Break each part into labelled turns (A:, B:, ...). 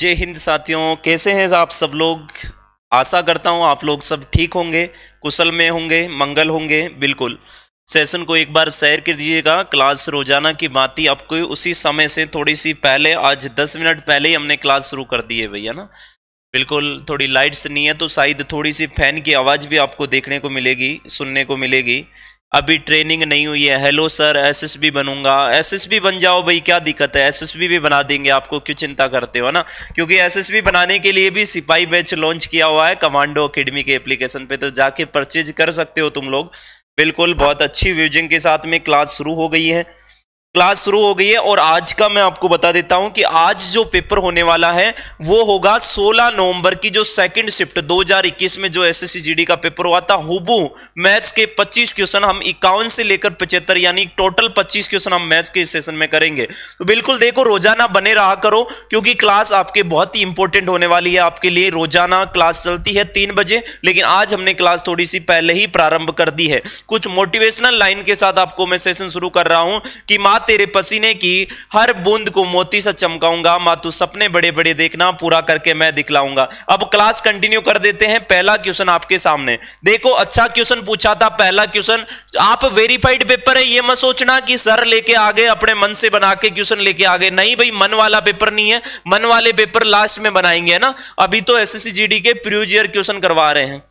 A: जय हिंद
B: साथियों कैसे हैं आप सब लोग आशा करता हूं आप लोग सब ठीक होंगे कुशल में होंगे मंगल होंगे बिल्कुल सेशन को एक बार शेयर कर दीजिएगा क्लास रोजाना की बात ही आपको उसी समय से थोड़ी सी पहले आज 10 मिनट पहले ही हमने क्लास शुरू कर दी है भैया ना बिल्कुल थोड़ी लाइट्स नहीं है तो शायद थोड़ी सी फैन की आवाज़ भी आपको देखने को मिलेगी सुनने को मिलेगी अभी ट्रेनिंग नहीं हुई है हेलो सर एसएसबी बनूंगा एसएसबी बन जाओ भाई क्या दिक्कत है एसएसबी भी बना देंगे आपको क्यों चिंता करते हो ना क्योंकि एसएसबी बनाने के लिए भी सिपाही बैच लॉन्च किया हुआ है कमांडो अकेडमी के एप्लीकेशन पे तो जाके परचेज कर सकते हो तुम लोग बिल्कुल बहुत अच्छी व्यूजिंग के साथ में क्लास शुरू हो गई है क्लास शुरू हो गई है और आज का मैं आपको बता देता हूं कि आज जो पेपर होने वाला है वो होगा 16 नवंबर की जो सेकंड शिफ्ट 2021 में जो एसएससी जीडी का पेपर हुआ था हुबू मैथ्स के 25 क्वेश्चन हम इक्यावन से लेकर पचहत्तर यानी टोटल 25 क्वेश्चन हम मैथ्स के सेशन में करेंगे तो बिल्कुल देखो रोजाना बने रहा करो क्योंकि क्लास आपके बहुत ही इंपॉर्टेंट होने वाली है आपके लिए रोजाना क्लास चलती है तीन बजे लेकिन आज हमने क्लास थोड़ी सी पहले ही प्रारंभ कर दी है कुछ मोटिवेशनल लाइन के साथ आपको मैं सेशन शुरू कर रहा हूं कि मात्र तेरे पसीने की हर बूंद को मोती से चमकाऊंगा माँ तू सपने बड़े बड़े देखना पूरा करके मैं दिखलाऊंगा अब क्लास कंटिन्यू कर देते हैं पहला क्वेश्चन आपके सामने देखो अच्छा क्वेश्चन पूछा था पहला क्वेश्चन आप वेरीफाइड पेपर है ये मत सोचना कि सर लेके आ गए अपने मन से बना के क्वेश्चन लेके आ गए नहीं भाई मन वाला पेपर नहीं है मन वाले पेपर लास्ट में बनाएंगे ना अभी तो एस एस के प्रीवियस ईयर क्वेश्चन करवा रहे हैं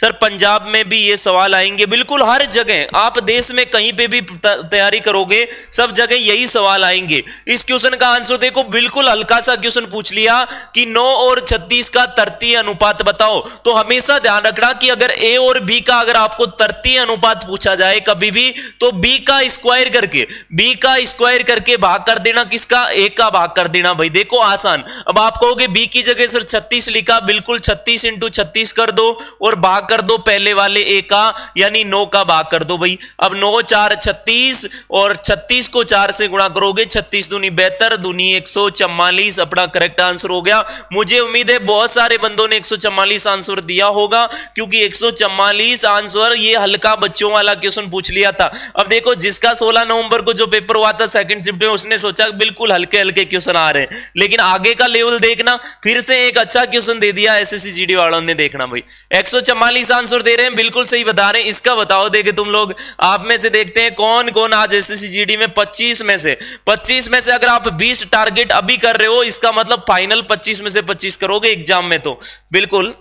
B: सर पंजाब में भी ये सवाल आएंगे बिल्कुल हर जगह आप देश में कहीं पे भी तैयारी करोगे सब जगह यही सवाल आएंगे इस क्वेश्चन का आंसर देखो बिल्कुल हल्का सा क्वेश्चन पूछ लिया कि 9 और 36 का तरतीय अनुपात बताओ तो हमेशा ध्यान रखना कि अगर ए और बी का अगर आपको तरतीय अनुपात पूछा जाए कभी भी तो बी का स्क्वायर करके बी का स्क्वायर करके भाग कर देना किसका ए का भाग कर देना भाई देखो आसान अब आप कहोगे बी की जगह सर छत्तीस लिखा बिल्कुल छत्तीस इंटू कर दो और भाग भाग कर दो पहले वाले एक का यानी नौ का भाग कर दो भाई अब नौ चार छत्तीस और छत्तीस को चार से गुणा करोगे छत्तीस दूनी बेहतर दूनी एक सौ चवालीस अपना करेक्ट आंसर हो गया मुझे उम्मीद है बहुत सारे बंदों ने एक सौ चवालीस आंसर दिया होगा क्योंकि एक सौ चवालीस आंसर ये हल्का बच्चों वाला क्वेश्चन पूछ लिया था अब देखो जिसका सोलह नवंबर को जो पेपर हुआ था सेकंड शिफ्ट में उसने सोचा बिल्कुल हल्के हल्के क्वेश्चन आ रहे हैं लेकिन आगे का लेवल देखना फिर से एक अच्छा क्वेश्चन दे दिया एसएससी जीडी वालों ने देखना भाई एक खालिस आंसर दे रहे हैं बिल्कुल सही बता रहे हैं इसका बताओ देखे तुम लोग आप में से देखते हैं कौन कौन आज एस एससीजीडी में 25 में से 25 में से अगर आप 20 टारगेट अभी कर रहे हो इसका मतलब फाइनल 25 में से 25 करोगे एग्जाम में तो बिल्कुल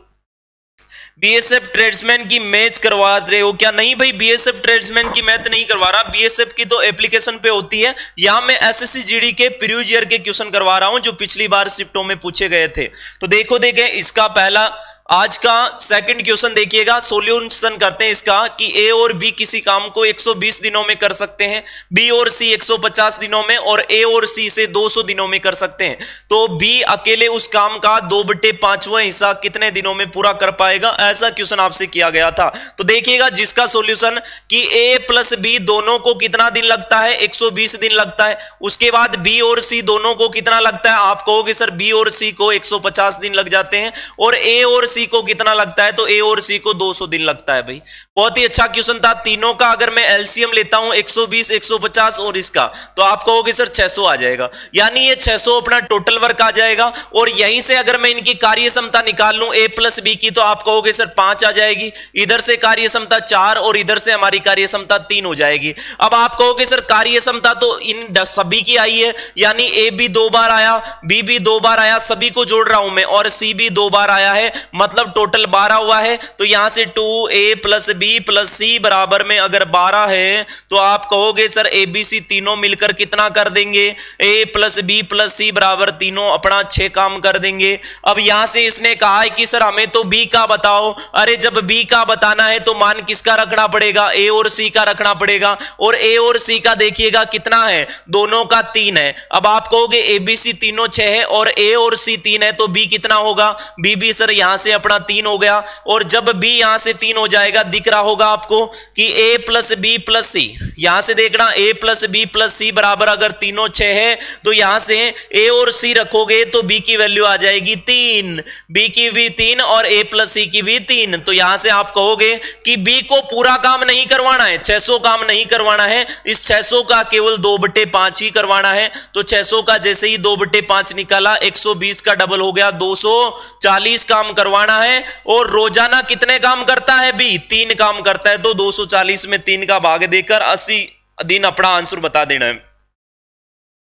B: बीएसएफ ट्रेड्समैन की मैच करवा रहे हो क्या नहीं भाई बीएसएफ ट्रेड्समैन की मैथ नहीं करवा रहा बीएसएफ की तो एप्लीकेशन पे होती है यहां मैं एसएससी जीडी के प्रीवियस ईयर के क्वेश्चन करवा रहा हूं जो पिछली बार शिफ्टों में पूछे गए थे तो देखो देखे इसका पहला आज का सेकंड क्वेश्चन देखिएगा सोल्यूशन करते हैं इसका कि ए और बी किसी काम को 120 दिनों में कर सकते हैं बी और सी 150 दिनों में और ए और सी से 200 दिनों में कर सकते हैं तो बी अकेले उस काम का दो बटे पांचवा हिस्सा कितने दिनों में पूरा कर पाएगा ऐसा क्वेश्चन आपसे किया गया था तो देखिएगा जिसका सोल्यूशन की ए प्लस बी दोनों को कितना दिन लगता है एक दिन लगता है उसके बाद बी और सी दोनों को कितना लगता है आप कहोगे सर बी और सी को एक दिन लग जाते हैं और ए और सी सी को कितना लगता है तो ए और सी को 200 दिन लगता है भाई बहुत ही अच्छा क्वेश्चन था तीनों का अगर मैं एलसीएम लेता हूं 120 150 और इसका तो आप कहोगे सर 600 आ जाएगा यानी ये 600 अपना टोटल वर्क आ जाएगा और यहीं से अगर मैं इनकी कार्य क्षमता निकाल लूं ए प्लस बी की तो आप कहोगे सर पांच आ जाएगी इधर से कार्य क्षमता चार और इधर से हमारी कार्य क्षमता तीन हो जाएगी अब आप कहोगे सर कार्य क्षमता तो इन सभी की आई है यानी ए भी दो बार आया बी भी दो बार आया सभी को जोड़ रहा हूं मैं और सी भी दो बार आया है मतलब टोटल बारह हुआ है तो यहां से two A plus B plus C बराबर में अगर बारह है तो आप कहोगे सर ए बी सी तीनों मिलकर कितना कर देंगे A plus B plus C बराबर तीनों अपना छह काम कर देंगे अब यहां से इसने कहा है कि सर हमें तो बी का बताओ अरे जब बी का बताना है तो मान किसका रखना पड़ेगा ए और सी का रखना पड़ेगा और ए और सी का देखिएगा कितना है दोनों का तीन है अब आप कहोगे ए बी सी तीनों छह है और ए और सी तीन है तो बी कितना होगा बी बी सर यहां से अपना तीन हो गया और जब बी यहां से तीन हो जाएगा दिख रहा होगा आपको कि A plus B plus C यहां से देखना A plus B plus C बराबर अगर तीनों छह है तो यहां से ए और सी रखोगे तो बी की वैल्यू आ जाएगी तीन बी की भी तीन और ए प्लस सी की भी तीन तो यहां से आप कहोगे कि बी को पूरा काम नहीं करवाना है 600 काम नहीं करवाना है इस 600 का केवल दो बटे पांच ही करवाना है तो 600 का जैसे ही दो बटे पांच निकाला 120 का डबल हो गया 240 काम करवाना छिपाना है और रोजाना कितने काम करता है बी तीन काम करता है तो 240 में तीन का भाग देकर 80 दिन अपना आंसर बता देना है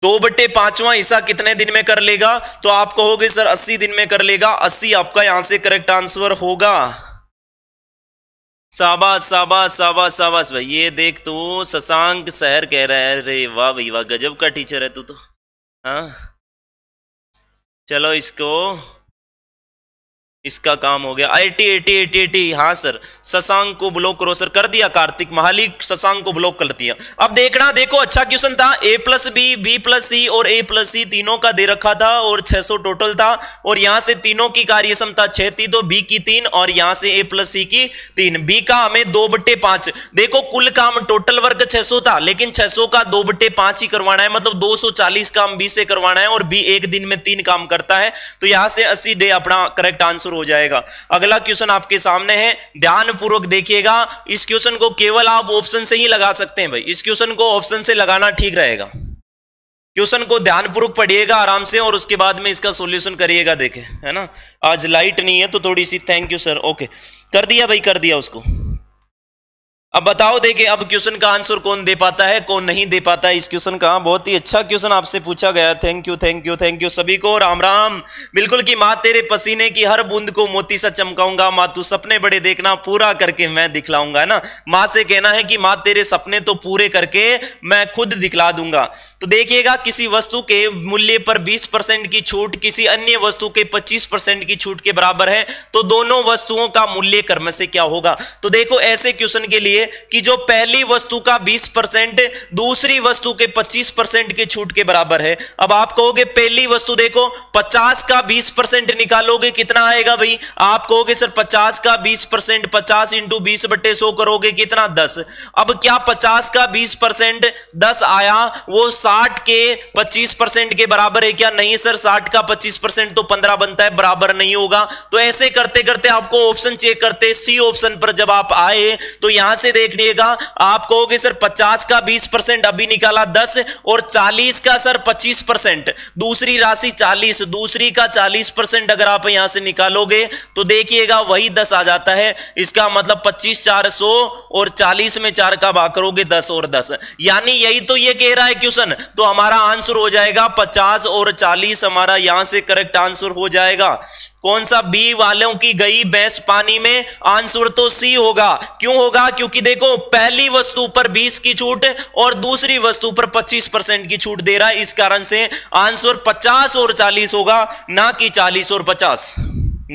B: दो बट्टे पांचवा हिस्सा कितने दिन में कर लेगा तो आप कहोगे सर 80 दिन में कर लेगा 80 आपका यहां से करेक्ट आंसर होगा साबा साबा साबा साबा भाई ये देख तू शशांक शहर कह रहा है अरे वाह भाई वाह गजब का टीचर है तू तो हाँ चलो इसको इसका काम हो गया आई टी एटी एटी एटी हाँ सर ससांग को ब्लॉक करो सर कर दिया कार्तिक महाली ससांग को ब्लॉक कर दिया अब देखना देखो अच्छा क्वेश्चन था A plus B B plus C और ए प्लस सी तीनों का दे रखा था और 600 टोटल था और यहां से तीनों की कार्य क्षमता छह थी तो बी की तीन और यहां से ए प्लस सी की तीन बी का हमें दो बट्टे पांच देखो कुल काम टोटल वर्क छह था लेकिन छह का दो बट्टे पांच ही करवाना है मतलब दो काम बी से करवाना है और बी एक दिन में तीन काम करता है तो यहां से अस्सी डे अपना करेक्ट आंसर आंसर हो जाएगा अगला क्वेश्चन आपके सामने है ध्यान पूर्वक देखिएगा इस क्वेश्चन को केवल आप ऑप्शन से ही लगा सकते हैं भाई इस क्वेश्चन को ऑप्शन से लगाना ठीक रहेगा क्वेश्चन को ध्यानपूर्वक पढ़िएगा आराम से और उसके बाद में इसका सॉल्यूशन करिएगा देखें है ना आज लाइट नहीं है तो थोड़ी सी थैंक यू सर ओके कर दिया भाई कर दिया उसको अब बताओ दे कि अब क्वेश्चन का आंसर कौन दे पाता है कौन नहीं दे पाता है इस क्वेश्चन का बहुत ही अच्छा क्वेश्चन आपसे पूछा गया thank you thank you thank you सभी को राम राम बिल्कुल की माँ तेरे पसीने की हर बूंद को मोती सा चमकाऊंगा माँ तू सपने बड़े देखना पूरा करके मैं दिखलाऊंगा है ना माँ से कहना है कि माँ तेरे सपने तो पूरे करके मैं खुद दिखला दूंगा तो देखिएगा किसी वस्तु के मूल्य पर बीस की छूट किसी अन्य वस्तु के पच्चीस की छूट के बराबर है तो दोनों वस्तुओं का मूल्य कर्म से क्या होगा तो देखो ऐसे क्वेश्चन के लिए कि जो पहली वस्तु का 20 परसेंट दूसरी वस्तु के 25 परसेंट के छूट के बराबर है अब आप कहोगे पहली वस्तु देखो 50 का 20 परसेंट निकालोगे कितना आएगा भाई आप कहोगे सर 50 का 20 परसेंट पचास इंटू बीस बट्टे सो करोगे कितना 10 अब क्या 50 का 20 परसेंट दस आया वो साठ के पच्चीस के बराबर है क्या नहीं सर साठ का पच्चीस तो पंद्रह बनता है बराबर नहीं होगा तो ऐसे करते करते आपको ऑप्शन चेक करते सी ऑप्शन पर जब आप आए तो यहां से देखिएगा आप कहोगे सर 50 का 20 परसेंट अभी निकाला 10 और 40 का सर 25 परसेंट दूसरी राशि 40 दूसरी का 40 परसेंट अगर आप यहां से निकालोगे तो देखिएगा वही 10 आ जाता है इसका मतलब 25 चार सौ और 40 में चार का भाग करोगे 10 और 10 यानी यही तो ये कह रहा है क्वेश्चन तो हमारा आंसर हो जाएगा पचास और चालीस हमारा यहां से करेक्ट आंसर हो जाएगा कौन सा बी वालों की गई भैंस पानी में आंसर तो सी होगा क्यों होगा क्योंकि देखो पहली वस्तु पर 20 की छूट और दूसरी वस्तु पर 25 परसेंट की छूट दे रहा है इस कारण से आंसर 50 और 40 होगा ना कि 40 और 50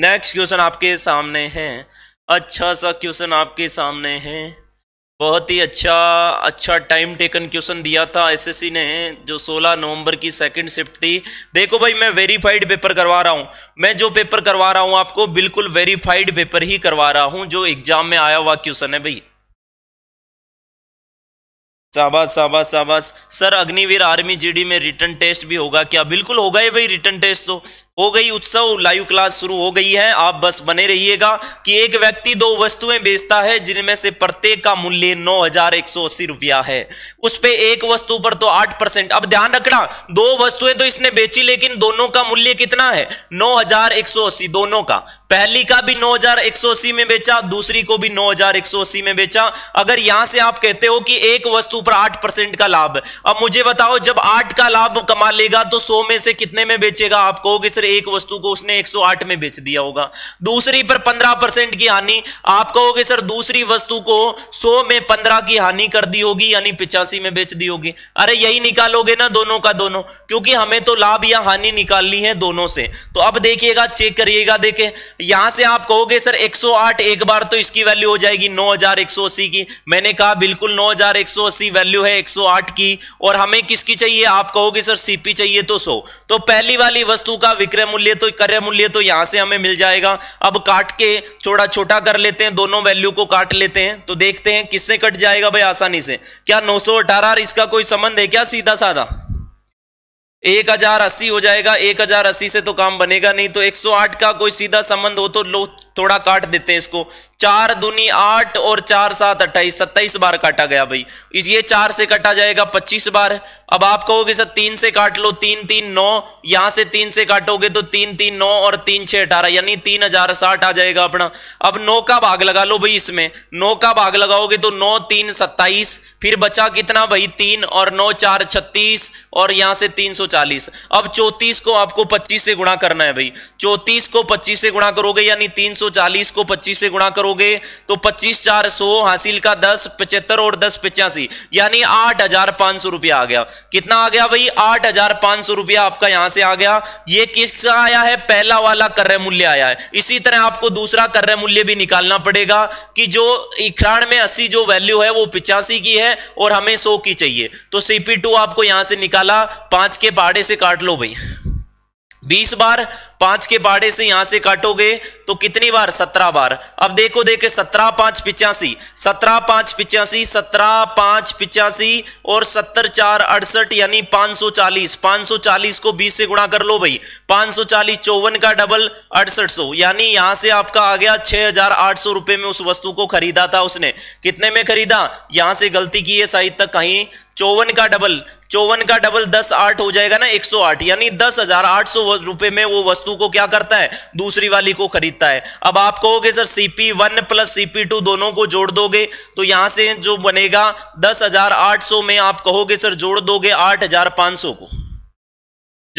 B: नेक्स्ट क्वेश्चन आपके सामने है अच्छा सा क्वेश्चन आपके सामने है बहुत ही अच्छा अच्छा टाइम टेकन क्वेश्चन दिया था एसएससी ने जो 16 नवंबर की सेकंड शिफ्ट थी देखो भाई मैं वेरीफाइड पेपर करवा रहा हूँ मैं जो पेपर करवा रहा हूँ आपको बिल्कुल वेरीफाइड पेपर ही करवा रहा हूँ जो एग्जाम में आया हुआ क्वेश्चन है भाई
A: शाबाश शाबाश शाबाश सर अग्निवीर आर्मी
B: जीडी में रिटर्न टेस्ट भी होगा क्या बिल्कुल होगा ही भाई रिटर्न टेस्ट तो हो गई उत्सव लाइव क्लास शुरू हो गई है आप बस बने रहिएगा कि एक व्यक्ति दो वस्तुएं बेचता है जिनमें से प्रत्येक का मूल्य नौ हजार एक सौ अस्सी रुपया है उस पर एक वस्तु पर तो आठ परसेंट अब ध्यान रखना दो वस्तुएं तो इसने बेची लेकिन दोनों का मूल्य कितना है नौ हजार एक सौ अस्सी दोनों का पहली का भी नौ हजार एक सौ अस्सी में बेचा दूसरी को भी नौ हजार एक सौ अस्सी में बेचा अगर यहां से आप कहते हो कि एक वस्तु पर आठ परसेंट का लाभ अब मुझे बताओ जब आठ का लाभ कमा लेगा तो सौ में से कितने में बेचेगा आप कहोगे सर एक वस्तु को उसने 108 में बेच दिया होगा दूसरी पर 15 परसेंट की हानि आप कहोगे सर दूसरी वस्तु को 100 में 15 की हानि कर दी होगी यानी पिचासी में बेच दी होगी अरे यही निकालोगे ना दोनों का दोनों क्योंकि हमें तो लाभ या हानि निकालनी है दोनों से तो अब देखिएगा चेक करिएगा देखे यहां से आप कहोगे सर एक एक बार तो इसकी वैल्यू हो जाएगी नौ की मैंने कहा बिल्कुल नौ वैल्यू है एक की और हमें किसकी चाहिए आप कहोगे सर सीपी चाहिए तो सो तो पहली वाली वस्तु का विक्रय विक्रय मूल्य तो क्रय मूल्य तो यहां से हमें मिल जाएगा अब काट के छोटा छोटा कर लेते हैं दोनों वैल्यू को काट लेते हैं तो देखते हैं किससे कट जाएगा भाई आसानी से क्या नौ सौ अठारह इसका कोई संबंध है क्या सीधा साधा एक हजार अस्सी हो जाएगा एक हजार अस्सी से तो काम बनेगा नहीं तो एक सौ आठ का कोई सीधा संबंध हो तो लो थोड़ा काट देते हैं इसको चार दुनी आठ और चार सात अट्ठाईस सत्ताईस बार काटा गया भाई इस ये चार से काटा जाएगा पच्चीस बार अब आप कहोगे सर तीन से काट लो तीन तीन नौ यहां से तीन से काटोगे तो तीन तीन नौ और तीन छह अठारह यानी तीन हजार साठ आ जाएगा अपना अब नौ का भाग लगा लो भाई इसमें नौ का भाग लगाओगे तो नौ तीन सत्ताईस फिर बचा कितना भाई तीन और नौ चार छत्तीस और यहां से तीन सौ चालीस अब चौतीस को आपको पच्चीस से गुणा करना है भाई चौतीस को पच्चीस से गुणा करोगे यानी तीन सौ 340 को 25 से गुणा करोगे तो 25 सौ हासिल का 10 पचहत्तर और 10 पचासी यानी आठ हजार पांच सौ रुपया आ गया कितना आ गया भाई आठ हजार पांच सौ रुपया आपका यहां से आ गया ये किसका आया है पहला वाला कर मूल्य आया है इसी तरह आपको दूसरा कर मूल्य भी निकालना पड़ेगा कि जो इखराण में अस्सी जो वैल्यू है वो पिचासी की है और हमें सौ की चाहिए तो सीपी आपको यहां से निकाला पांच के पहाड़े से काट लो भाई बीस बार पांच के बाड़े से यहां से काटोगे तो कितनी बार सत्रह बार अब देखो देखे सत्रह पांच पिचासी सत्रह पांच पिचासी सत्रह पांच पिचासी और सत्तर चार अड़सठ यानी पांच सौ चालीस पांच सौ चालीस को बीस से गुणा कर लो भाई पांच सौ चालीस चौवन का डबल अड़सठ सौ यानी यहां से आपका आ गया छह हजार आठ सौ रुपए में उस वस्तु को खरीदा था उसने कितने में खरीदा यहां से गलती की है साहित्य कहीं चौवन का डबल चौवन का डबल दस आठ हो जाएगा ना एक सौ आठ यानी दस हजार आठ सौ रुपए में वो वस्तु को क्या करता है दूसरी वाली को खरीदता है अब आप कहोगे sir CP one plus CP two दोनों को जोड़ दोगे तो यहां से जो बनेगा दस हजार आठ सौ में आप कहोगे सर जोड़ दोगे आठ हजार पांच सौ को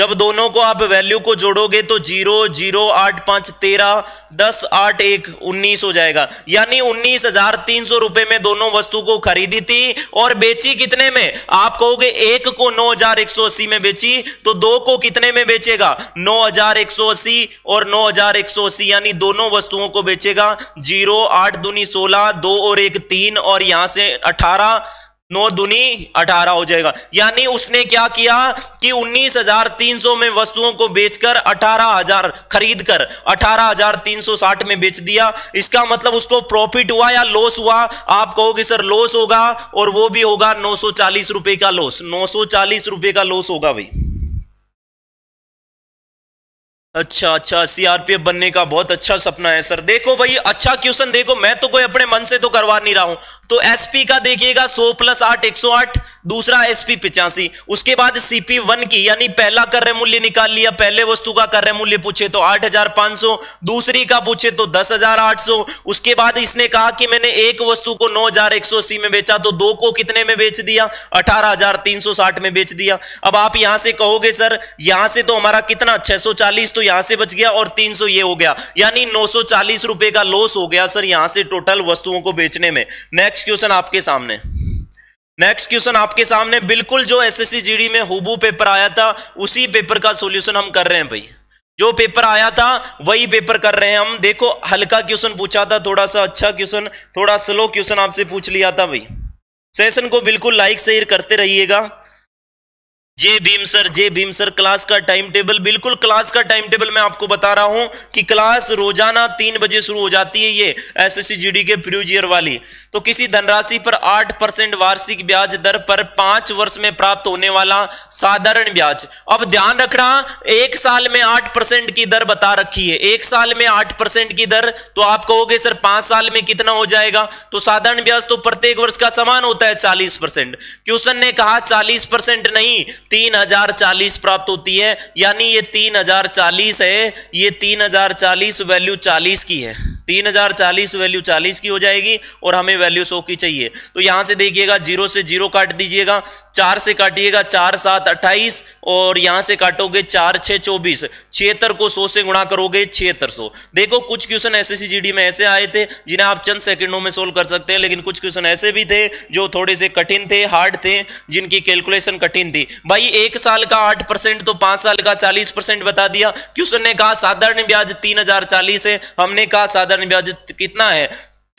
B: जब दोनों को आप वैल्यू को जोड़ोगे तो जीरो जीरो आठ पाँच तेरह दस आठ एक उन्नीस हो जाएगा यानी उन्नीस हजार तीन सौ रुपये में दोनों वस्तु को खरीदी थी और बेची कितने में आप कहोगे एक को नौ हजार एक सौ अस्सी में बेची तो दो को कितने में बेचेगा नौ हजार एक सौ अस्सी और नौ हजार एक सौ अस्सी यानी दोनों वस्तुओं को बेचेगा जीरो आठ दूनी सोलह दो और एक तीन और यहां से अठारह नौ दुनी अठारह हो जाएगा यानी उसने क्या किया कि उन्नीस हजार तीन सौ में वस्तुओं को बेचकर अठारह हजार खरीद कर अठारह हजार तीन सौ साठ में बेच दिया इसका मतलब उसको प्रॉफिट हुआ या लॉस हुआ आप कहोगे सर लॉस होगा और वो भी होगा नौ सौ चालीस रुपए का लॉस नौ सौ चालीस रुपए का लॉस होगा भाई अच्छा अच्छा सीआरपीएफ बनने का बहुत अच्छा सपना है सर देखो भाई अच्छा क्वेश्चन देखो मैं तो कोई अपने मन से तो करवा नहीं रहा हूं तो एसपी का देखिएगा 100 प्लस आठ एक सौ आठ दूसरा एसपी पिचासी उसके बाद सीपी वन की यानी पहला कर रहे मूल्य निकाल लिया पहले वस्तु का रहे मूल्य पूछे तो 8500 दूसरी का पूछे तो सौ उसके बाद इसने कहा कि मैंने एक वस्तु को अस्सी में बेचा तो दो को कितने में बेच दिया साठ में बेच दिया अब आप यहां से कहोगे सर यहां से तो हमारा कितना 640 तो तो यहां से बच गया और 300 ये हो गया यानी 940 रुपए का लॉस हो गया सर यहां से टोटल वस्तुओं को बेचने में नेक्स्ट क्वेश्चन आपके सामने नेक्स्ट क्वेश्चन आपके सामने बिल्कुल जो एसएससी जीडी में हुबू पेपर आया था उसी पेपर का सोल्यूशन हम कर रहे हैं भाई जो पेपर आया था वही पेपर कर रहे हैं हम देखो हल्का क्वेश्चन पूछा था अच्छा थोड़ा सा अच्छा क्वेश्चन थोड़ा स्लो क्वेश्चन आपसे पूछ लिया था भाई सेशन को बिल्कुल लाइक शेयर करते रहिएगा Jai Bhim sir Jai Bhim sir class का टाइम टेबल बिल्कुल क्लास का टाइम टेबल मैं आपको बता रहा हूं कि क्लास रोजाना तीन बजे शुरू हो जाती है ये एस एस के प्रीवियर वाली तो किसी धनराशि पर आठ परसेंट वार्षिक ब्याज दर पर पांच वर्ष में प्राप्त होने वाला साधारण ब्याज अब ध्यान रखना एक साल में आठ परसेंट की दर बता रखी है एक साल में आठ परसेंट की दर तो आप कहोगे सर पांच साल में कितना हो जाएगा तो साधारण ब्याज तो प्रत्येक वर्ष का समान होता है चालीस परसेंट क्वेश्चन ने कहा चालीस परसेंट नहीं तीन हजार चालीस प्राप्त होती है यानी ये तीन हजार चालीस है ये तीन हजार चालीस वैल्यू चालीस की है तीन हजार चालीस वैल्यू चालीस की हो जाएगी और हमें वैल्यू सो की चाहिए तो यहां से देखिएगा जीरो से जीरो काट दीजिएगा चार से काटिएगा चार सात अट्ठाईस और यहां से काटोगे चार छह चौबीस छिहत्तर को सौ से गुणा करोगे छिहत्तर सौ देखो कुछ क्वेश्चन ऐसे सी जी में ऐसे आए थे जिन्हें आप चंद सेकंडों में सोल्व कर सकते हैं लेकिन कुछ क्वेश्चन ऐसे भी थे जो थोड़े से कठिन थे हार्ड थे जिनकी कैलकुलेशन कठिन थी भाई एक साल का आठ तो पांच साल का चालीस बता दिया क्वेश्चन ने कहा साधारण ब्याज तीन है हमने कहा साधारण ब्याज कितना है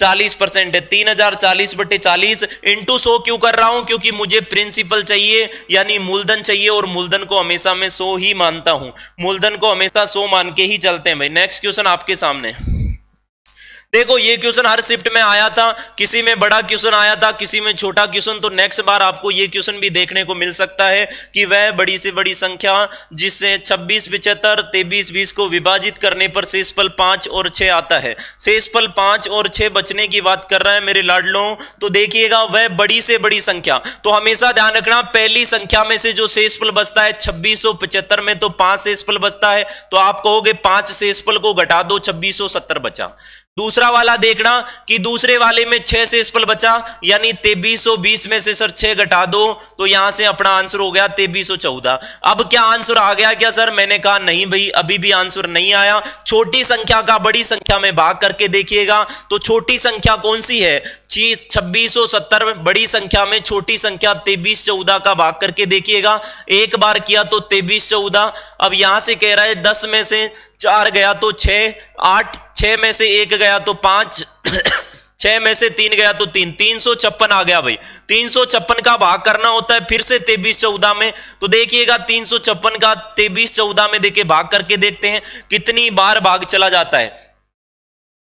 B: चालीस परसेंट है तीन हजार चालीस बटे चालीस इंटू सो क्यों कर रहा हूं क्योंकि मुझे प्रिंसिपल चाहिए यानी मूलधन चाहिए और मूलधन को हमेशा मैं सो ही मानता हूं मूलधन को हमेशा सो मान के ही चलते हैं भाई नेक्स्ट क्वेश्चन आपके सामने देखो ये क्वेश्चन हर शिफ्ट में आया था किसी में बड़ा क्वेश्चन आया था किसी में छोटा क्वेश्चन तो नेक्स्ट बार आपको ये क्वेश्चन भी देखने को मिल सकता है कि वह बड़ी से बड़ी संख्या जिससे छब्बीस पिचहत्तर तेबीस बीस को विभाजित करने पर शेष पल पांच और छह आता है शेष पल पांच और छह बचने की बात कर रहा है मेरे लाडलो तो देखिएगा वह बड़ी से बड़ी संख्या तो हमेशा ध्यान रखना पहली संख्या में से जो शेष पल बचता है छब्बीस में तो पांच शेष पल बचता है तो आप कहोगे पांच शेष पल को घटा दो छब्बीस बचा दूसरा वाला देखना कि दूसरे वाले में छह से स्पल बचा यानी तेबीस सौ बीस में से सर छह घटा दो तो यहां से अपना आंसर हो गया तेबीस सौ चौदह अब क्या आंसर आ गया क्या सर मैंने कहा नहीं भाई अभी भी आंसर नहीं आया छोटी संख्या का बड़ी संख्या में भाग करके देखिएगा तो छोटी संख्या कौन सी है छब्बीस सौ सत्तर बड़ी संख्या में छोटी संख्या तेबीस चौदह का भाग करके देखिएगा एक बार किया तो तेबीस चौदह अब यहां से कह रहा है दस में से चार गया तो छह आठ छह में से एक गया तो पांच छह में से तीन गया तो तीन तीन सौ छप्पन आ गया भाई तीन सौ छप्पन का भाग करना होता है फिर से तेबीस चौदह में तो देखिएगा तीन सौ छप्पन का तेबीस चौदह में देखे भाग करके देखते हैं कितनी बार भाग चला जाता है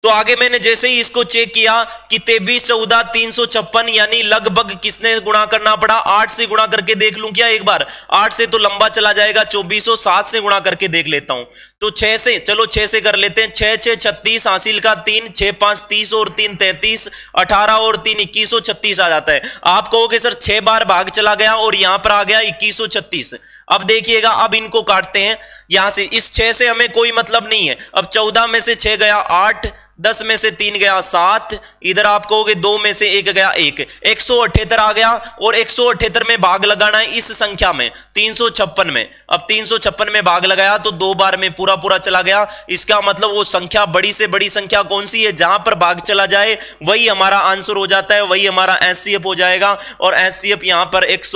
B: तो आगे मैंने जैसे ही इसको चेक किया कि तेबीस चौदह तीन सौ छप्पन यानी लगभग किसने गुणा करना पड़ा आठ से गुणा करके देख लूं क्या एक बार आठ से तो लंबा चला जाएगा चौबीस सात से गुणा करके देख लेता हूं तो छह से चलो छह से कर लेते हैं छह छह छत्तीस हासिल का तीन छह पांच तीस और तीन तैतीस अठारह और तीन इक्कीस छत्तीस आ जाता है आप कहोगे सर छह बार भाग चला गया और यहां पर आ गया इक्कीस छत्तीस अब देखिएगा अब इनको काटते हैं यहां से इस छह से हमें कोई मतलब नहीं है अब चौदह में से छह गया आठ दस में से तीन गया सात इधर आप कहोगे दो में से एक गया एक एक सौ अठहत्तर आ गया और एक सौ अठहत्तर में भाग लगाना है इस संख्या में तीन सौ छप्पन में अब तीन सौ छप्पन में भाग लगाया तो दो बार में पूरा पूरा चला गया इसका मतलब वो संख्या बड़ी से बड़ी संख्या कौन सी है जहां पर भाग चला जाए वही हमारा आंसर हो जाता है वही हमारा एफ हो जाएगा और एस सी यहां पर एक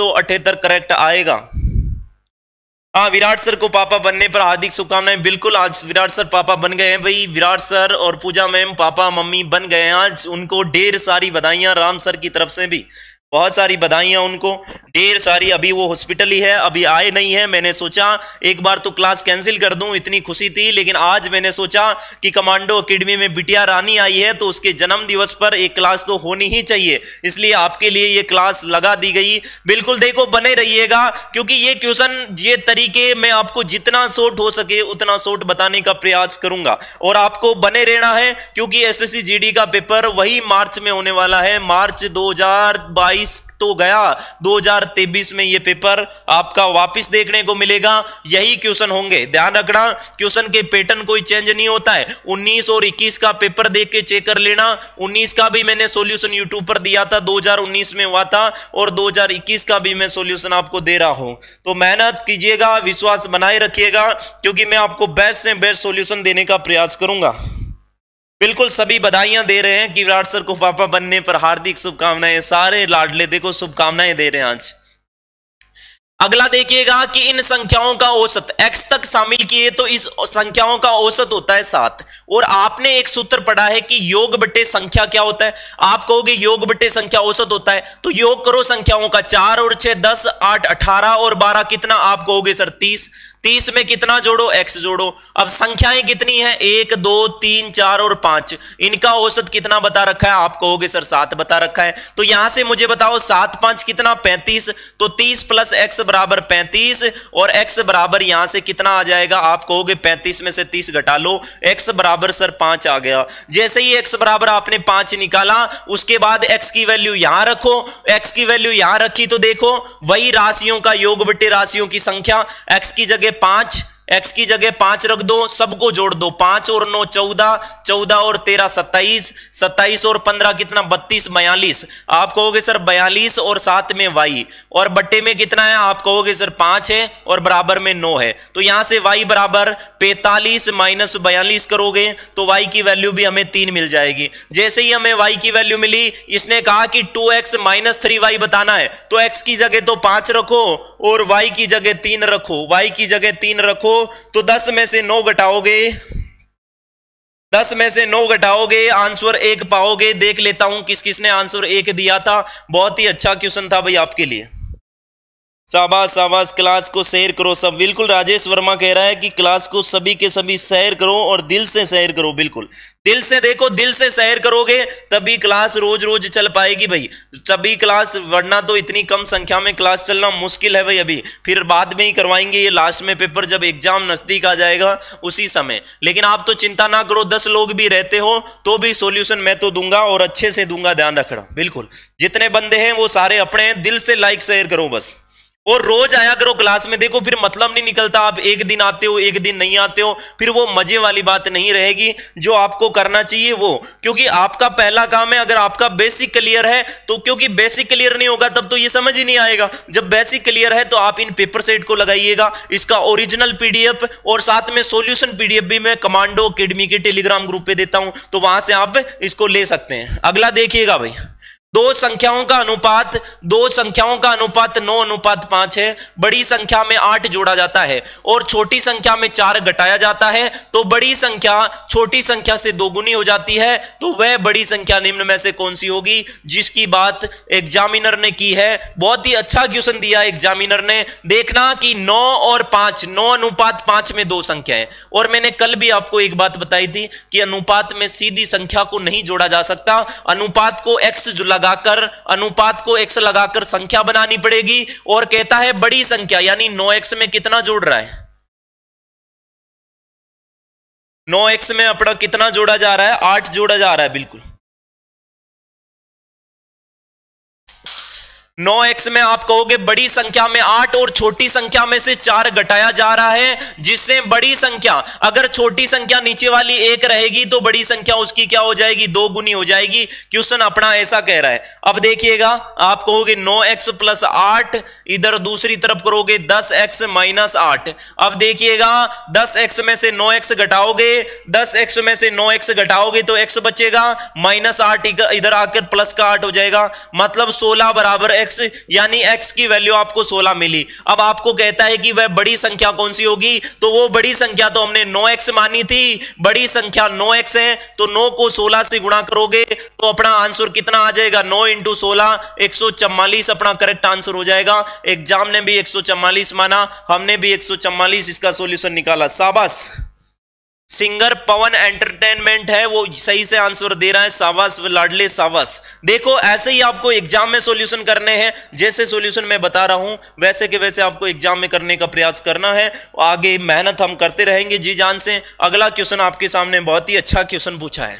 B: करेक्ट आएगा हाँ विराट सर को पापा बनने पर हार्दिक शुभकामनाएं बिल्कुल आज विराट सर पापा बन गए हैं भाई विराट सर और पूजा मैम पापा मम्मी बन गए हैं आज उनको ढेर सारी बधाइयां राम सर की तरफ से भी बहुत सारी बधाइयाँ उनको ढेर सारी अभी वो हॉस्पिटल ही है अभी आए नहीं है मैंने सोचा एक बार तो क्लास कैंसिल कर दूं इतनी खुशी थी लेकिन आज मैंने सोचा कि कमांडो अकेडमी में बिटिया रानी आई है तो उसके जन्म दिवस पर एक क्लास तो होनी ही चाहिए इसलिए आपके लिए ये क्लास लगा दी गई बिल्कुल देखो बने रहिएगा क्योंकि ये क्वेश्चन ये तरीके मैं आपको जितना शोट हो सके उतना शोट बताने का प्रयास करूंगा और आपको बने रहना है क्योंकि एस एस का पेपर वही मार्च में होने वाला है मार्च दो 2022 तो गया 2023 में ये पेपर आपका वापस देखने को मिलेगा यही क्वेश्चन होंगे ध्यान रखना क्वेश्चन के पैटर्न कोई चेंज नहीं होता है 19 और 21 का पेपर देख के चेक कर लेना 19 का भी मैंने सॉल्यूशन यूट्यूब पर दिया था 2019 में हुआ था और 2021 का भी मैं सोल्यूशन आपको दे रहा हूं तो मेहनत कीजिएगा विश्वास बनाए रखिएगा क्योंकि मैं आपको बेस्ट से बेस्ट सोल्यूशन देने का प्रयास करूंगा बिल्कुल सभी बधाइयां दे रहे हैं कि विराट सर को पापा बनने पर हार्दिक शुभकामनाएं सारे लाडले देखो शुभकामनाएं दे रहे हैं आज अगला देखिएगा कि इन संख्याओं का औसत x तक शामिल किए तो इस संख्याओं का औसत होता है सात और आपने एक सूत्र पढ़ा है कि योग बटे संख्या क्या होता है आप कहोगे योग बटे संख्या औसत होता है तो योग करो संख्याओं का चार और छह दस आठ अठारह और बारह कितना आप कहोगे सर तीस तीस में कितना जोड़ो एक्स जोड़ो अब संख्याएं कितनी है एक दो तीन चार और पांच इनका औसत कितना बता रखा है आप कहोगे सर सात बता रखा है तो यहां से मुझे बताओ सात पांच कितना पैंतीस तो तीस प्लस एक्स बराबर पैंतीस और एक्स बराबर यहां से कितना आ जाएगा आप कहोगे पैंतीस में से तीस घटा लो एक्स बराबर सर पांच आ गया जैसे ही एक्स बराबर आपने पांच निकाला उसके बाद एक्स की वैल्यू यहां रखो एक्स की वैल्यू यहां रखी तो देखो वही राशियों का योग बटे राशियों की संख्या एक्स की जगह पांच एक्स की जगह पांच रख दो सबको जोड़ दो पांच और नौ चौदह चौदह और तेरह सत्ताईस सत्ताईस और पंद्रह कितना बत्तीस बयालीस आप कहोगे सर बयालीस और सात में वाई और बट्टे में कितना है आप कहोगे सर पांच है और बराबर में नौ है तो यहां से वाई बराबर पैतालीस माइनस बयालीस करोगे तो वाई की वैल्यू भी हमें तीन मिल जाएगी जैसे ही हमें वाई की वैल्यू मिली इसने कहा कि two X minus three Y बताना है तो एक्स की जगह तो पांच रखो और वाई की जगह तीन रखो वाई की जगह तीन रखो तो दस में से नौ घटाओगे दस में से नौ घटाओगे आंसर एक पाओगे देख लेता हूं किस किसने आंसर एक दिया था बहुत ही अच्छा क्वेश्चन था भाई आपके लिए शाबाश शाबाश क्लास को शेयर करो सब बिल्कुल राजेश वर्मा कह रहा है कि क्लास को सभी के सभी शेयर करो और दिल से शेयर करो बिल्कुल दिल से देखो दिल से शेयर करोगे तभी क्लास रोज रोज चल पाएगी भाई तभी क्लास वरना तो इतनी कम संख्या में क्लास चलना मुश्किल है भाई अभी फिर बाद में ही करवाएंगे ये लास्ट में पेपर जब एग्जाम नज़दीक आ जाएगा उसी समय लेकिन आप तो चिंता ना करो दस लोग भी रहते हो तो भी सोल्यूशन मैं तो दूंगा और अच्छे से दूंगा ध्यान रखना बिल्कुल जितने बंदे हैं वो सारे अपने दिल से लाइक शेयर करो बस और रोज आया करो क्लास में देखो फिर मतलब नहीं निकलता आप एक दिन आते हो एक दिन नहीं आते हो फिर वो मजे वाली बात नहीं रहेगी जो आपको करना चाहिए वो क्योंकि आपका पहला काम है अगर आपका बेसिक क्लियर है तो क्योंकि बेसिक क्लियर नहीं होगा तब तो ये समझ ही नहीं आएगा जब बेसिक क्लियर है तो आप इन पेपर सेट को लगाइएगा इसका ओरिजिनल पीडीएफ और साथ में सोल्यूशन पीडीएफ भी मैं कमांडो अकेडमी के टेलीग्राम ग्रुप पे देता हूं तो वहां से आप इसको ले सकते हैं अगला देखिएगा भाई दो संख्याओं का अनुपात दो संख्याओं का अनुपात नौ अनुपात पांच है बड़ी संख्या में आठ जोड़ा जाता है और छोटी संख्या में चार घटाया जाता है तो बड़ी संख्या छोटी संख्या से दोगुनी हो जाती है तो वह बड़ी संख्या निम्न में से कौन सी होगी जिसकी बात एग्जामिनर ने की है बहुत ही अच्छा क्वेश्चन दिया एग्जामिनर ने देखना कि नौ और पांच नौ अनुपात पांच में दो संख्या है और मैंने कल भी आपको एक बात बताई थी कि अनुपात में सीधी संख्या को नहीं जोड़ा जा सकता अनुपात को एक्स जुला लगाकर अनुपात को एक्स लगाकर संख्या बनानी पड़ेगी और कहता है बड़ी संख्या यानी नो एक्स में कितना जोड़ रहा है नो एक्स में
A: अपना कितना जोड़ा जा रहा है आठ जोड़ा जा रहा है बिल्कुल
B: नौ एक्स में आप कहोगे बड़ी संख्या में आठ और छोटी संख्या में से चार घटाया जा रहा है जिससे बड़ी संख्या अगर छोटी संख्या नीचे वाली एक रहेगी तो बड़ी संख्या उसकी क्या हो जाएगी दो गुनी हो जाएगी क्वेश्चन अपना ऐसा कह रहा है अब देखिएगा आप कहोगे नौ एक्स प्लस आठ इधर दूसरी तरफ करोगे दस एक्स माइनस आठ अब देखिएगा दस एक्स में से नौ एक्स घटाओगे दस एक्स में से नौ एक्स घटाओगे तो एक्स बचेगा माइनस आठ इधर आकर प्लस का आठ हो जाएगा मतलब सोलह बराबर एक्स यानी एक्स की वैल्यू आपको सोलह मिली अब आपको कहता है कि वह बड़ी संख्या कौन सी होगी तो वो बड़ी संख्या तो हमने नो एक्स मानी थी बड़ी संख्या नो एक्स है तो नो को सोलह से गुणा करोगे तो अपना आंसर कितना आ जाएगा नो इंटू सोलह एक सौ चम्वालीस अपना करेक्ट आंसर हो जाएगा एग्जाम ने भी एक माना हमने भी एक इसका सोल्यूशन निकाला शाबाश सिंगर पवन एंटरटेनमेंट है वो सही से आंसर दे रहा है सावस लाडले सावस देखो ऐसे ही आपको एग्जाम में सॉल्यूशन करने हैं जैसे सॉल्यूशन मैं बता रहा हूं वैसे के वैसे आपको एग्जाम में करने का प्रयास करना है आगे मेहनत हम करते रहेंगे जी जान से अगला क्वेश्चन आपके सामने बहुत ही अच्छा क्वेश्चन पूछा है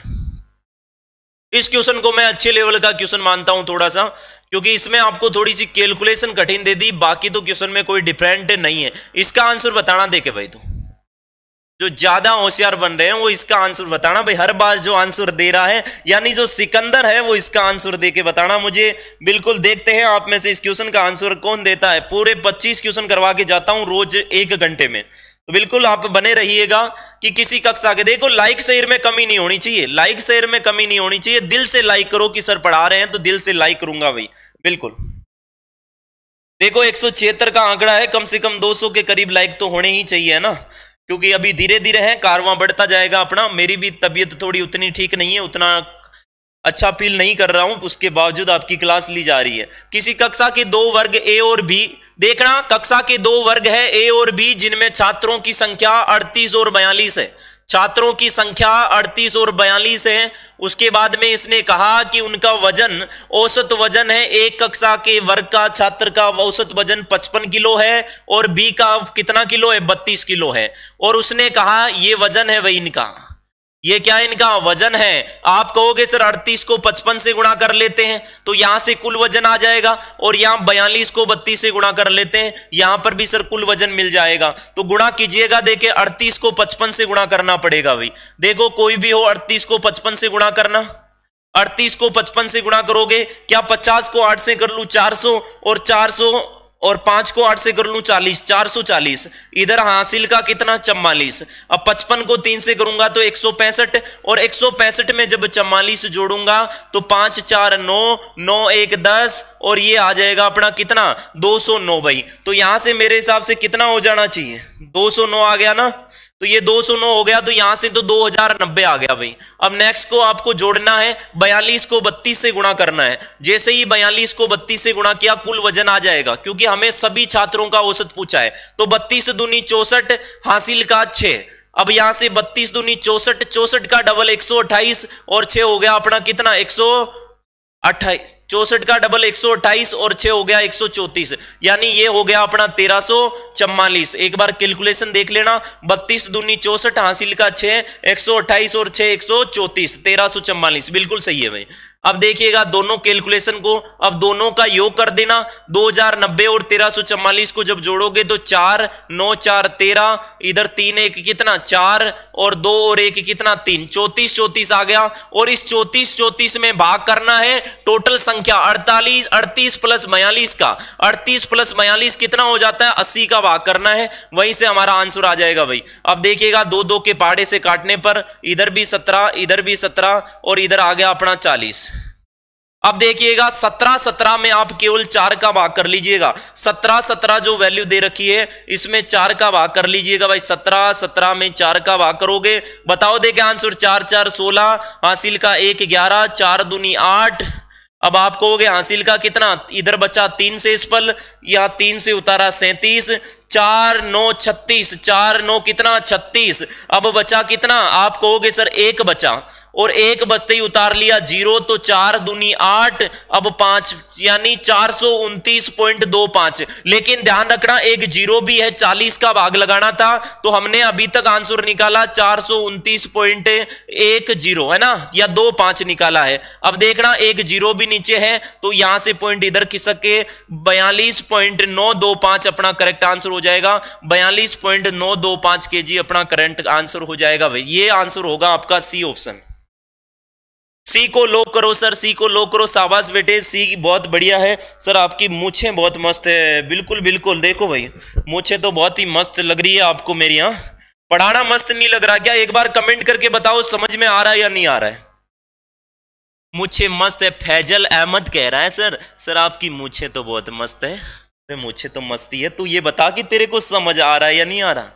B: इस क्वेश्चन को मैं अच्छे लेवल का क्वेश्चन मानता हूं थोड़ा सा क्योंकि इसमें आपको थोड़ी सी कैलकुलेशन कठिन दे दी बाकी तो क्वेश्चन में कोई डिफरेंट नहीं है इसका आंसर बताना देखे भाई तू जो ज्यादा होशियार बन रहे हैं वो इसका आंसर बताना भाई हर बार जो आंसर दे रहा है यानी जो सिकंदर है वो इसका आंसर दे के बताना मुझे बिल्कुल देखते हैं आप में से इस क्वेश्चन का आंसर कौन देता है पूरे 25 क्वेश्चन करवा के जाता हूं रोज एक घंटे में तो बिल्कुल आप बने रहिएगा कि किसी कक्षा के देखो लाइक शेयर में कमी नहीं होनी चाहिए लाइक शेयर में कमी नहीं होनी चाहिए दिल से लाइक करो कि सर पढ़ा रहे हैं तो दिल से लाइक करूंगा भाई बिल्कुल देखो एक का आंकड़ा है कम से कम 200 के करीब लाइक तो होने ही चाहिए ना क्योंकि अभी धीरे धीरे है कारवां बढ़ता जाएगा अपना मेरी भी तबीयत थोड़ी उतनी ठीक नहीं है उतना अच्छा फील नहीं कर रहा हूं उसके बावजूद आपकी क्लास ली जा रही है किसी कक्षा के दो वर्ग ए और बी देखना कक्षा के दो वर्ग है ए और बी जिनमें छात्रों की संख्या अड़तीस और बयालीस है छात्रों की संख्या 38 और 42 है उसके बाद में इसने कहा कि उनका वजन औसत वजन है एक कक्षा के वर्ग का छात्र का औसत वजन 55 किलो है और बी का कितना किलो है 32 किलो है और उसने कहा यह वजन है वह इनका ये क्या इनका वजन है आप कहोगे सर 38 को 55 से गुणा कर लेते हैं तो यहां से कुल वजन आ जाएगा और यहां 42 को 32 से गुणा कर लेते हैं यहां पर भी सर कुल वजन मिल जाएगा तो गुणा कीजिएगा देखे 38 को 55 से गुणा करना पड़ेगा भाई देखो कोई भी हो 38 को 55 से गुणा करना 38 को 55 से गुणा करोगे क्या 50 को 8 से कर लू 400 और 400 और पांच को आठ से कर लूँ चालीस चार सौ चालीस इधर हासिल का कितना चम्मालीस अब पचपन को तीन से करूंगा तो एक सौ पैंसठ और एक सौ पैंसठ में जब चम्मालीस जोड़ूंगा तो पांच चार नौ नौ एक दस और ये आ जाएगा अपना कितना दो सौ नौ भाई तो यहां से मेरे हिसाब से कितना हो जाना चाहिए दो सौ नौ आ गया ना तो ये दो सौ नौ हो गया तो यहां से तो दो हजार नब्बे आ गया भाई अब नेक्स्ट को आपको जोड़ना है बयालीस को बत्तीस से गुणा करना है जैसे ही बयालीस को बत्तीस से गुणा किया कुल वजन आ जाएगा क्योंकि हमें सभी छात्रों का औसत पूछा है तो बत्तीस दूनी चौसठ हासिल का छह अब यहां से बत्तीस दूनी चौसठ चौसठ का डबल एक सौ और छह हो गया अपना कितना एक सौ अट्ठाईस चौसठ का डबल एक सौ अट्ठाईस और छह हो गया एक सौ चौतीस यानी ये हो गया अपना तेरह सौ चम्बालीस एक बार कैलकुलेशन देख लेना बत्तीस दूनी चौसठ हासिल का छह एक सौ अट्ठाईस और छह एक सौ चौतीस तेरह सौ चम्बालीस बिल्कुल सही है भाई अब देखिएगा दोनों कैलकुलेशन को अब दोनों का योग कर देना दो हजार नब्बे और तेरह चवालीस को जब जोड़ोगे तो चार नौ चार तेरह इधर तीन एक कितना चार और दो और एक कितना तीन चौतीस चौतीस आ गया और इस चौतीस चौतीस में भाग करना है टोटल संख्या अड़तालीस अड़तीस प्लस बयालीस का अड़तीस प्लस बयालीस कितना हो जाता है अस्सी का भाग करना है वहीं से हमारा आंसर आ जाएगा भाई अब देखिएगा दो दो के पहाड़े से काटने पर इधर भी सत्रह इधर भी सत्रह और इधर आ गया अपना चालीस अब देखिएगा सत्रह सत्रह में आप केवल चार का भाग कर लीजिएगा सत्रह सत्रह जो वैल्यू दे रखी है इसमें चार का भाग कर लीजिएगा भाई सत्रह सत्रह में चार का भाग करोगे बताओ देखे आंसर चार चार सोलह हासिल का एक ग्यारह चार दूनी आठ अब आप कहोगे हासिल का कितना इधर बचा तीन से इस पल यहाँ तीन से उतारा सैंतीस चार नौ छत्तीस चार नौ कितना छत्तीस अब बचा कितना आप कहोगे सर एक बचा और एक बचते ही उतार लिया जीरो तो चार दूनी आठ अब पांच यानी चार सौ उनतीस पॉइंट दो पांच लेकिन ध्यान रखना एक जीरो भी है चालीस का भाग लगाना था तो हमने अभी तक आंसर निकाला चार सौ उनतीस पॉइंट एक जीरो है ना या दो पांच निकाला है अब देखना एक जीरो भी नीचे है तो यहां से पॉइंट इधर खिसक के बयालीस पॉइंट नौ दो पांच अपना करेक्ट आंसर हो जाएगा बयालीस पॉइंट नौ दो पांच के जी अपना करंट आंसर हो जाएगा भाई ये आंसर होगा आपका सी ऑप्शन सी को लो करो सर सी को लो करो शाबाश बेटे सी बहुत बढ़िया है सर आपकी मूछे बहुत मस्त है बिल्कुल बिल्कुल देखो भाई मूछे तो बहुत ही मस्त लग रही है आपको मेरी यहाँ पढ़ाना मस्त नहीं लग रहा क्या एक बार कमेंट करके बताओ समझ में आ रहा है या नहीं आ रहा है मुझे मस्त है फैजल अहमद कह रहा है सर सर आपकी मूछे तो बहुत मस्त है अरे मुझे तो मस्ती है तू ये बता कि तेरे को समझ आ रहा है या नहीं आ रहा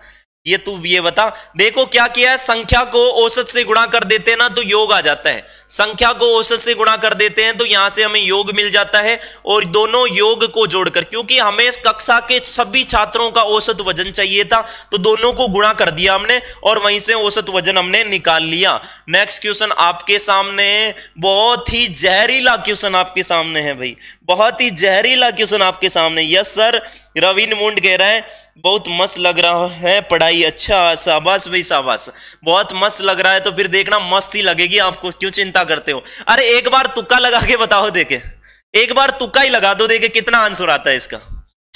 B: ये तू ये बता देखो क्या किया है संख्या को औसत से गुणा कर देते हैं ना तो योग आ जाता है संख्या को औसत से गुणा कर देते हैं तो यहां से हमें योग मिल जाता है और दोनों योग को जोड़कर क्योंकि हमें कक्षा के सभी छात्रों का औसत वजन चाहिए था तो दोनों को गुणा कर दिया हमने और वहीं से औसत वजन हमने निकाल लिया नेक्स्ट क्वेश्चन आपके सामने बहुत ही जहरीला क्वेश्चन आपके सामने है भाई बहुत ही जहरीला क्वेश्चन आपके सामने यस सर रवीन मुंड कह रहा है बहुत मस्त लग रहा है पढ़ाई अच्छा शाबाश भाई शाबाश बहुत मस्त लग रहा है तो फिर देखना मस्त ही लगेगी आपको क्यों चिंता करते हो अरे एक बार तुक्का लगा के बताओ देखे एक बार तुक्का ही लगा दो देखे कितना आंसर आता है इसका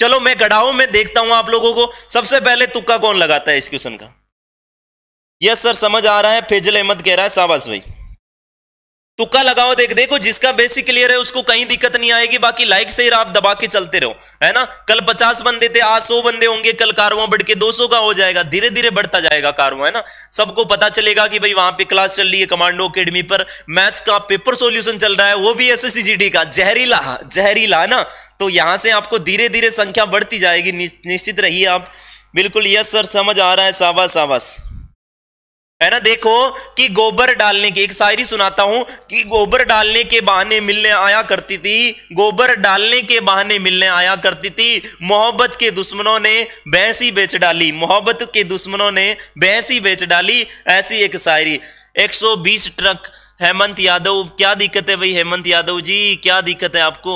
B: चलो मैं गढ़ाऊ मैं देखता हूं आप लोगों को सबसे पहले तुक्का कौन लगाता है इस क्वेश्चन का यस सर समझ आ रहा है फेजल अहमद कह रहा है शाबाश भाई तुक्का लगाओ देख देखो जिसका बेसिक क्लियर है उसको कहीं दिक्कत नहीं आएगी बाकी लाइक से ही आप दबा के चलते रहो है ना कल पचास बंदे थे आज सौ बंदे होंगे कल कारवा बढ़ के दो सौ का हो जाएगा धीरे धीरे बढ़ता जाएगा कारवा है ना सबको पता चलेगा कि भाई वहां पे क्लास चल रही है कमांडो अकेडमी पर मैथ्स का पेपर सोल्यूशन चल रहा है वो भी एस का जहरीला जहरीला ना तो यहां से आपको धीरे धीरे संख्या बढ़ती जाएगी निश्चित रहिए आप बिल्कुल यस सर समझ आ रहा है शाबाश शाबाश है ना देखो कि गोबर डालने की एक शायरी सुनाता हूं कि गोबर डालने के बहाने मिलने आया करती थी गोबर डालने के बहाने मिलने आया करती थी मोहब्बत के दुश्मनों ने भैंस ही बेच डाली मोहब्बत के दुश्मनों ने भैंस ही बेच डाली ऐसी एक शायरी 120 ट्रक हेमंत यादव क्या दिक्कत है भाई हेमंत यादव जी क्या दिक्कत है आपको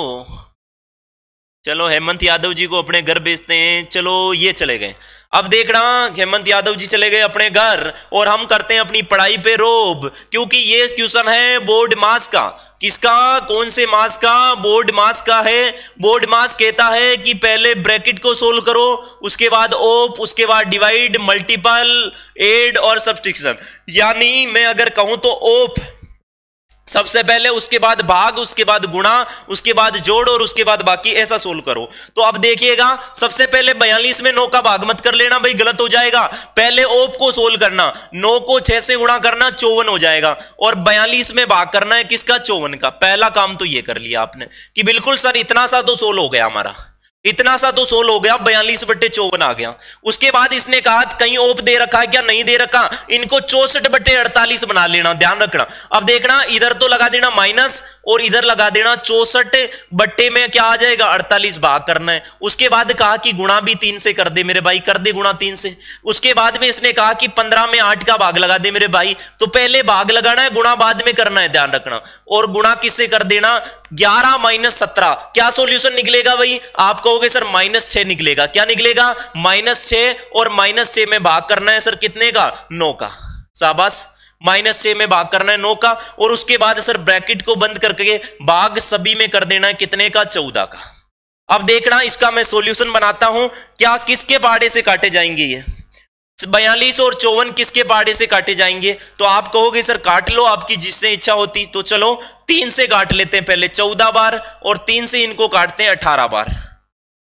B: चलो हेमंत यादव जी को अपने घर भेजते हैं चलो ये चले गए अब देख रहा हेमंत यादव जी चले गए अपने घर और हम करते हैं अपनी पढ़ाई पे रोब क्योंकि ये क्वेश्चन है बोर्ड मास का किसका कौन से मास का बोर्ड मास का है बोर्ड मास कहता है कि पहले ब्रैकेट को सोल्व करो उसके बाद ओप उसके बाद डिवाइड मल्टीपल एड और सब्सटिक्शन यानी मैं अगर कहूं तो ओप सबसे पहले उसके बाद भाग उसके बाद गुणा उसके बाद जोड़ और उसके बाद बाकी ऐसा सोल्व करो तो आप देखिएगा सबसे पहले बयालीस में नौ का भाग मत कर लेना भाई गलत हो जाएगा पहले ओप को सोल्व करना नौ को छह से गुणा करना चौवन हो जाएगा और बयालीस में भाग करना है किसका चौवन का पहला काम तो यह कर लिया आपने कि बिल्कुल सर इतना सा तो सोल्व हो गया हमारा इतना सा तो सोल हो गया बयालीस बट्टे चौवन आ गया उसके बाद इसने कहा कहीं ओप दे रखा है क्या नहीं दे रखा इनको चौसठ बट्टे अड़तालीस बना लेना ध्यान रखना अब देखना इधर तो लगा देना माइनस और इधर लगा देना चौसठ बट्टे में क्या आ जाएगा अड़तालीस भाग करना है उसके बाद कहा कि गुणा भी तीन से कर दे मेरे भाई कर दे गुणा तीन से उसके बाद में इसने कहा कि पंद्रह में आठ का भाग लगा दे मेरे भाई तो पहले भाग लगाना है गुणा बाद में करना है ध्यान रखना और गुणा किससे कर देना ग्यारह माइनस सत्रह क्या सोल्यूशन निकलेगा भाई आप कहोगे सर माइनस छह निकलेगा क्या निकलेगा माइनस छह और माइनस छह में भाग करना है सर कितने का नौ का शाबाश माइनस से में भाग करना है नौ का और उसके बाद सर ब्रैकेट को बंद करके भाग सभी में कर देना है कितने का चौदह का अब देखना इसका मैं सॉल्यूशन बनाता हूं क्या किसके पाड़े से काटे जाएंगे ये बयालीस और चौवन किसके पाड़े से काटे जाएंगे तो आप कहोगे सर काट लो आपकी जिससे इच्छा होती तो चलो तीन से काट लेते हैं पहले चौदह बार और तीन से इनको काटते हैं अठारह बार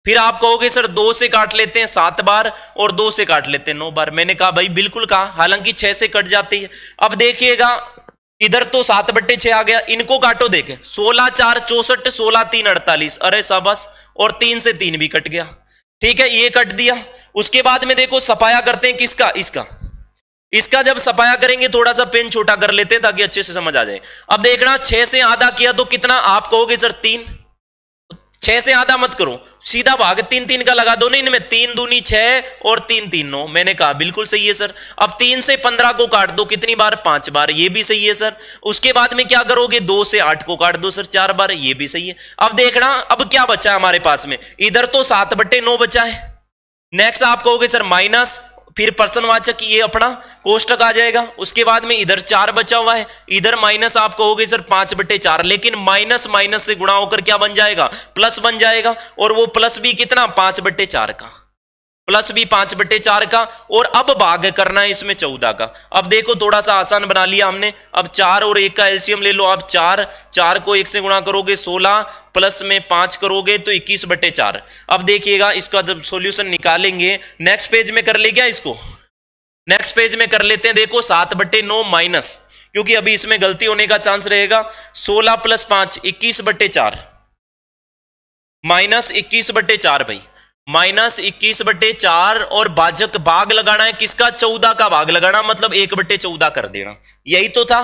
B: फिर आप कहोगे सर दो से काट लेते हैं सात बार और दो से काट लेते हैं नौ बार मैंने कहा भाई बिल्कुल कहा हालांकि छह से कट जाती है अब देखिएगा इधर तो सात बट्टे छह आ गया इनको काटो देखे सोलह चार चौसठ सोलह तीन अड़तालीस अरे सबस और तीन से तीन भी कट गया ठीक है ये कट दिया उसके बाद में देखो सफाया करते हैं किसका इसका इसका जब सफाया करेंगे थोड़ा सा पेन छोटा कर लेते हैं ताकि अच्छे से समझ आ जाए अब देखना छह से आधा किया तो कितना आप कहोगे सर तीन छह से आधा मत करो सीधा भाग तीन तीन का लगा दो ना इनमें तीन दूनी छह और तीन तीन नौ मैंने कहा बिल्कुल सही है सर अब तीन से पंद्रह को काट दो कितनी बार पांच बार ये भी सही है सर उसके बाद में क्या करोगे दो से आठ को काट दो सर चार बार ये भी सही है अब देखना अब क्या बचा है हमारे पास में इधर तो सात बट्टे नौ बचा है नेक्स्ट आप कहोगे सर माइनस फिर प्रश्नवाचक ये अपना कोष्टक आ जाएगा उसके बाद में इधर चार बचा हुआ है इधर माइनस आप कहोगे सर पांच बटे चार लेकिन माइनस माइनस से गुणा होकर क्या बन जाएगा प्लस बन जाएगा और वो प्लस भी कितना पांच बटे चार का प्लस भी पांच बटे चार का और अब भाग करना है इसमें चौदह का अब देखो थोड़ा सा आसान बना लिया हमने अब चार और एक का एल्सियम ले लो आप चार चार को एक से गुणा करोगे सोलह प्लस में पांच करोगे तो इक्कीस बटे चार अब देखिएगा इसका जब सोल्यूशन निकालेंगे नेक्स्ट पेज में कर ले क्या इसको नेक्स्ट पेज में कर लेते हैं देखो सात बटे नौ माइनस क्योंकि अभी इसमें गलती होने का चांस रहेगा सोलह प्लस पांच इक्कीस बटे चार माइनस इक्कीस बटे चार भाई माइनस इक्कीस बट्टे चार और बाजक भाग लगाना है किसका चौदह का भाग लगाना मतलब एक बट्टे चौदह कर देना यही तो था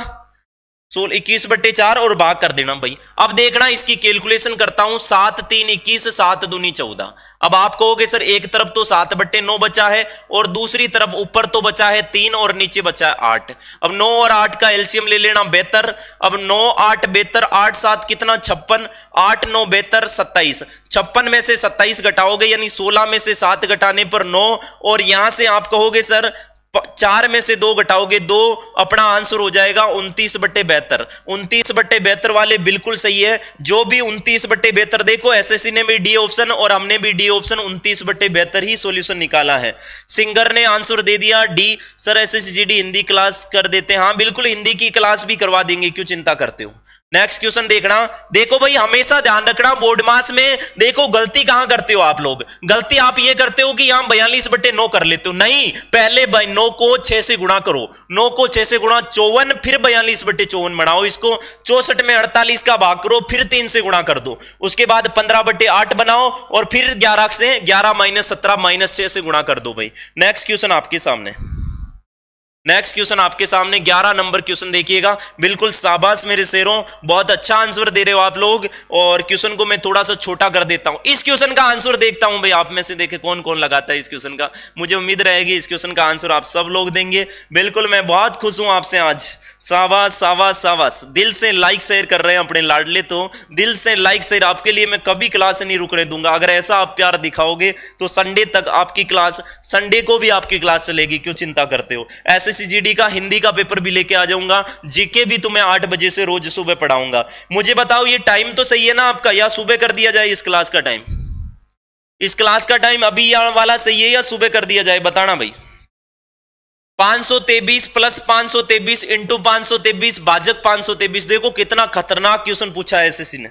B: सोल इक्कीस बट्टे चार और भाग कर देना भाई अब देखना इसकी कैलकुलेशन करता हूं सात तीन इक्कीस सात दूनी चौदह अब आप कहोगे सर एक तरफ तो सात बट्टे नौ बचा है और दूसरी तरफ ऊपर तो बचा है तीन और नीचे बचा है आठ अब नौ और आठ का एलसीएम ले लेना बेहतर अब नौ आठ बेहतर आठ सात कितना छप्पन आठ नौ बेहतर सत्ताईस छप्पन में से सत्ताईस घटाओगे यानी सोलह में से सात घटाने पर नौ और यहां से आप कहोगे सर चार में से दो घटाओगे दो अपना आंसर हो जाएगा उनतीस बट्टे बेहतर उनतीस बट्टे बेहतर वाले बिल्कुल सही है जो भी उनतीस बट्टे बेहतर देखो एसएससी ने भी डी ऑप्शन और हमने भी डी ऑप्शन उनतीस बट्टे बेहतर ही सोल्यूशन निकाला है सिंगर ने आंसर दे दिया D sir S Hindi class कर देते हैं हाँ बिल्कुल हिंदी की क्लास भी करवा देंगे क्यों चिंता करते हो नेक्स्ट क्वेश्चन देखना देखो भाई हमेशा ध्यान रखना बोर्ड मास में देखो गलती कहां करते हो आप लोग गलती आप ये करते हो कि यहां बयालीस बटे नौ कर लेते हो नहीं पहले नौ को छह से गुणा करो नौ को छह से गुणा चौवन फिर बयालीस बटे चौवन बनाओ इसको चौसठ में अड़तालीस का भाग करो फिर तीन से गुणा कर दो उसके बाद पंद्रह बटे आठ बनाओ और फिर ग्यारह से ग्यारह माइनस सत्रह माइनस छह से गुणा कर दो भाई नेक्स्ट क्वेश्चन आपके सामने नेक्स्ट क्वेश्चन आपके सामने 11 नंबर क्वेश्चन देखिएगा बिल्कुल शाबाश मेरे शेरों बहुत अच्छा आंसर दे रहे हो आप लोग और क्वेश्चन को मैं थोड़ा सा छोटा कर देता हूं इस क्वेश्चन का आंसर देखता हूं भाई आप में से देखे कौन कौन लगाता है इस क्वेश्चन का मुझे उम्मीद रहेगी इस क्वेश्चन का आंसर आप सब लोग देंगे बिल्कुल मैं बहुत खुश हूं आपसे आज सावास सावास सावास दिल से लाइक शेयर कर रहे हैं अपने लाडले तो दिल से लाइक शेयर आपके लिए मैं कभी क्लास नहीं रुकने दूंगा अगर ऐसा आप प्यार दिखाओगे तो संडे तक आपकी क्लास संडे को भी आपकी क्लास चलेगी क्यों चिंता करते हो एस का हिंदी का पेपर भी लेके आ जाऊंगा जीके भी तुम्हें आठ बजे से रोज सुबह पढ़ाऊंगा मुझे बताओ ये टाइम तो सही है ना आपका या सुबह कर दिया जाए इस क्लास का टाइम इस क्लास का टाइम अभी वाला सही है या सुबह कर दिया जाए बताना भाई पांच सौ तेबीस प्लस पांच सौ तेबीस इंटू पांच सौ तेबीस भाजक पांच सौ तेबीस देखो कितना खतरनाक क्वेश्चन पूछा है एसएससी ने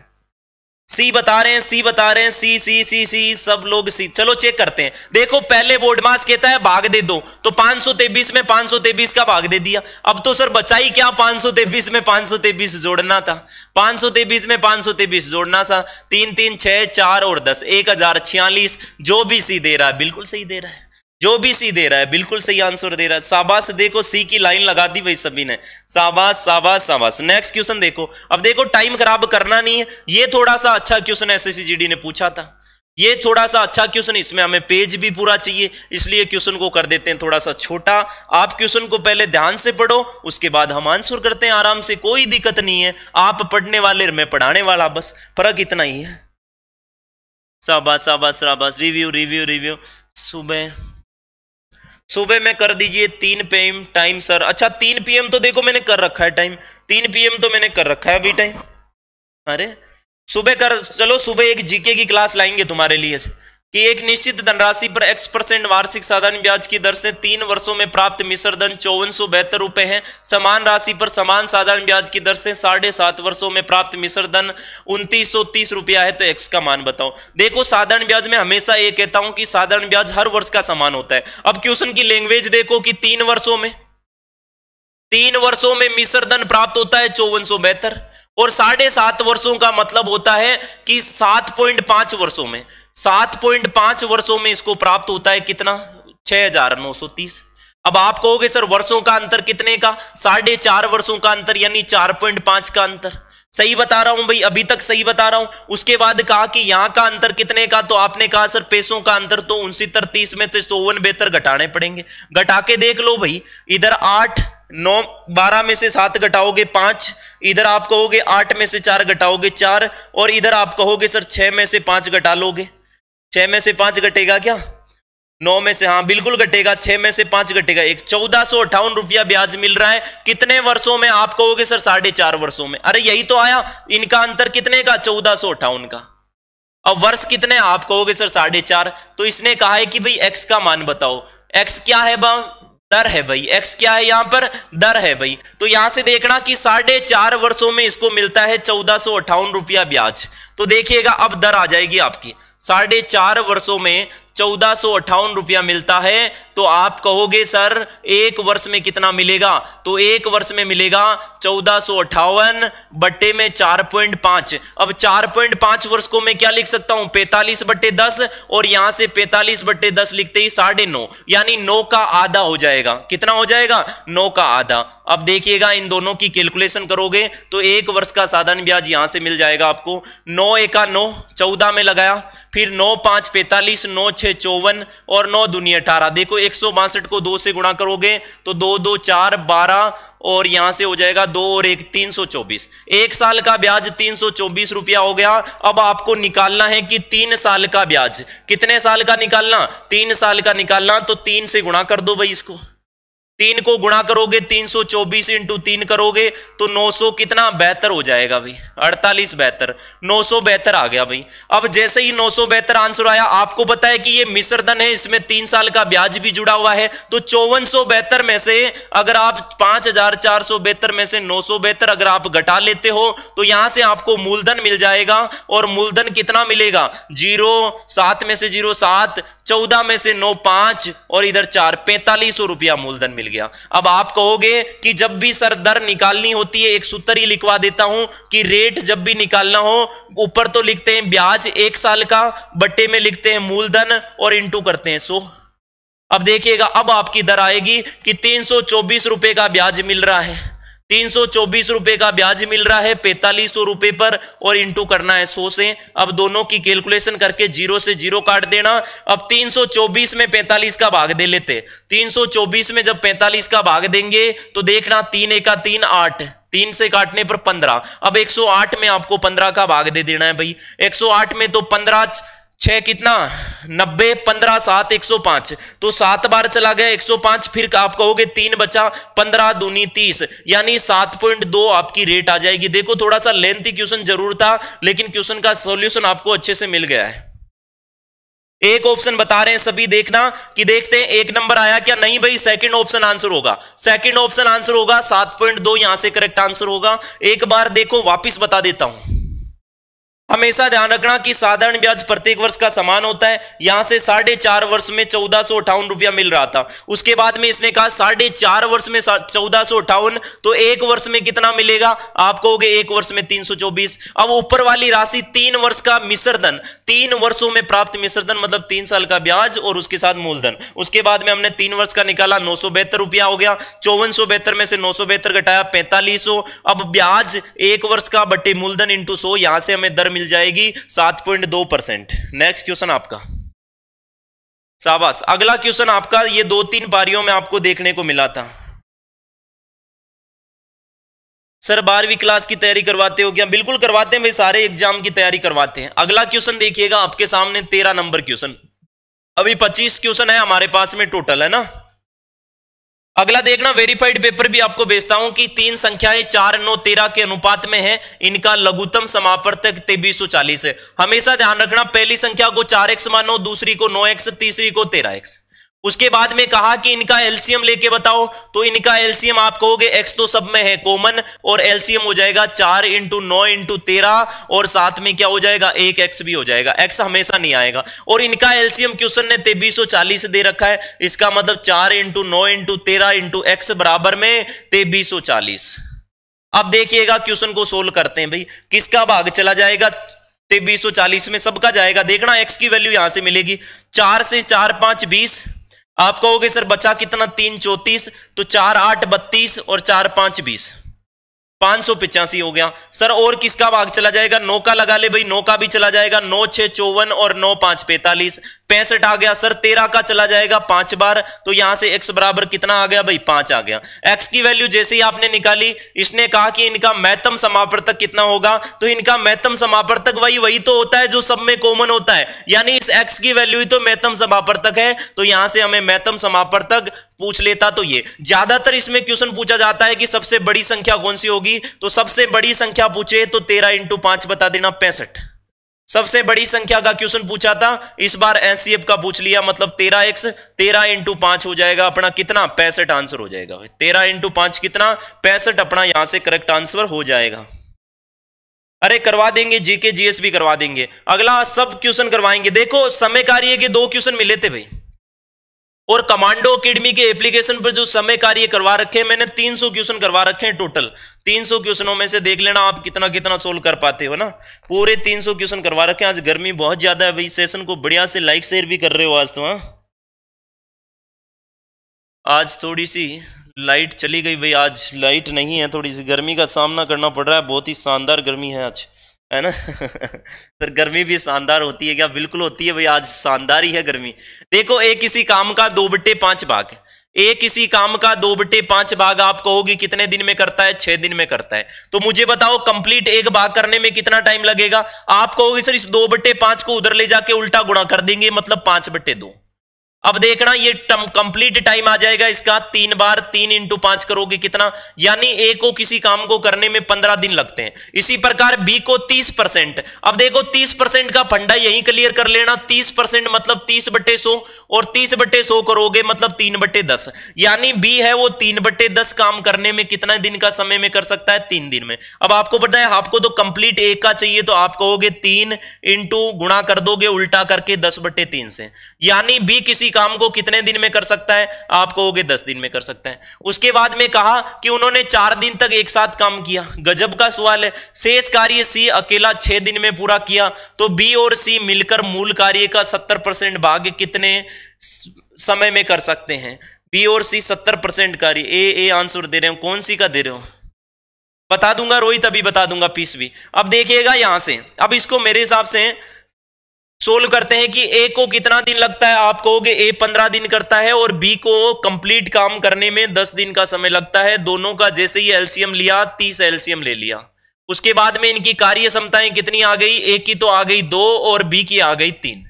B: सी बता रहे हैं सी बता रहे हैं सी सी सी सी सब लोग सी चलो चेक करते हैं देखो पहले बोर्ड मास कहता है भाग दे दो तो 523 में 523 का भाग दे दिया अब तो सर बचा ही क्या 523 में 523 जोड़ना था 523 में 523 जोड़ना था तीन तीन छह चार और दस एक हजार छियालीस जो भी सी दे रहा है बिल्कुल सही दे रहा है जो भी सी दे रहा है बिल्कुल सही आंसर दे रहा है शाबाश देखो सी की लाइन लगा दी भाई सभी ने शाबाश शाबाश शाबाश नेक्स्ट क्वेश्चन देखो अब देखो टाइम खराब करना नहीं है ये थोड़ा सा अच्छा क्वेश्चन एसएससीजीडी ने पूछा था ये थोड़ा सा अच्छा क्वेश्चन इसमें हमें पेज भी पूरा चाहिए इसलिए क्वेश्चन को कर देते हैं थोड़ा सा छोटा आप क्वेश्चन को पहले ध्यान से पढ़ो उसके बाद हम आंसर करते हैं आराम से कोई दिक्कत नहीं है आप पढ़ने वाले मैं पढ़ाने वाला बस फर्क इतना ही है शाबाश शाबाश शाबाश रिव्यू रिव्यू रिव्यू सुबह सुबह में कर दीजिए तीन पी टाइम सर अच्छा तीन पीएम तो देखो मैंने कर रखा है टाइम तीन पीएम तो मैंने कर रखा है अभी टाइम अरे सुबह कर चलो सुबह एक जीके की क्लास लाएंगे तुम्हारे लिए कि एक निश्चित धनराशि पर एक्स परसेंट वार्षिक साधारण ब्याज की दर से तीन वर्षों में प्राप्त धन चौवन सौ बेहतर रुपये है समान राशि पर समान साधारण ब्याज की दर से साढ़े सात वर्षों में प्राप्त धन उन्तीस सौ तीस रुपया है तो एक्स का मान बताओ देखो साधारण ब्याज में हमेशा ये कहता हूं कि साधारण ब्याज हर वर्ष का समान होता है अब क्वेश्चन की लैंग्वेज देखो कि तीन वर्षों में तीन वर्षों में धन प्राप्त होता है चौवन सौ बेहतर और साढ़े सात वर्षों का मतलब होता है कि सात पॉइंट पांच वर्षों में सात पॉइंट पांच वर्षों में इसको प्राप्त होता है कितना छह हजार नौ सौ तीस अब आप कहोगे सर वर्षों का अंतर कितने का साढ़े चार वर्षों का अंतर यानी चार पॉइंट पांच का अंतर सही बता रहा हूं भाई अभी तक सही बता रहा हूं उसके बाद कहा कि यहां का अंतर कितने का तो आपने कहा सर पैसों का अंतर तो उनसीतर तीस में तो चौवन बेहतर घटाने पड़ेंगे घटा के देख लो भाई इधर आठ नौ बारह में से सात घटाओगे पांच इधर आप कहोगे आठ में से चार घटाओगे चार और इधर आप कहोगे सर छह में से पांच घटा लोगे छह में से पांच घटेगा क्या नौ में से हाँ बिल्कुल घटेगा छह में से पांच घटेगा एक चौदह सौ अट्ठावन रुपया ब्याज मिल रहा है कितने वर्षों में आप कहोगे सर साढ़े चार वर्षो में अरे यही तो आया इनका अंतर कितने का चौदह सौ अट्ठावन का अब वर्ष कितने आप कहोगे सर साढ़े चार तो इसने कहा है कि भाई एक्स का मान बताओ एक्स क्या है बा दर है भाई एक्स क्या है यहां पर दर है भाई तो यहां से देखना कि साढ़े चार वर्षों में इसको मिलता है चौदह सौ अट्ठावन रुपया ब्याज तो देखिएगा अब दर आ जाएगी आपकी साढ़े चार वर्षों में चौदह सौ अट्ठावन रुपया मिलता है तो आप कहोगे सर एक वर्ष में कितना मिलेगा तो एक वर्ष में मिलेगा चौदह सौ अट्ठावन बट्टे में चार पॉइंट पांच अब चार पॉइंट पांच वर्ष को मैं क्या लिख सकता हूं पैतालीस बट्टे दस और यहां से पैतालीस बट्टे दस लिखते ही साढ़े नौ यानी नौ का आधा हो जाएगा कितना हो जाएगा नौ का आधा अब देखिएगा इन दोनों की कैलकुलेशन करोगे तो एक वर्ष का साधारण ब्याज यहां से मिल जाएगा आपको नौ एका नौ चौदह में लगाया फिर नौ पांच पैतालीस नौ छह चौवन और नौ दुनिया अठारह देखो एक सौ बासठ को दो से गुणा करोगे तो दो दो चार बारह और यहां से हो जाएगा दो और एक तीन सौ चौबीस एक साल का ब्याज तीन सौ चौबीस रुपया हो गया अब आपको निकालना है कि तीन साल का ब्याज कितने साल का निकालना तीन साल का निकालना तो तीन से गुणा कर दो भाई इसको तीन को गुणा करोगे तीन सौ चौबीस इंटू तीन करोगे तो नौ सौ कितना बेहतर हो जाएगा भाई अड़तालीस बेहतर नौ सौ बेहतर आ गया भाई अब जैसे ही नौ सौ बेहतर आंसर आया आपको बताया कि ये धन है इसमें तीन साल का ब्याज भी जुड़ा हुआ है तो चौवन सौ बेहतर में से अगर आप पांच हजार चार सौ बेहतर में से नौ सौ बेहतर अगर आप घटा लेते हो तो यहां से आपको मूलधन मिल जाएगा और मूलधन कितना मिलेगा जीरो सात में से जीरो सात चौदह में से नौ पांच और इधर चार पैंतालीस सौ रुपया मूलधन मिल गया अब आप कहोगे कि जब भी सर दर निकालनी होती है एक सूत्र ही लिखवा देता हूं कि रेट जब भी निकालना हो ऊपर तो लिखते हैं ब्याज एक साल का बट्टे में लिखते हैं मूलधन और इंटू करते हैं सो अब देखिएगा अब आपकी दर आएगी कि तीन सौ चौबीस रुपए का ब्याज मिल रहा है तीन सौ चौबीस रुपए का ब्याज मिल रहा है पैतालीस सौ रुपए पर और इंटू करना है सौ से अब दोनों की कैलकुलेशन करके जीरो से जीरो काट देना अब तीन सौ चौबीस में पैंतालीस का भाग दे लेते तीन सौ चौबीस में जब पैंतालीस का भाग देंगे तो देखना तीन एका तीन आठ तीन से काटने पर पंद्रह अब एक सौ आठ में आपको पंद्रह का भाग दे देना है भाई एक सौ आठ में तो पंद्रह छ कितना नब्बे पंद्रह सात एक सौ पांच तो सात बार चला गया एक सौ पांच फिर आप कहोगे तीन बचा पंद्रह दूनी तीस यानी सात पॉइंट दो आपकी रेट आ जाएगी देखो थोड़ा सा लेंथी क्वेश्चन जरूर था लेकिन क्वेश्चन का सॉल्यूशन आपको अच्छे से मिल गया है एक ऑप्शन बता रहे हैं सभी देखना कि देखते हैं एक नंबर आया क्या नहीं भाई सेकंड ऑप्शन आंसर होगा सेकंड ऑप्शन आंसर होगा सात पॉइंट दो यहां से करेक्ट आंसर होगा एक बार देखो वापस बता देता हूं हमेशा ध्यान रखना कि साधारण ब्याज प्रत्येक वर्ष का समान होता है यहां से साढ़े चार वर्ष में चौदह सौ अठावन रुपया मिल रहा था उसके बाद में इसने कहा साढ़े चार वर्ष में चौदह सौ अठावन तो एक वर्ष में कितना मिलेगा आप कहोगे एक वर्ष में तीन सौ चौबीस अब ऊपर वाली राशि तीन वर्ष का मिश्रधन तीन वर्षो में प्राप्त मिश्रधन मतलब तीन साल का ब्याज और उसके साथ मूलधन उसके बाद में हमने तीन वर्ष का निकाला नौ सौ बेहतर रुपया हो गया चौवन सौ बेहतर में से नौ सौ बेहतर घटाया पैंतालीस सौ अब ब्याज एक वर्ष का बटे मूलधन इंटू सौ यहां से हमें दर मिल जाएगी सात पॉइंट दो परसेंट नेक्स्ट क्वेश्चन आपका शाबाश अगला क्वेश्चन आपका
A: ये दो तीन पारियों में आपको देखने को मिला था
B: सर बारहवीं क्लास की तैयारी करवाते हो क्या बिल्कुल करवाते हैं भाई सारे एग्जाम की तैयारी करवाते हैं अगला क्वेश्चन देखिएगा आपके सामने तेरह नंबर क्वेश्चन अभी पच्चीस क्वेश्चन है हमारे पास में टोटल है ना अगला देखना वेरीफाइड पेपर भी आपको भेजता हूं कि तीन संख्याएं चार नौ तेरह के अनुपात में है इनका लघुतम समापर्तक तेबीस सौ चालीस है हमेशा ध्यान रखना पहली संख्या को चार एक्स मानो दूसरी को नौ एक्स तीसरी को तेरह एक्स उसके बाद में कहा कि इनका एलसीएम लेके बताओ तो इनका एलसीएम आप कहोगे एक्स तो सब में है कॉमन और एलसीएम हो जाएगा चार इंटू नौ इंटू तेरह और साथ में क्या हो जाएगा एक एक्स भी हो जाएगा एक्स हमेशा नहीं आएगा और इनका एलसीएम क्वेश्चन ने तेबीस सौ चालीस दे रखा है इसका मतलब चार इंटू नौ इंटू तेरह इंटू एक्स बराबर में तेबीस सौ चालीस अब देखिएगा क्वेश्चन को सोल्व करते हैं भाई किसका भाग चला जाएगा तेबीस सौ चालीस में सबका जाएगा देखना एक्स की वैल्यू यहां से मिलेगी चार से चार पांच बीस आप कहोगे सर बचा कितना तीन चौतीस तो चार आठ बत्तीस और चार पांच बीस पांच सौ पिचासी हो गया सर और किसका भाग चला जाएगा नौ का लगा ले भाई नौ का भी चला जाएगा नौ छ चौवन और नौ पांच पैतालीस पैंसठ आ गया सर तेरह का चला जाएगा पांच बार तो यहां से एक्स बराबर कितना आ गया भाई पांच आ गया एक्स की वैल्यू जैसे ही आपने निकाली इसने कहा कि इनका मैथम समापर्तक कितना होगा तो इनका मैथम समापर्तक वही वही तो होता है जो सब में कॉमन होता है यानी इस एक्स की वैल्यू ही तो मैथम समापर्तक है तो यहां से हमें मैथम समापर्तक पूछ लेता तो ये ज्यादातर इसमें क्वेश्चन पूछा जाता है कि सबसे बड़ी संख्या कौन सी होगी तो सबसे बड़ी संख्या पूछे तो तेरह इंटू बता देना पैंसठ सबसे बड़ी संख्या का क्वेश्चन पूछा था इस बार एनसीएफ का पूछ लिया मतलब तेरह एक्स तेरह इंटू पांच हो जाएगा अपना कितना पैंसठ आंसर हो जाएगा तेरह इंटू पांच कितना पैंसठ अपना यहां से करेक्ट आंसर हो जाएगा अरे करवा देंगे जीके जीएस भी करवा देंगे अगला सब क्वेश्चन करवाएंगे देखो समय कार्य के दो क्वेश्चन मिले थे भाई और कमांडो अकेडमी के एप्लीकेशन पर जो समय कार्य करवा रखे हैं मैंने 300 क्वेश्चन करवा रखे हैं टोटल 300 क्वेश्चनों में से देख लेना आप कितना कितना सोल्व कर पाते हो ना पूरे 300 क्वेश्चन करवा रखे हैं आज गर्मी बहुत ज्यादा है भाई सेशन को बढ़िया से लाइक शेयर भी कर रहे हो आज तो हाँ आज थोड़ी सी लाइट चली गई भाई आज लाइट नहीं है थोड़ी सी गर्मी का सामना करना पड़ रहा है बहुत ही शानदार गर्मी है आज है ना सर गर्मी भी शानदार होती है क्या बिल्कुल होती है भाई आज शानदार ही है गर्मी देखो एक किसी काम का दो बट्टे पांच भाग एक किसी काम का दो बट्टे पांच भाग आप कहोगे कितने दिन में करता है छह दिन में करता है तो मुझे बताओ कंप्लीट एक भाग करने में कितना टाइम लगेगा आप कहोगे सर इस दो बट्टे पांच को उधर ले जाके उल्टा गुणा कर देंगे मतलब पांच बट्टे दो अब देखना ये टम कंप्लीट टाइम आ जाएगा इसका तीन बार तीन इंटू पांच करोगे कितना यानी ए को किसी काम को करने में पंद्रह दिन लगते हैं इसी प्रकार बी को तीस परसेंट अब देखो तीस परसेंट का फंडा यही क्लियर कर लेना तीस परसेंट मतलब तीस बट्टे सो और तीस बट्टे सो करोगे मतलब तीन बट्टे दस यानी बी है वो तीन बट्टे दस काम करने में कितना दिन का समय में कर सकता है तीन दिन में अब आपको पता है आपको तो कंप्लीट ए का चाहिए तो आप कहोगे तीन इंटू गुणा कर दोगे उल्टा करके दस बट्टे तीन से यानी बी किसी किसी काम को कितने दिन में कर सकता है आप कहोगे दस दिन में कर सकता है उसके बाद में कहा कि उन्होंने चार दिन तक एक साथ काम किया गजब का सवाल है शेष कार्य सी अकेला छह दिन में पूरा किया तो बी और सी मिलकर मूल कार्य का सत्तर परसेंट भाग कितने समय में कर सकते हैं बी और सी सत्तर परसेंट कार्य ए ए आंसर दे रहे हो कौन सी का दे रहे हो बता दूंगा रोहित अभी बता दूंगा पीस भी अब देखिएगा यहां से अब इसको मेरे हिसाब से सोल्व करते हैं कि ए को कितना दिन लगता है आप कहोगे ए पंद्रह दिन करता है और बी को कंप्लीट काम करने में दस दिन का समय लगता है दोनों का जैसे ही एलसीएम लिया तीस एलसीएम ले लिया उसके बाद में इनकी कार्य क्षमताएं कितनी आ गई ए की तो आ गई दो और बी की आ गई तीन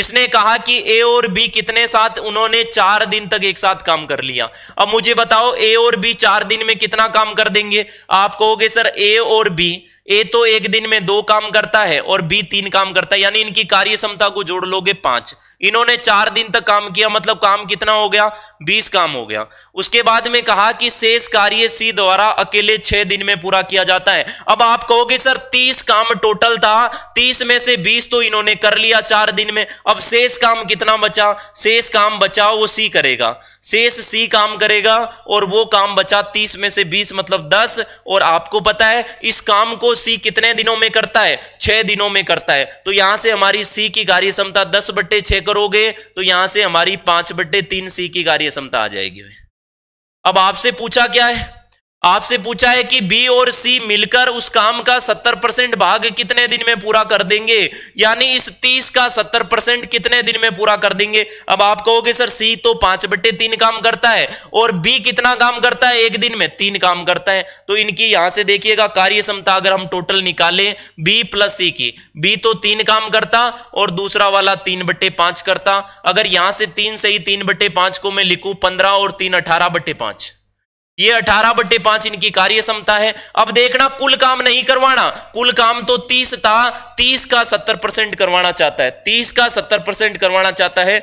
B: इसने कहा कि ए और बी कितने साथ उन्होंने चार दिन तक एक साथ काम कर लिया अब मुझे बताओ ए और बी चार दिन में कितना काम कर देंगे आप कहोगे सर ए और बी ए तो एक दिन में दो काम करता है और बी तीन काम करता है यानी इनकी कार्य क्षमता को जोड़ लोगे पांच इन्होंने चार दिन तक काम किया मतलब काम कितना हो गया बीस काम हो गया उसके बाद में कहा कि शेष कार्य सी द्वारा अकेले छह दिन में पूरा किया जाता है अब आप कहोगे सर तीस काम टोटल था तीस में से बीस तो इन्होंने कर लिया चार दिन में अब शेष काम कितना बचा शेष काम बचा वो सी करेगा शेष सी काम करेगा और वो काम बचा तीस में से बीस मतलब दस और आपको पता है इस काम को सी कितने दिनों में करता है छह दिनों में करता है तो यहां से हमारी सी की कार्य क्षमता दस बट्टे छह करोगे तो यहां से हमारी पांच बट्टे तीन सी की कार्य क्षमता आ जाएगी अब आपसे पूछा क्या है आपसे पूछा है कि बी और सी मिलकर उस काम का सत्तर परसेंट भाग कितने दिन में पूरा कर देंगे यानी इस 30 का 70 परसेंट कितने दिन में पूरा कर देंगे अब आप कहोगे सर सी तो पांच बट्टे तीन काम करता है और बी कितना काम करता है एक दिन में तीन काम करता है तो इनकी यहां से देखिएगा कार्य क्षमता अगर हम टोटल निकालें बी प्लस सी की बी तो तीन काम करता और दूसरा वाला तीन बट्टे पांच करता अगर यहां से तीन से ही तीन बट्टे पांच को मैं लिखू पंद्रह और तीन अठारह बट्टे पांच ये अठारह बट्टे पांच इनकी कार्य क्षमता है अब देखना कुल काम नहीं करवाना कुल काम तो तीस था तीस का सत्तर परसेंट करवाना चाहता है तीस का सत्तर परसेंट करवाना चाहता है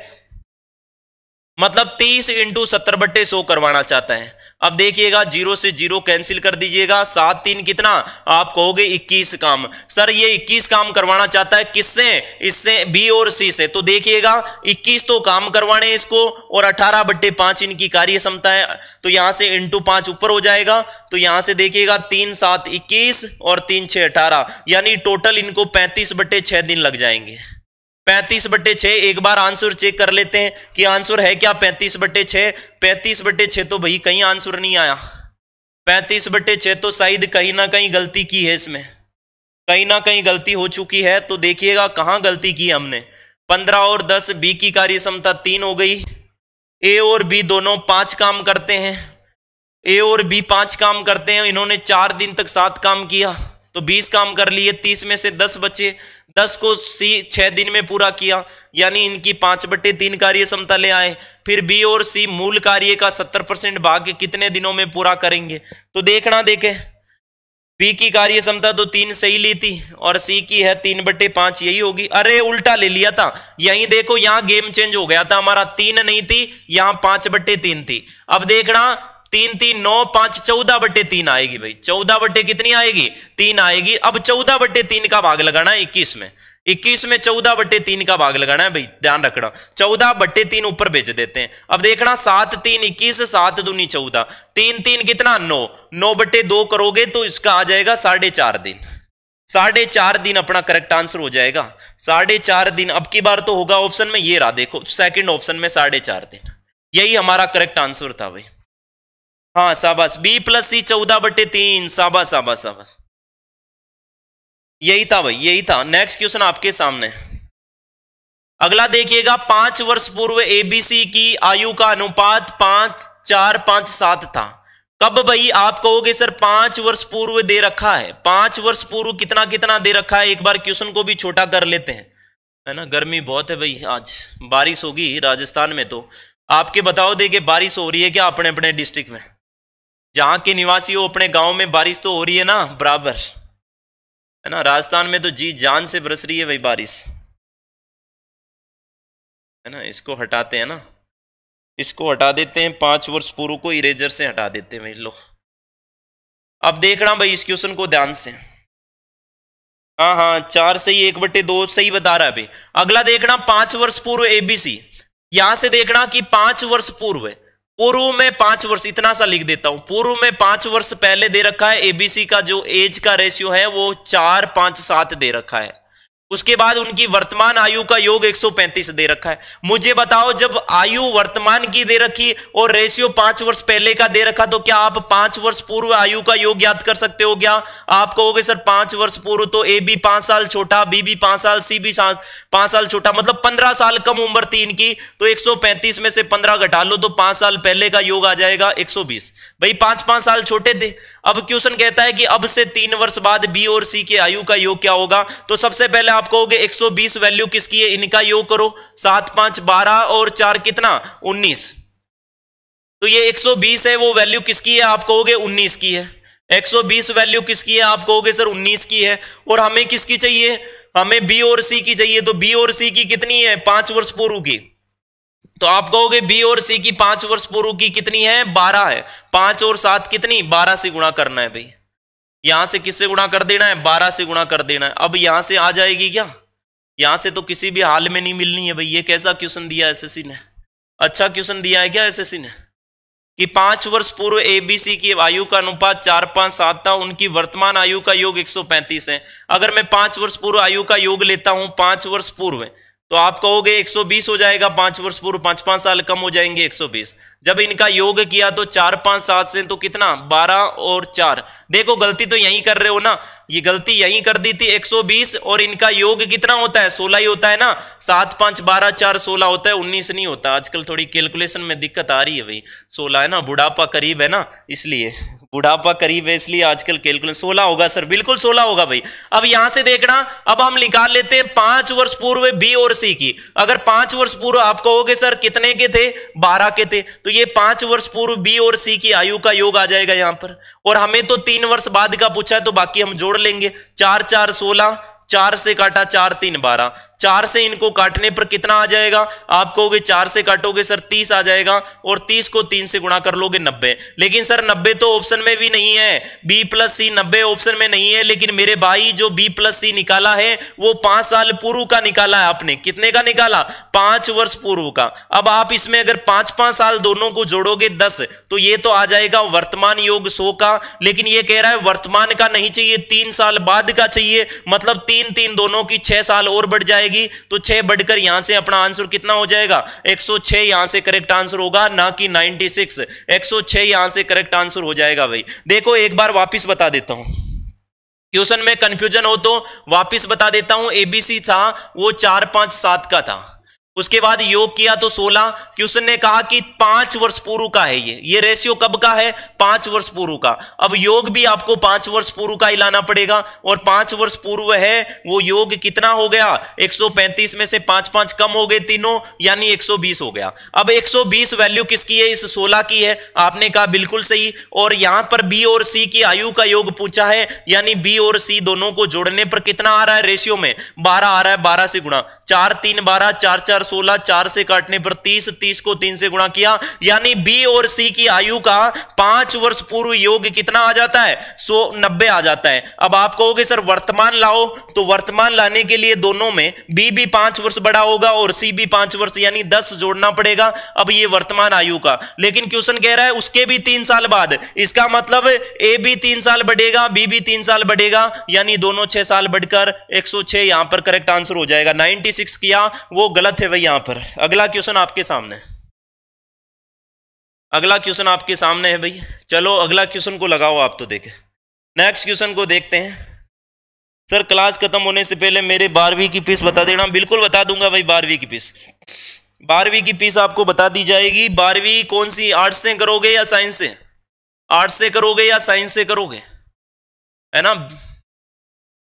B: मतलब तीस इंटू सत्तर बट्टे सो करवाना चाहता है अब देखिएगा जीरो से जीरो कैंसिल कर दीजिएगा सात तीन कितना आप कहोगे इक्कीस काम सर ये इक्कीस काम करवाना चाहता है किससे इससे बी और सी से तो देखिएगा इक्कीस तो काम करवाने इसको और अठारह बट्टे पांच इनकी कार्य क्षमता है तो यहां से इंटू पांच ऊपर हो जाएगा तो यहां से देखिएगा तीन सात इक्कीस और तीन छह अठारह यानी टोटल इनको पैंतीस बट्टे छह दिन लग जाएंगे पैंतीस बटे छः एक बार आंसर चेक कर लेते हैं कि आंसर है क्या पैंतीस बटे छः पैंतीस बटे छः तो भाई कहीं आंसर नहीं आया पैंतीस बटे छः तो शायद कहीं ना कहीं गलती की है इसमें कहीं ना कहीं गलती हो चुकी है तो देखिएगा कहाँ गलती की हमने पंद्रह और दस बी की कार्य क्षमता तीन हो गई ए और बी दोनों पांच काम करते हैं ए और बी पांच काम करते हैं इन्होंने चार दिन तक सात काम किया तो बीस काम कर लिए तीस में से दस बचे दस को सी छह दिन में पूरा किया यानी इनकी पांच बट्टे तीन कार्य क्षमता ले आए फिर बी और सी मूल कार्य का सत्तर परसेंट भाग कितने दिनों में पूरा करेंगे तो देखना देखे बी की कार्य क्षमता तो तीन सही ली थी और सी की है तीन बट्टे पांच यही होगी अरे उल्टा ले लिया था यही देखो यहां गेम चेंज हो गया था हमारा तीन नहीं थी यहां पांच बट्टे तीन थी अब देखना तीन तीन नौ पांच चौदह बटे तीन आएगी भाई चौदह बटे कितनी आएगी तीन आएगी अब चौदह बटे तीन का भाग लगाना है इक्कीस में इक्कीस में चौदह बट्टे तीन का भाग लगाना है भाई ध्यान रखना चौदह बट्टे तीन ऊपर भेज देते हैं अब देखना सात तीन इक्कीस सात दूनी चौदह तीन तीन कितना नौ नौ बट्टे दो करोगे तो इसका आ जाएगा साढ़े चार दिन साढ़े चार दिन अपना करेक्ट आंसर हो जाएगा साढ़े चार दिन अब की बार तो होगा ऑप्शन में ये रहा देखो सेकंड ऑप्शन में साढ़े चार दिन यही हमारा करेक्ट आंसर था भाई हाँ शाबाश बी प्लस सी चौदह बटे तीन शाबाश शाबाश शाबाश यही था भाई यही था नेक्स्ट क्वेश्चन आपके सामने अगला देखिएगा पांच वर्ष पूर्व एबीसी की आयु का अनुपात पांच चार पांच सात था कब भाई आप कहोगे सर पांच वर्ष पूर्व दे रखा है पांच वर्ष पूर्व कितना कितना दे रखा है एक बार क्वेश्चन को भी छोटा कर लेते हैं है ना गर्मी बहुत है भाई आज बारिश होगी राजस्थान में तो आपके बताओ देखिए बारिश हो रही है क्या अपने अपने डिस्ट्रिक्ट में जहां के निवासी हो अपने गांव में बारिश तो हो रही है ना बराबर है ना राजस्थान में तो जी जान से बरस रही है भाई बारिश
A: है ना इसको हटाते हैं ना इसको हटा देते हैं पांच वर्ष पूर्व को इरेजर से हटा देते हैं भाई लोग अब देख रहा
B: भाई इस क्वेश्चन को ध्यान से हाँ हाँ चार सही एक बटे दो सही बता रहा है अगला देखना पांच वर्ष पूर्व एबीसी यहां से देखना कि पांच वर्ष पूर्व है पूर्व में पांच वर्ष इतना सा लिख देता हूं पूर्व में पांच वर्ष पहले दे रखा है एबीसी का जो एज का रेशियो है वो चार पांच सात दे रखा है उसके बाद उनकी वर्तमान आयु का योग 135 दे रखा है मुझे बताओ जब आयु वर्तमान की दे रखी और रेशियो पांच वर्ष पहले का दे रखा तो क्या आप पांच वर्ष पूर्व आयु का योग याद कर सकते हो क्या आप कहोगे सर पांच वर्ष पूर्व तो ए बी पांच साल छोटा बी बी पांच साल सी बी पांच साल छोटा मतलब पंद्रह साल कम उम्र थी इनकी तो एक में से पंद्रह घटा लो तो पांच साल पहले का योग आ जाएगा एक भाई पांच पांच साल छोटे थे अब क्वेश्चन कहता है कि अब से तीन वर्ष बाद बी और सी के आयु का योग क्या होगा तो सबसे पहले आप कहोगे 120 वैल्यू किसकी है इनका योग करो सात पांच बारह और चार कितना 19 तो ये 120 है वो वैल्यू किसकी है आप कहोगे 19 की है 120 वैल्यू किसकी है आप कहोगे सर 19 की है और हमें किसकी चाहिए हमें बी और सी की चाहिए तो बी और सी की कितनी है पांच वर्ष पूर्व की तो आप कहोगे बी और सी की पांच वर्ष पूर्व की कितनी है बारह है पांच और सात कितनी बारह से गुणा करना है भाई यहां से किससे गुणा कर देना है बारह से गुणा कर देना है अब यहां से आ जाएगी क्या यहां से तो किसी भी हाल में नहीं मिलनी है भाई ये कैसा क्वेश्चन दिया सी ने अच्छा क्वेश्चन दिया है क्या सी ने कि पांच वर्ष पूर्व एबीसी की आयु का अनुपात चार पांच सात था उनकी वर्तमान आयु का योग 135 है अगर मैं पांच वर्ष पूर्व आयु का योग लेता हूं पांच वर्ष पूर्व तो आप कहोगे 120 हो जाएगा पांच वर्ष पूर्व पांच पांच साल कम हो जाएंगे 120 जब इनका योग किया तो चार पांच सात से तो कितना बारह और चार देखो गलती तो यही कर रहे हो ना ये गलती यही कर दी थी 120 और इनका योग कितना होता है सोलह ही होता है ना सात पांच बारह चार सोलह होता है उन्नीस नहीं होता आजकल थोड़ी कैलकुलेशन में दिक्कत आ रही है भाई सोलह है ना बुढ़ापा करीब है ना इसलिए बुढ़ापा करीब है इसलिए आजकल कैलकुलेट सोलह होगा सर बिल्कुल सोलह होगा भाई अब यहां से देखना अब हम निकाल लेते हैं पांच वर्ष पूर्व बी और सी की अगर पांच वर्ष पूर्व आप कहोगे सर कितने के थे बारह के थे तो ये पांच वर्ष पूर्व बी और सी की आयु का योग आ जाएगा यहां पर और हमें तो तीन वर्ष बाद का पूछा है तो बाकी हम जोड़ लेंगे चार चार सोलह चार से काटा चार तीन बारह चार से इनको काटने पर कितना आ जाएगा आप कहोगे चार से काटोगे सर तीस आ जाएगा और तीस को तीन से गुणा कर लोगे नब्बे लेकिन सर नब्बे तो ऑप्शन में भी नहीं है बी प्लस सी नब्बे ऑप्शन में नहीं है लेकिन मेरे भाई जो बी प्लस सी निकाला है वो पांच साल पूर्व का निकाला है आपने कितने का निकाला पांच वर्ष पूर्व का अब आप इसमें अगर पांच पांच साल दोनों को जोड़ोगे दस तो ये तो आ जाएगा वर्तमान योग सो का लेकिन ये कह रहा है वर्तमान का नहीं चाहिए तीन साल बाद का चाहिए मतलब तीन तीन दोनों की छह साल और बढ़ जाएगी जाएगी तो छह बढ़कर यहां से अपना आंसर कितना हो जाएगा 106 यहां से करेक्ट आंसर होगा ना कि 96 106 यहां से करेक्ट आंसर हो जाएगा भाई देखो एक बार वापिस बता देता हूं क्वेश्चन में कंफ्यूजन हो तो वापिस बता देता हूं एबीसी था वो चार पांच सात का था उसके बाद योग किया तो सोलह कि उसने कहा कि पांच वर्ष पूर्व का है ये ये रेशियो कब का है पांच वर्ष पूर्व का अब योग भी आपको पांच वर्ष पूर्व का लाना पड़ेगा और पांच वर्ष पूर्व है वो योग कितना हो गया 135 में से पांच पांच कम हो गए तीनों यानी 120 हो गया अब 120 वैल्यू किसकी है इस सोलह की है आपने कहा बिल्कुल सही और यहां पर बी और सी की आयु का योग पूछा है यानी बी और सी दोनों को जोड़ने पर कितना आ रहा है रेशियो में बारह आ रहा है बारह से गुणा चार तीन बारह चार चार सोलह चार से काटने पर तीस तीस को तीन से गुणा किया यानी बी और सी की आयु का पांच वर्ष पूर्व योग कितना आ जाता है सो नब्बे आ जाता है अब आप कहोगे सर वर्तमान लाओ तो वर्तमान लाने के लिए दोनों में बी भी पांच वर्ष बड़ा होगा और सी भी पांच वर्ष यानी दस जोड़ना पड़ेगा अब ये वर्तमान आयु का लेकिन क्वेश्चन कह रहा है उसके भी तीन साल बाद इसका मतलब ए भी तीन साल बढ़ेगा बी भी तीन साल बढ़ेगा यानी दोनों छह साल बढ़कर 106 यहां पर करेक्ट आंसर हो जाएगा 96 किया वो गलत है भाई यहां पर अगला क्वेश्चन आपके सामने अगला क्वेश्चन आपके सामने है भाई चलो अगला क्वेश्चन को लगाओ आप तो देखे नेक्स्ट क्वेश्चन को देखते हैं सर क्लास खत्म होने से पहले मेरे बारहवीं की फीस बता देना बिल्कुल बता दूंगा भाई बारहवीं की फीस बारहवीं की फीस आपको बता दी जाएगी बारहवीं कौन सी आर्ट्स से करोगे या साइंस से आर्ट्स से करोगे या साइंस से करोगे है ना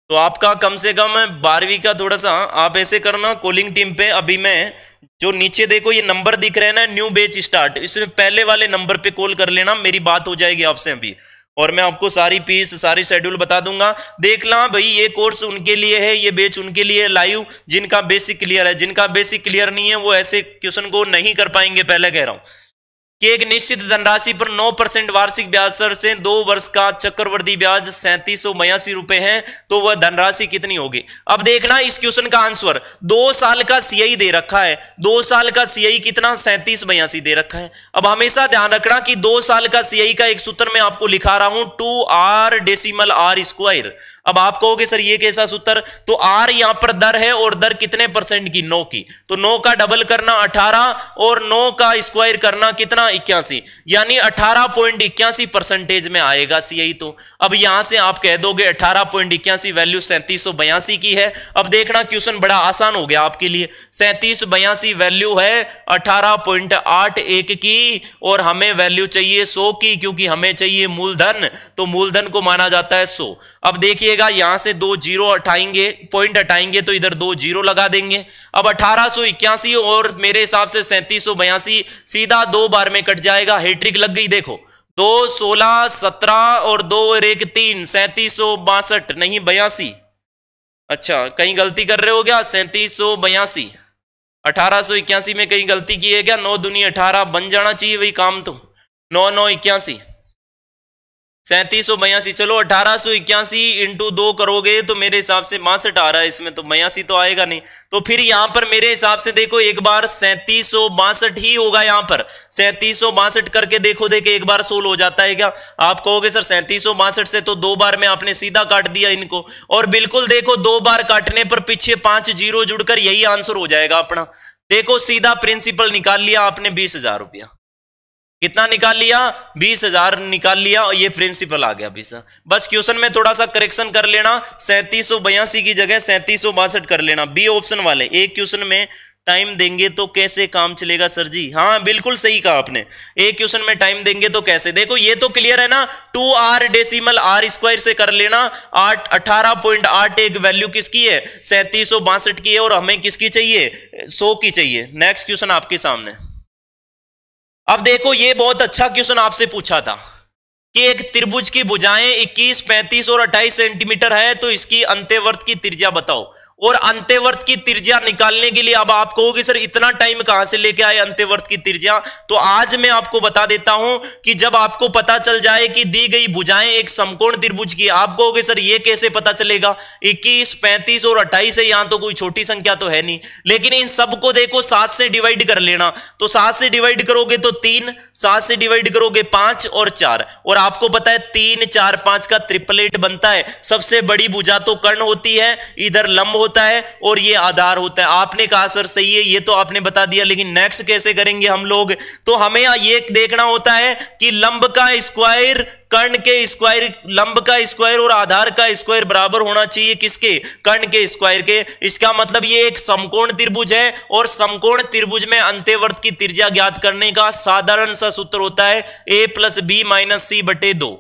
B: तो आपका कम से कम बारहवीं का थोड़ा सा आप ऐसे करना कॉलिंग टीम पे अभी मैं जो नीचे देखो ये नंबर दिख रहे हैं ना न्यू बेच स्टार्ट इसमें पहले वाले नंबर पे कॉल कर लेना मेरी बात हो जाएगी आपसे अभी और मैं आपको सारी पीस सारी शेड्यूल बता दूंगा देख ला भाई ये कोर्स उनके लिए है ये बेच उनके लिए लाइव जिनका बेसिक क्लियर है जिनका बेसिक क्लियर नहीं है वो ऐसे क्वेश्चन को नहीं कर पाएंगे पहले कह रहा हूँ कि एक निश्चित धनराशि पर 9 परसेंट वार्षिक ब्याज दर से दो वर्ष का चक्रवर्ती ब्याज सैंतीस सौ बयासी रुपए है तो वह धनराशि कितनी होगी अब देखना इस क्वेश्चन का आंसर दो साल का सीआई दे रखा है दो साल का सीआई कितना सैंतीस बयासी दे रखा है अब हमेशा ध्यान रखना कि दो साल का सीआई का एक सूत्र में आपको लिखा रहा हूं two R decimal R square अब आप कहोगे सर ये कैसा सूत्र तो आर यहां पर दर है और दर कितने परसेंट की नौ की तो नौ का डबल करना अठारह और नौ का स्क्वायर करना कितना इक्यासी यानी अठारह पॉइंट इक्यासी परसेंटेज में आएगा सीआई तो अब यहां से आप कह दोगे अठारह पॉइंट इक्यासी वैल्यू सैंतीस सौ बयासी की है अब देखना क्वेश्चन बड़ा आसान हो गया आपके लिए सैंतीस बयासी वैल्यू है अठारह पॉइंट आठ एक की और हमें वैल्यू चाहिए सौ की क्योंकि हमें चाहिए मूलधन तो मूलधन को माना जाता है सो अब देखिएगा यहां से दो जीरो हटाएंगे पॉइंट हटाएंगे तो इधर दो जीरो लगा देंगे अब अठारह और मेरे हिसाब से सैंतीस सीधा दो बार में में कट जाएगा हेट्रिक लग गई देखो दो सोलह सत्रह और दो और एक तीन सैंतीस सौ बासठ नहीं बयासी अच्छा कहीं गलती कर रहे हो क्या सैंतीस सौ बयासी अठारह सौ इक्यासी में कहीं गलती की है क्या नौ दुनिया अठारह बन जाना चाहिए वही काम तो नौ नौ इक्यासी सैंतीस सौ बयासी चलो अठारह सौ इक्यासी इंटू दो करोगे तो मेरे हिसाब से बासठ आ रहा है इसमें तो बयासी तो आएगा नहीं तो फिर यहां पर मेरे हिसाब से देखो एक बार सैंतीस सौ बासठ ही होगा यहां पर सैंतीस सौ बासठ करके देखो देखे एक बार सोल हो जाता है क्या आप कहोगे सर सैंतीस सौ बासठ से तो दो बार में आपने सीधा काट दिया इनको और बिल्कुल देखो दो बार काटने पर पीछे पांच जीरो जुड़कर यही आंसर हो जाएगा अपना देखो सीधा प्रिंसिपल निकाल लिया आपने बीस हजार रुपया कितना निकाल लिया बीस हजार निकाल लिया और ये प्रिंसिपल आ गया बीस बस क्वेश्चन में थोड़ा सा करेक्शन कर लेना सैंतीस की जगह सैंतीस कर लेना बी ऑप्शन वाले एक क्वेश्चन में टाइम देंगे तो कैसे काम चलेगा सर जी हाँ बिल्कुल सही कहा आपने एक क्वेश्चन में टाइम देंगे तो कैसे देखो ये तो क्लियर है ना two R decimal R square से कर लेना आठ अठारह पॉइंट आठ एक वैल्यू किसकी है सैंतीस की है और हमें किसकी चाहिए सौ की चाहिए नेक्स्ट क्वेश्चन आपके सामने अब देखो ये बहुत अच्छा क्वेश्चन आपसे पूछा था कि एक त्रिभुज की भुजाएं 21, 35 और 28 सेंटीमीटर है तो इसकी अंत्यवर्त की त्रिज्या बताओ और अंत्यवर्त की तिर्जा निकालने के लिए अब आप कहोगे सर इतना टाइम कहां से लेके आए अंत्यवर्त की तिर्जा तो आज मैं आपको बता देता हूं कि जब आपको पता चल जाए कि दी गई भुजाएं एक समकोण त्रिभुज की आप कहोगे सर ये कैसे पता चलेगा 21, 35 और 28 है यहां तो कोई छोटी संख्या तो है नहीं लेकिन इन सबको देखो सात से डिवाइड कर लेना तो सात से डिवाइड करोगे तो तीन सात से डिवाइड करोगे पांच और चार और आपको पता है तीन चार पांच का ट्रिपलेट बनता है सबसे बड़ी भुजा तो कर्ण होती है इधर लंब होता है और ये आधार होता है आपने कहा सर सही है ये तो आपने बता दिया लेकिन नेक्स्ट कैसे करेंगे हम लोग तो हमें ये देखना होता है कि लंब का स्क्वायर कर्ण के स्क्वायर लंब का स्क्वायर और आधार का स्क्वायर बराबर होना चाहिए किसके कर्ण के स्क्वायर के इसका मतलब ये एक समकोण त्रिभुज है और समकोण त्रिभुज में अंत्यवर्त की त्रिज्या ज्ञात करने का साधारण सा सूत्र होता है A plus B minus C बटे दो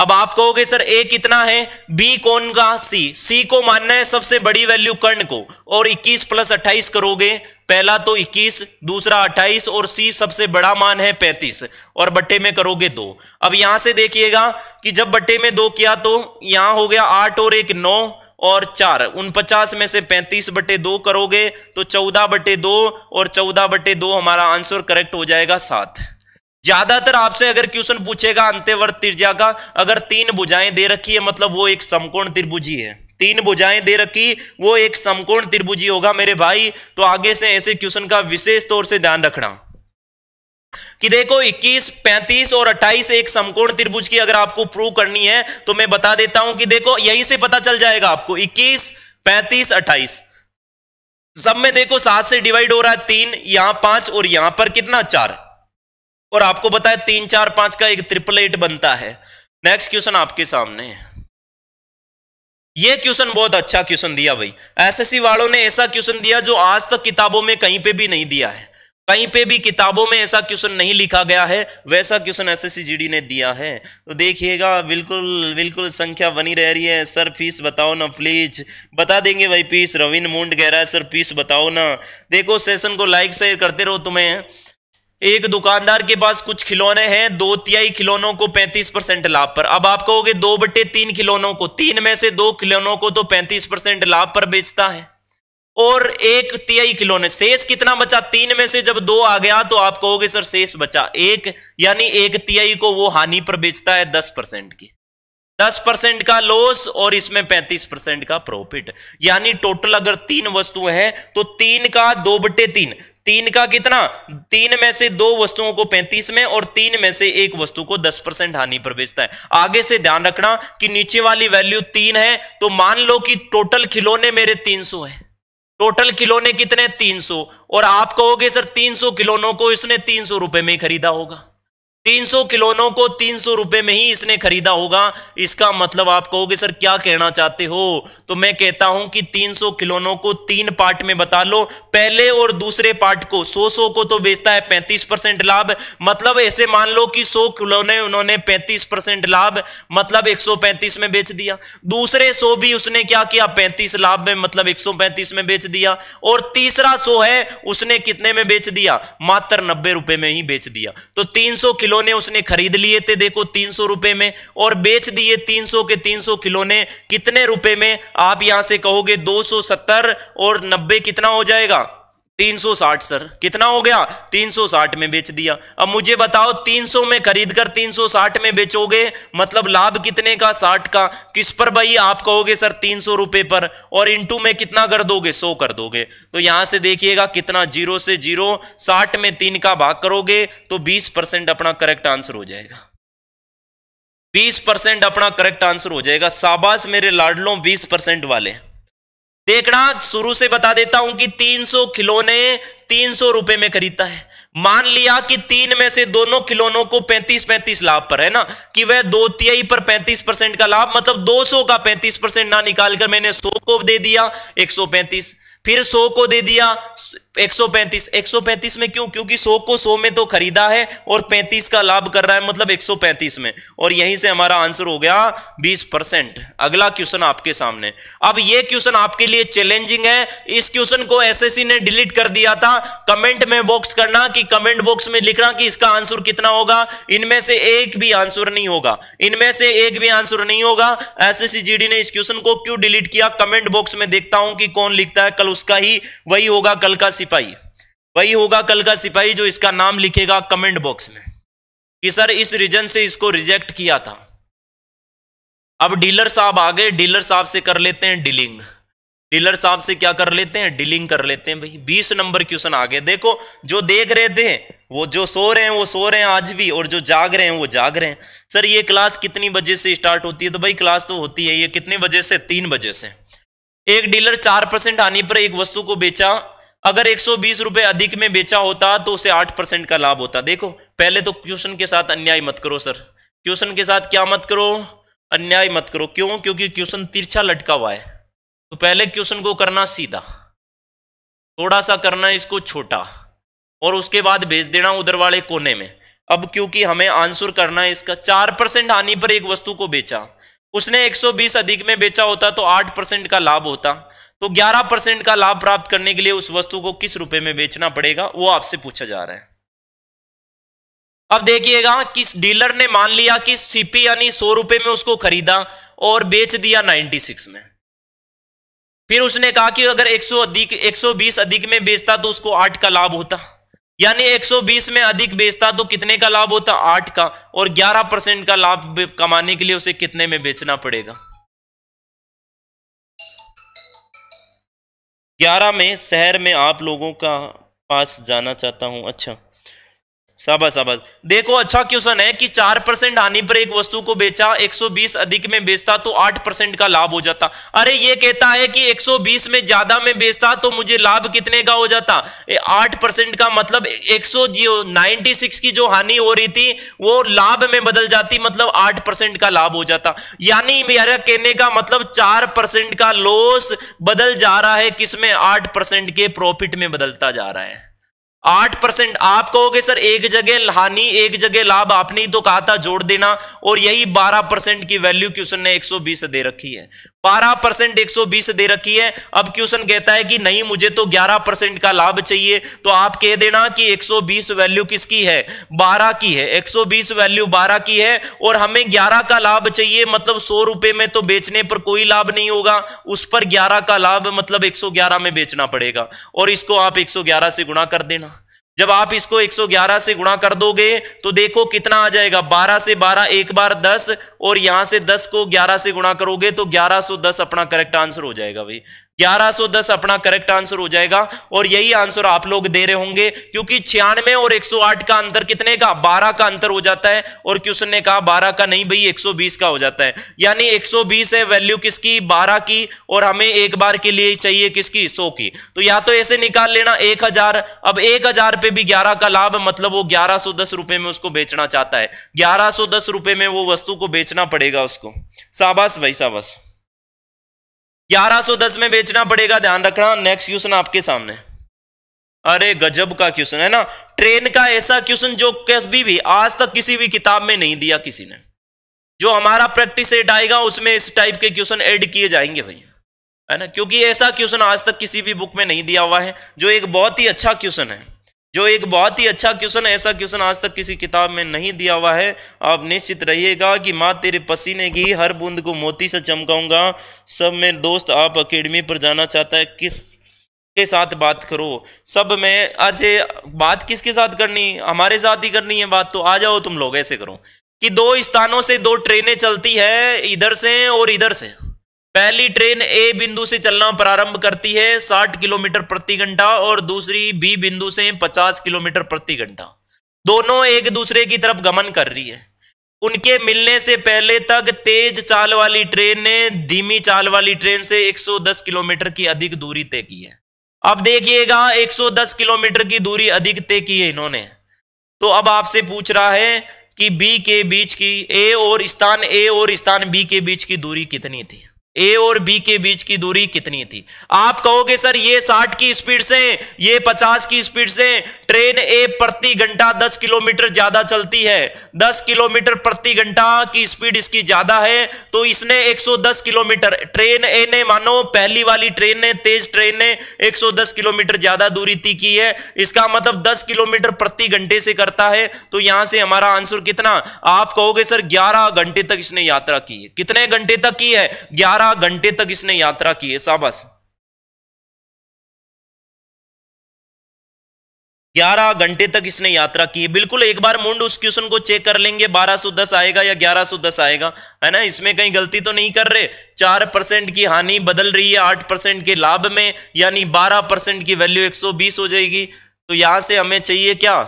B: अब आप कहोगे सर ए कितना है बी कौन का सी सी को मानना है सबसे बड़ी वैल्यू कर्ण को और 21 प्लस 28 करोगे पहला तो 21 दूसरा 28 और सी सबसे बड़ा मान है 35 और बट्टे में करोगे दो अब यहां से देखिएगा कि जब बट्टे में दो किया तो यहां हो गया आठ और एक नौ और चार उन पचास में से पैंतीस बटे दो करोगे तो चौदह बटे दो और चौदह बटे दो हमारा आंसर करेक्ट हो जाएगा सात ज्यादातर आपसे अगर क्वेश्चन पूछेगा अंत्यवर्त त्रिज्या का अगर तीन भुजाएं दे रखी है मतलब वो एक समकोण त्रिभुजी है तीन भुजाएं दे रखी वो एक समकोण त्रिभुजी होगा मेरे भाई तो आगे से ऐसे क्वेश्चन का विशेष तौर से ध्यान रखना कि देखो 21, 35 और 28 एक समकोण त्रिभुज की अगर आपको प्रूव करनी है तो मैं बता देता हूं कि देखो यहीं से पता चल जाएगा आपको 21, 35, 28 सब में देखो सात से डिवाइड हो रहा है तीन यहां पांच और यहां पर कितना चार और आपको बताया तीन चार पांच का एक ट्रिपल एट बनता है नेक्स्ट क्वेश्चन आपके सामने है ये क्वेश्चन बहुत अच्छा क्वेश्चन दिया भाई एसएससी वालों ने ऐसा क्वेश्चन दिया जो आज तक किताबों में कहीं पे भी नहीं दिया है कहीं पे भी किताबों में ऐसा क्वेश्चन नहीं लिखा गया है वैसा क्वेश्चन एसएससी जीडी ने दिया है तो देखिएगा बिल्कुल बिल्कुल संख्या बनी रह रही है सर फीस बताओ ना प्लीज बता देंगे भाई फीस रविंद्र मुंड कह रहा है सर फीस बताओ ना देखो सेशन को लाइक शेयर करते रहो तुम्हें एक दुकानदार के पास कुछ खिलौने हैं दो तिहाई खिलौनों को पैंतीस परसेंट लाभ पर अब आप कहोगे दो बटे तीन खिलौनों को तीन में से दो खिलौनों को तो पैंतीस परसेंट लाभ पर बेचता है और एक तिहाई खिलौने शेष कितना बचा तीन में से जब दो आ गया तो आप कहोगे सर शेष बचा एक यानी एक तिहाई को वो हानि पर बेचता है दस परसेंट की दस परसेंट का लॉस और इसमें पैंतीस परसेंट का प्रॉफिट यानी टोटल अगर तीन वस्तुएं हैं तो तीन का दो बटे तीन तीन का कितना तीन में से दो वस्तुओं को पैंतीस में और तीन में से एक वस्तु को दस परसेंट हानि पर बेचता है आगे से ध्यान रखना कि नीचे वाली वैल्यू तीन है तो मान लो कि टोटल खिलौने मेरे तीन सौ है टोटल खिलौने कितने तीन सौ और आप कहोगे सर तीन सौ खिलौनों को इसने तीन सौ रुपए में खरीदा होगा तीन सौ खिलौनों को तीन सौ रुपए में ही इसने खरीदा होगा इसका मतलब आप कहोगे सर क्या कहना चाहते हो तो मैं कहता हूं कि तीन सौ खिलौनों को तीन पार्ट में बता लो पहले और दूसरे पार्ट को सौ सौ को तो बेचता है पैंतीस परसेंट लाभ मतलब ऐसे मान लो कि सौ खिलौने उन्होंने पैंतीस परसेंट लाभ मतलब पैंतीस में बेच दिया दूसरे सो भी उसने क्या किया पैंतीस लाभ में मतलब पैंतीस में बेच दिया और तीसरा सो है उसने कितने में बेच दिया मात्र नब्बे रुपए में ही बेच दिया तो तीन सौ खिलौने उसने खरीद लिए थे देखो तीन सौ रुपए में और बेच दिए तीन सौ के तीन सौ खिलौने कितने रुपए में आप यहां से कहोगे दो सौ सत्तर और नब्बे कितना हो जाएगा 360 सर कितना हो गया 360 में बेच दिया अब मुझे बताओ 300 में खरीद कर 360 में बेचोगे मतलब लाभ कितने का 60 का किस पर भाई आप कहोगे सर तीन सौ रुपए पर और इंटू में कितना कर दोगे 100 कर दोगे तो यहां से देखिएगा कितना जीरो से जीरो 60 में तीन का भाग करोगे तो 20 परसेंट अपना करेक्ट आंसर हो जाएगा 20 परसेंट अपना करेक्ट आंसर हो जाएगा शाबाश मेरे लाडलो बीस परसेंट वाले देखना शुरू से बता देता हूं कि 300 खिलौने 300 रुपए में खरीदता है मान लिया कि तीन में से दोनों खिलौनों को 35 35 लाभ पर है ना कि वह दो तिहाई पर 35 परसेंट का लाभ मतलब 200 का 35 परसेंट ना निकालकर मैंने 100 को दे दिया 135 फिर 100 को दे दिया 135 135 में क्यों क्योंकि 100 को 100 में तो खरीदा है और 35 का लाभ कर रहा है मतलब 135 में और यहीं से हमारा आंसर हो गया 20 परसेंट अगला क्वेश्चन आपके सामने अब ये क्वेश्चन आपके लिए चैलेंजिंग है इस क्वेश्चन को एसएससी ने डिलीट कर दिया था कमेंट में बॉक्स करना कि कमेंट बॉक्स में लिखना कि इसका आंसर कितना होगा इनमें से एक भी आंसर नहीं होगा इनमें से एक भी आंसर नहीं होगा एस एस ने इस क्वेश्चन को क्यों डिलीट किया कमेंट बॉक्स में देखता हूं कि कौन लिखता है कल उसका ही वही होगा कल का सिपाही वही होगा कल का सिपाही जो इसका नाम लिखेगा कमेंट बॉक्स में कि सर इस रीजन से इसको रिजेक्ट किया था अब डीलर साहब आ गए डीलर साहब से कर लेते हैं डीलिंग डीलर साहब से क्या कर लेते हैं डीलिंग कर लेते हैं भाई बीस नंबर क्वेश्चन आ गए देखो जो देख रहे थे वो जो सो रहे हैं वो सो रहे हैं आज भी और जो जाग रहे हैं वो जाग रहे हैं सर ये क्लास कितनी बजे से स्टार्ट होती है तो भाई क्लास तो होती है ये कितने बजे से तीन बजे से एक डीलर चार परसेंट आने पर एक वस्तु को बेचा अगर एक रुपए अधिक में बेचा होता तो उसे 8 परसेंट का लाभ होता देखो पहले तो क्वेश्चन के साथ अन्याय मत करो सर क्वेश्चन के साथ क्या मत करो अन्याय मत करो क्यों क्योंकि क्वेश्चन तिरछा लटका हुआ है तो पहले क्वेश्चन को करना सीधा थोड़ा सा करना इसको छोटा और उसके बाद भेज देना उधर वाले कोने में अब क्योंकि हमें आंसर करना है इसका चार परसेंट हानि पर एक वस्तु को बेचा उसने 120 अधिक में बेचा होता तो 8 परसेंट का लाभ होता तो 11 परसेंट का लाभ प्राप्त करने के लिए उस वस्तु को किस रुपए में बेचना पड़ेगा वो आपसे पूछा जा रहा है अब देखिएगा किस डीलर ने मान लिया कि सीपी यानी सौ रुपए में उसको खरीदा और बेच दिया 96 में फिर उसने कहा कि अगर 100 अधिक 120 अधिक में बेचता तो उसको आठ का लाभ होता यानी 120 में अधिक बेचता तो कितने का लाभ होता आठ का और 11 परसेंट का लाभ कमाने के लिए उसे कितने में बेचना पड़ेगा ग्यारह में शहर में आप लोगों का पास जाना चाहता हूँ अच्छा साबा साबा देखो अच्छा क्वेश्चन है कि चार परसेंट हानि पर एक वस्तु को बेचा 120 अधिक में बेचता तो आठ परसेंट का लाभ हो जाता अरे ये कहता है कि 120 में ज्यादा में बेचता तो मुझे लाभ कितने का हो जाता आठ परसेंट का मतलब 100 जो की जो हानि हो रही थी वो लाभ में बदल जाती मतलब आठ परसेंट का लाभ हो जाता यानी मेरा कहने का मतलब चार परसेंट का लॉस बदल जा रहा है किसमें आठ परसेंट के प्रॉफिट में बदलता जा रहा है आठ परसेंट आप कहोगे सर एक जगह हानि एक जगह लाभ आपने ही तो कहा था जोड़ देना और यही बारह परसेंट की वैल्यू क्वेश्चन ने एक सौ बीस दे रखी है बारह परसेंट एक सौ बीस दे रखी है अब क्वेश्चन कहता है कि नहीं मुझे तो ग्यारह परसेंट का लाभ चाहिए तो आप कह देना कि बीस वैल्यू किसकी है बारह की है एक सौ बीस वैल्यू बारह की है और हमें ग्यारह का लाभ चाहिए मतलब सौ रुपए में तो बेचने पर कोई लाभ नहीं होगा उस पर ग्यारह का लाभ मतलब एक में बेचना पड़ेगा और इसको आप एक से गुणा कर देना जब आप इसको 111 से गुणा कर दोगे तो देखो कितना आ जाएगा 12 से 12 एक बार 10 और यहां से 10 को 11 से गुणा करोगे तो 1110 अपना करेक्ट आंसर हो जाएगा भाई 1110 अपना करेक्ट आंसर हो जाएगा और यही आंसर आप लोग दे रहे होंगे क्योंकि छियानवे और 108 का अंतर कितने का 12 का अंतर हो जाता है और क्वेश्चन ने कहा 12 का नहीं भाई 120 का हो जाता है यानी 120 है वैल्यू किसकी 12 की और हमें एक बार के लिए चाहिए किसकी 100 की तो या तो ऐसे निकाल लेना एक अब एक पे भी ग्यारह का लाभ मतलब वो ग्यारह रुपए में उसको बेचना चाहता है ग्यारह रुपए में वो वस्तु को बेचना पड़ेगा उसको शाबाश भाई शाबाश 1110 में बेचना पड़ेगा ध्यान रखना नेक्स्ट क्वेश्चन आपके सामने अरे गजब का क्वेश्चन है ना ट्रेन का ऐसा क्वेश्चन जो कभी भी आज तक किसी भी किताब में नहीं दिया किसी ने जो हमारा प्रैक्टिस सेट आएगा उसमें इस टाइप के क्वेश्चन ऐड किए जाएंगे भाई है ना क्योंकि ऐसा क्वेश्चन आज तक किसी भी बुक में नहीं दिया हुआ है जो एक बहुत ही अच्छा क्वेश्चन है जो एक बहुत ही अच्छा क्वेश्चन ऐसा क्वेश्चन आज तक किसी किताब में नहीं दिया हुआ है आप निश्चित रहिएगा कि माँ तेरे पसीने की हर बूंद को मोती से चमकाऊंगा सब मेरे दोस्त आप अकेडमी पर जाना चाहता है किस के साथ बात करो सब में आज बात किसके साथ करनी हमारे साथ ही करनी है बात तो आ जाओ तुम लोग ऐसे करो कि दो स्थानों से दो ट्रेनें चलती है इधर से और इधर से पहली ट्रेन ए बिंदु से चलना प्रारंभ करती है 60 किलोमीटर प्रति घंटा और दूसरी बी बिंदु से 50 किलोमीटर प्रति घंटा दोनों एक दूसरे की तरफ गमन कर रही है उनके मिलने से पहले तक तेज चाल वाली ट्रेन ने धीमी चाल वाली ट्रेन से 110 किलोमीटर की अधिक दूरी तय की है अब देखिएगा 110 किलोमीटर की दूरी अधिक तय की है इन्होंने तो अब आपसे पूछ रहा है कि बी के बीच की ए और स्थान ए और स्थान बी के बीच की दूरी कितनी थी ए और बी के बीच की दूरी कितनी थी आप कहोगे सर ये साठ की स्पीड से ये पचास की स्पीड से ट्रेन ए प्रति घंटा दस किलोमीटर ज्यादा चलती है दस किलोमीटर प्रति घंटा की स्पीड इसकी ज्यादा है तो इसने दस किलोमीटर ट्रेन ए ने मानो पहली वाली ट्रेन ने तेज ट्रेन ने दस किलोमीटर ज्यादा दूरी तय की है इसका मतलब दस किलोमीटर प्रति घंटे से करता है तो यहां से हमारा आंसर कितना आप कहोगे सर ग्यारह घंटे तक इसने यात्रा की है कितने घंटे तक की है ग्यारह बारह घंटे तक इसने यात्रा की है शाबाश ग्यारह घंटे तक इसने यात्रा की बिल्कुल एक बार मुंड उस क्वेश्चन को चेक कर लेंगे बारह सौ दस आएगा या ग्यारह सौ दस आएगा है ना इसमें कहीं गलती तो नहीं कर रहे चार परसेंट की हानि बदल रही है आठ परसेंट के लाभ में यानी बारह परसेंट की वैल्यू एक सौ बीस हो जाएगी तो यहां से हमें चाहिए क्या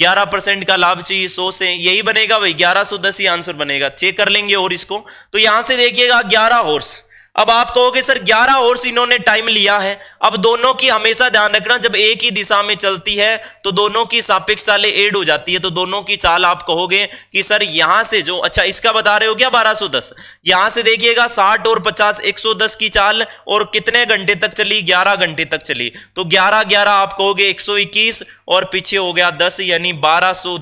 B: ग्यारह परसेंट का लाभ चाहिए सो से यही बनेगा भाई ग्यारह सो दस ही आंसर बनेगा चेक कर लेंगे और इसको तो यहां से देखिएगा ग्यारह हॉर्स अब आप कहोगे सर 11 और इन्होंने टाइम लिया है अब दोनों की हमेशा ध्यान रखना जब एक ही दिशा में चलती है तो दोनों की सापेक्ष चाले एड हो जाती है तो दोनों की चाल आप कहोगे कि सर यहां से जो अच्छा इसका बता रहे हो गया 1210 यहां से देखिएगा 60 और 50 110 की चाल और कितने घंटे तक चली 11 घंटे तक चली तो ग्यारह ग्यारह आप कहोगे इक्कीस और पीछे हो गया दस यानी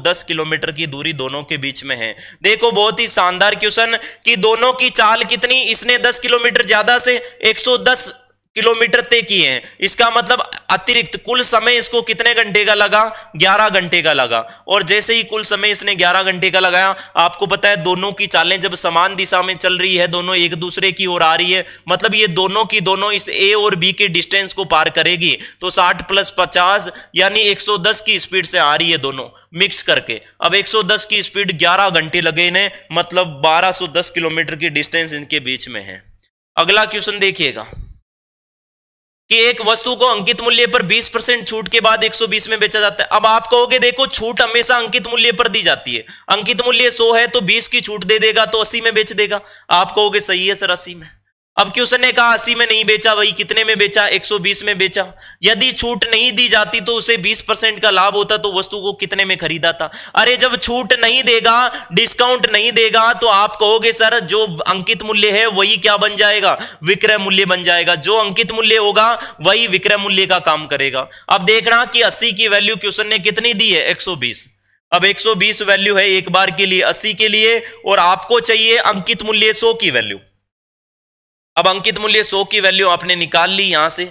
B: दस किलोमीटर की दूरी दोनों के बीच में है देखो बहुत ही शानदार क्वेश्चन की दोनों की चाल कितनी इसने दस किलोमीटर किलोमीटर ज्यादा से 110 किलोमीटर तय किए हैं इसका मतलब अतिरिक्त कुल समय इसको कितने घंटे का लगा 11 घंटे का लगा और जैसे ही कुल समय इसने 11 घंटे का लगाया आपको पता है दोनों की चालें जब समान दिशा में चल रही है दोनों एक दूसरे की ओर आ रही है मतलब ये दोनों की दोनों इस ए और बी के डिस्टेंस को पार करेगी तो 60 प्लस 50 यानी 110 की स्पीड से आ रही है दोनों मिक्स करके अब एक की स्पीड ग्यारह घंटे लगे इन्हें मतलब बारह किलोमीटर की डिस्टेंस इनके बीच में है अगला क्वेश्चन देखिएगा कि एक वस्तु को अंकित मूल्य पर 20 परसेंट छूट के बाद 120 में बेचा जाता है अब आप कहोगे देखो छूट हमेशा अंकित मूल्य पर दी जाती है अंकित मूल्य 100 है तो 20 की छूट दे देगा तो 80 में बेच देगा आप कहोगे सही है सर 80 में अब कि उसने कहा अस्सी में नहीं बेचा वही कितने में बेचा 120 में बेचा यदि छूट नहीं दी जाती तो उसे 20 परसेंट का लाभ होता तो वस्तु को कितने में खरीदा था अरे जब छूट नहीं देगा डिस्काउंट नहीं देगा तो आप कहोगे सर जो अंकित मूल्य है वही क्या बन जाएगा विक्रय मूल्य बन जाएगा जो अंकित मूल्य होगा वही विक्रय मूल्य का काम करेगा अब देखना कि अस्सी की वैल्यू क्यूसन ने कितनी दी है एक अब 120 वैल्यू है एक बार के लिए 80 के लिए और आपको चाहिए अंकित मूल्य 100 की वैल्यू अब अंकित मूल्य सो की वैल्यू आपने निकाल ली यहां से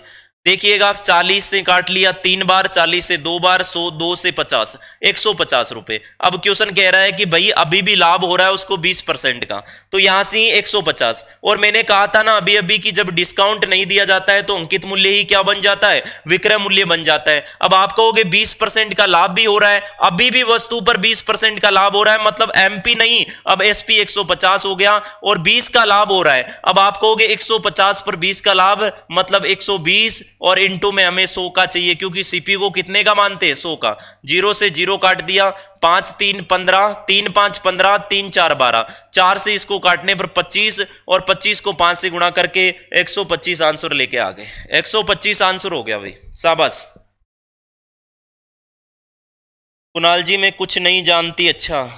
B: देखिएगा आप 40 से काट लिया तीन बार 40 से दो बार 100 दो से 50 150 रुपए अब क्वेश्चन कह रहा है कि भाई अभी भी लाभ हो रहा है उसको 20 परसेंट का तो यहां से ही 150 और मैंने कहा था ना अभी अभी कि जब डिस्काउंट नहीं दिया जाता है तो अंकित मूल्य ही क्या बन जाता है विक्रय मूल्य बन जाता है अब आप कहोगे बीस का लाभ भी हो रहा है अभी भी वस्तु पर बीस का लाभ हो रहा है मतलब एम नहीं अब एस पी हो गया और बीस का लाभ हो रहा है अब आप कहोगे एक पर बीस का लाभ मतलब एक और इंटू में हमें सो का चाहिए क्योंकि सीपी को कितने का मानते हैं सो का जीरो से जीरो काट दिया पांच तीन पंद्रह तीन पांच पंद्रह तीन चार बारह चार से इसको काटने पर पच्चीस और पच्चीस को पांच से गुणा करके एक सौ पच्चीस आंसर लेके आ गए एक सौ पच्चीस आंसर हो गया भाई
A: शाबाश कुणाल जी मैं कुछ नहीं जानती
B: अच्छा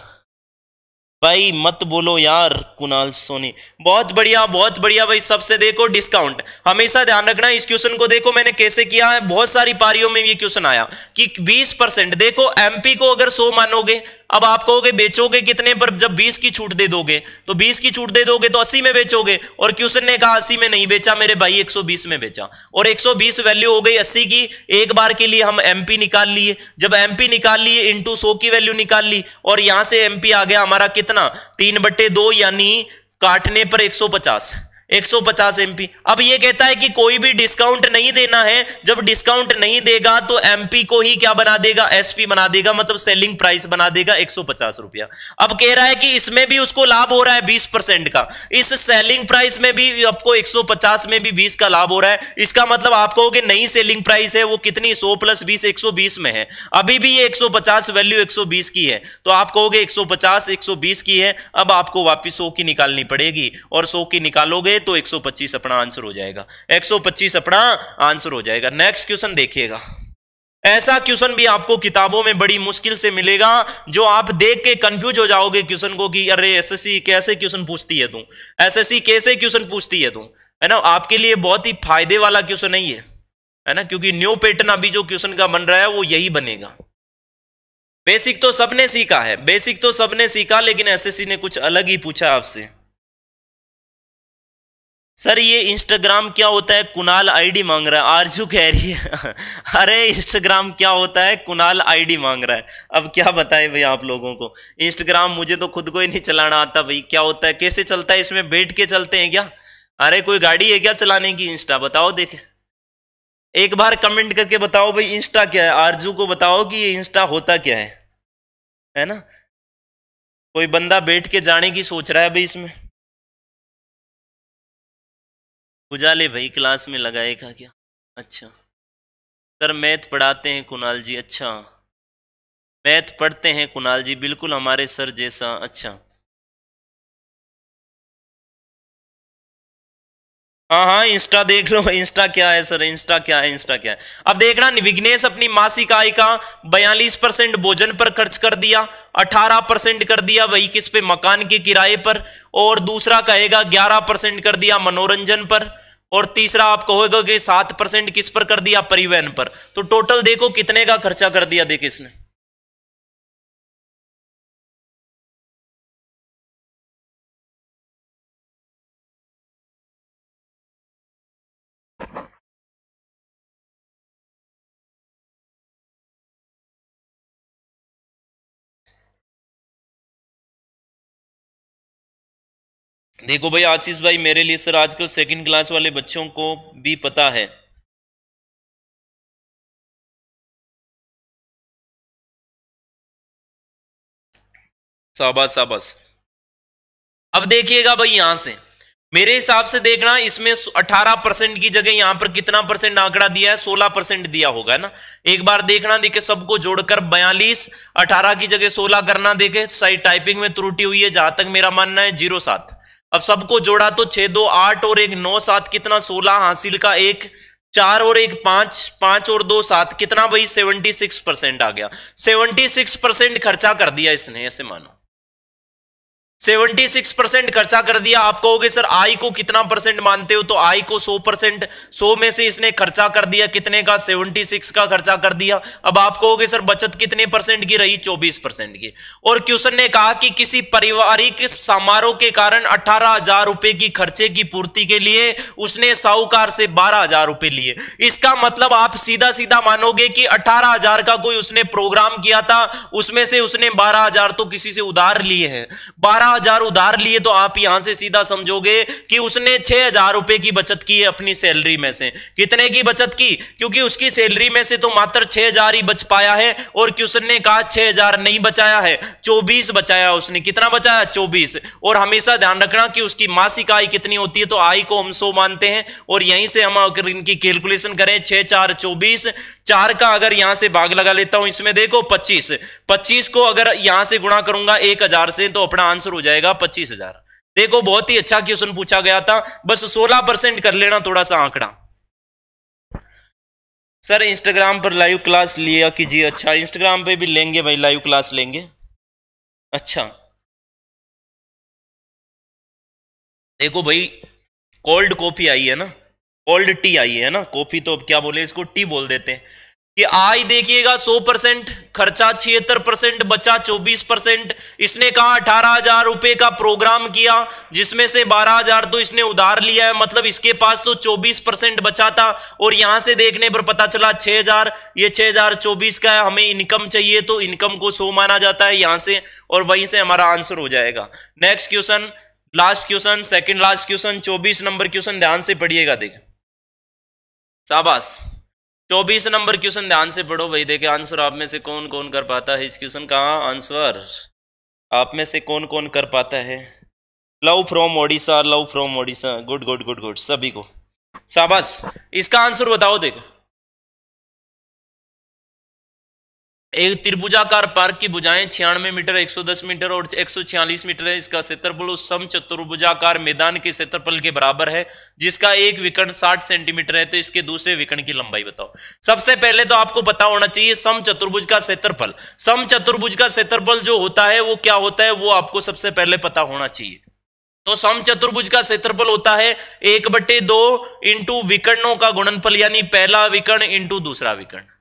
B: भाई मत बोलो यार कुणाल सोनी बहुत बढ़िया बहुत बढ़िया भाई सबसे देखो डिस्काउंट हमेशा ध्यान रखना इस क्वेश्चन को देखो मैंने कैसे किया है बहुत सारी पारियों में ये क्वेश्चन आया कि 20 परसेंट देखो एमपी को अगर सो मानोगे अब आप कहोगे बेचोगे कितने पर जब बीस की छूट दे दोगे तो बीस की छूट दे दोगे तो अस्सी में बेचोगे और क्यूसन ने कहा अस्सी में नहीं बेचा मेरे भाई एक सौ बीस में बेचा और एक सौ बीस वैल्यू हो गई अस्सी की एक बार के लिए हम एम पी निकाल लिए जब एम पी निकाल लिए इंटू सौ की वैल्यू निकाल ली और यहां से एम पी आ गया हमारा कितना तीन बट्टे दो यानी काटने पर एक सौ पचास 150 एमपी अब ये कहता है कि कोई भी डिस्काउंट नहीं देना है जब डिस्काउंट नहीं देगा तो एमपी को ही क्या बना देगा एसपी बना देगा मतलब सेलिंग प्राइस बना देगा एक रुपया अब कह रहा है कि इसमें भी उसको लाभ हो रहा है बीस परसेंट का इस सेलिंग प्राइस में भी आपको 150 में भी 20 का लाभ हो रहा है इसका मतलब आप कहोगे नई सेलिंग प्राइस है वो कितनी सौ प्लस सौ बीस में है अभी भी ये पचास वैल्यू बीस की है तो आप कहोगे सौ बीस की है अब आपको वापिस सौ की निकालनी पड़ेगी और सौ की निकालोगे तो 125 अपना आंसर हो जाएगा 125 अपना आंसर हो जाएगा नेक्स्ट क्वेश्चन देखिएगा ऐसा क्वेश्चन भी आपको किताबों में बड़ी मुश्किल से मिलेगा जो आप देख के कंफ्यूज हो जाओगे क्वेश्चन को कि अरे एसएससी कैसे क्वेश्चन पूछती है तू एसएससी कैसे क्वेश्चन पूछती है तू है ना आपके लिए बहुत ही फायदे वाला क्वेश्चन नहीं है है ना क्योंकि न्यू पैटर्न अभी जो क्वेश्चन का बन रहा है वो यही बनेगा बेसिक तो सबने सीखा है बेसिक तो सबने सीखा लेकिन एसएससी ने कुछ अलग ही पूछा आपसे सर ये इंस्टाग्राम क्या होता है कुनाल आईडी मांग रहा है आरजू कह रही है अरे इंस्टाग्राम क्या होता है कुणाल आईडी मांग रहा है अब क्या बताएं भाई आप लोगों को इंस्टाग्राम मुझे तो खुद को ही नहीं चलाना आता भाई क्या होता है कैसे चलता है इसमें बैठ के चलते हैं क्या अरे कोई गाड़ी है क्या चलाने की इंस्टा बताओ देखे एक बार कमेंट करके बताओ भाई इंस्टा क्या है आरजू को बताओ कि ये इंस्टा होता क्या है है ना
A: कोई बंदा बैठ के जाने की सोच रहा है भाई इसमें उजाले भाई क्लास में लगाएगा क्या अच्छा सर मैथ पढ़ाते हैं कुणाल जी अच्छा मैथ पढ़ते हैं कुणाल जी बिल्कुल हमारे सर जैसा अच्छा
B: हाँ हाँ इंस्टा देख लो इंस्टा क्या है सर इंस्टा क्या है इंस्टा क्या है अब देखना विघ्नेश अपनी मासिक आय का बयालीस परसेंट भोजन पर खर्च कर दिया अठारह परसेंट कर दिया वही किस पे मकान के किराए पर और दूसरा कहेगा ग्यारह परसेंट कर दिया मनोरंजन पर और तीसरा आप कहोगे कि सात परसेंट किस पर कर दिया परिवहन पर तो टोटल देखो कितने का खर्चा कर दिया देख इसने
C: देखो भाई आशीष भाई मेरे लिए सर आजकल सेकंड क्लास वाले बच्चों को भी पता है
B: शाबाश शाबाश अब देखिएगा भाई यहां से मेरे हिसाब से देखना इसमें 18 परसेंट की जगह यहां पर कितना परसेंट आंकड़ा दिया है 16 परसेंट दिया होगा ना एक बार देखना देखे सबको जोड़कर 42 18 की जगह 16 करना देखे सही टाइपिंग में त्रुटि हुई है जहां तक मेरा मानना है जीरो सात अब सबको जोड़ा तो छह दो आठ और एक नौ सात कितना सोलह हासिल का एक चार और एक पांच पांच और दो सात कितना भाई सेवेंटी सिक्स परसेंट आ गया सेवेंटी सिक्स परसेंट खर्चा कर दिया इसने ऐसे मानो सेवेंटी सिक्स परसेंट खर्चा कर दिया आप कहोगे सर आई को कितना परसेंट मानते हो तो आई को सौ परसेंट सौ में से इसने खर्चा कर दिया कितने का सेवेंटी सिक्स का खर्चा कर दिया अब आप कहोगे सर बचत कितने परसेंट की रही चौबीस परसेंट की और क्वेश्चन ने कहा कि किसी पारिवारिक समारोह के कारण अठारह हजार रुपए की खर्चे की पूर्ति के लिए उसने साहूकार से बारह हजार रुपए लिए इसका मतलब आप सीधा सीधा मानोगे कि अठारह हजार का कोई उसने प्रोग्राम किया था उसमें से उसने बारह हजार तो किसी से उधार लिए हैं बारह हजार उधार लिए तो आप यहां से सीधा समझोगे कि उसने छह हजार रुपए की बचत की है अपनी सैलरी में से कितने की बचत की क्योंकि उसकी सैलरी में से तो मात्र छह हजार ही बच पाया है और कि ने कहा छह हजार नहीं बचाया है चौबीस बचाया उसने कितना बचाया चौबीस और हमेशा ध्यान रखना कि उसकी मासिक आय कितनी होती है तो आय को हम सो मानते हैं और यहीं से हम अगर इनकी कैलकुलेशन करें छह चार चौबीस चार का अगर यहां से भाग लगा लेता हूं इसमें देखो पच्चीस पच्चीस को अगर यहां से गुणा करूंगा एक हजार से तो अपना आंसर हो जाएगा पच्चीस हजार देखो बहुत ही अच्छा क्वेश्चन पूछा गया था बस सोलह परसेंट कर लेना थोड़ा सा आंकड़ा सर इंस्टाग्राम पर लाइव क्लास लिया कीजिए अच्छा इंस्टाग्राम पर भी लेंगे भाई लाइव क्लास लेंगे
A: अच्छा देखो भाई
B: कोल्ड कॉफी आई है ना ओल्ड टी आई है ना कॉफी तो अब क्या बोले इसको टी बोल देते हैं कि आई देखिएगा 100 परसेंट खर्चा छिहत्तर परसेंट बचा 24 परसेंट इसने कहा अठारह हजार रुपए का प्रोग्राम किया जिसमें से बारह हजार तो इसने उधार लिया है मतलब इसके पास तो 24 परसेंट बचा था और यहां से देखने पर पता चला 6000 ये 6024 का है हमें इनकम चाहिए तो इनकम को सो माना जाता है यहां से और वहीं से हमारा आंसर हो जाएगा next question last question second last question चौबीस नंबर क्वेश्चन ध्यान से पढ़िएगा देखें शाबाश चौबीस नंबर क्वेश्चन ध्यान से पढ़ो भाई देखे आंसर आप में से कौन कौन कर पाता है इस क्वेश्चन का आंसर आप में से कौन कौन कर पाता है love from Odisha love from Odisha
A: good good good good सभी को शाबाश इसका आंसर बताओ देखो
B: एक त्रिभुजाकार पार्क की भुजाएं छियानवे मीटर 110 मीटर और 146 मीटर है इसका क्षेत्रफल उस सम चतुर्भुजाकार मैदान के क्षेत्रफल के बराबर है जिसका एक विकर्ण 60 सेंटीमीटर है तो इसके दूसरे विकर्ण की लंबाई बताओ सबसे पहले तो आपको पता होना चाहिए सम चतुर्भुज का क्षेत्रफल सम चतुर्भुज का क्षेत्रफल जो होता है वो क्या होता है वो आपको सबसे पहले पता होना चाहिए तो सम चतुर्भुज का क्षेत्रफल होता है एक बटे दो इंटू विकर्णों का गुणनफल यानी पहला विकर्ण इंटू दूसरा विकर्ण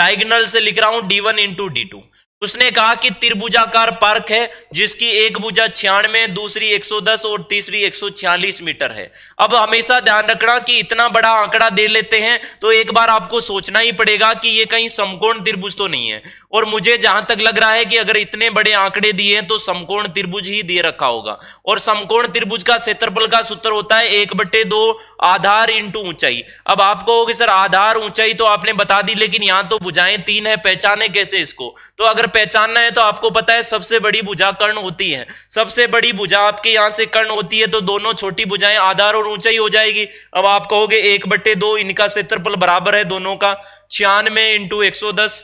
B: डायगनल से लिख रहा हूं D one into D two उसने कहा कि त्रिभुजाकार पार्क है जिसकी एक भुजा छियानवे दूसरी 110 और तीसरी 146 मीटर है अब हमेशा ध्यान रखना कि इतना बड़ा आंकड़ा दे लेते हैं तो एक बार आपको सोचना ही पड़ेगा कि ये कहीं समकोण त्रिभुज तो नहीं है और मुझे जहां तक लग रहा है कि अगर इतने बड़े आंकड़े दिए हैं तो समकोण त्रिभुज ही दे रखा होगा और समकोण त्रिभुज का क्षेत्रफल का सूत्र होता है एक बटे दो आधार इंटू ऊंचाई अब आप कहोगे सर आधार ऊंचाई तो आपने बता दी लेकिन यहां तो बुझाएं तीन है पहचाने कैसे इसको तो अगर पहचानना है तो आपको पता है सबसे बड़ी भुजा कर्ण होती है सबसे बड़ी भुजा आपके यहाँ से कर्ण होती है तो दोनों छोटी भुजाएं आधार और ऊंचाई हो जाएगी अब आप कहोगे एक बट्टे दो इनका क्षेत्रफल बराबर है दोनों का छियानवे इंटू एक सौ दस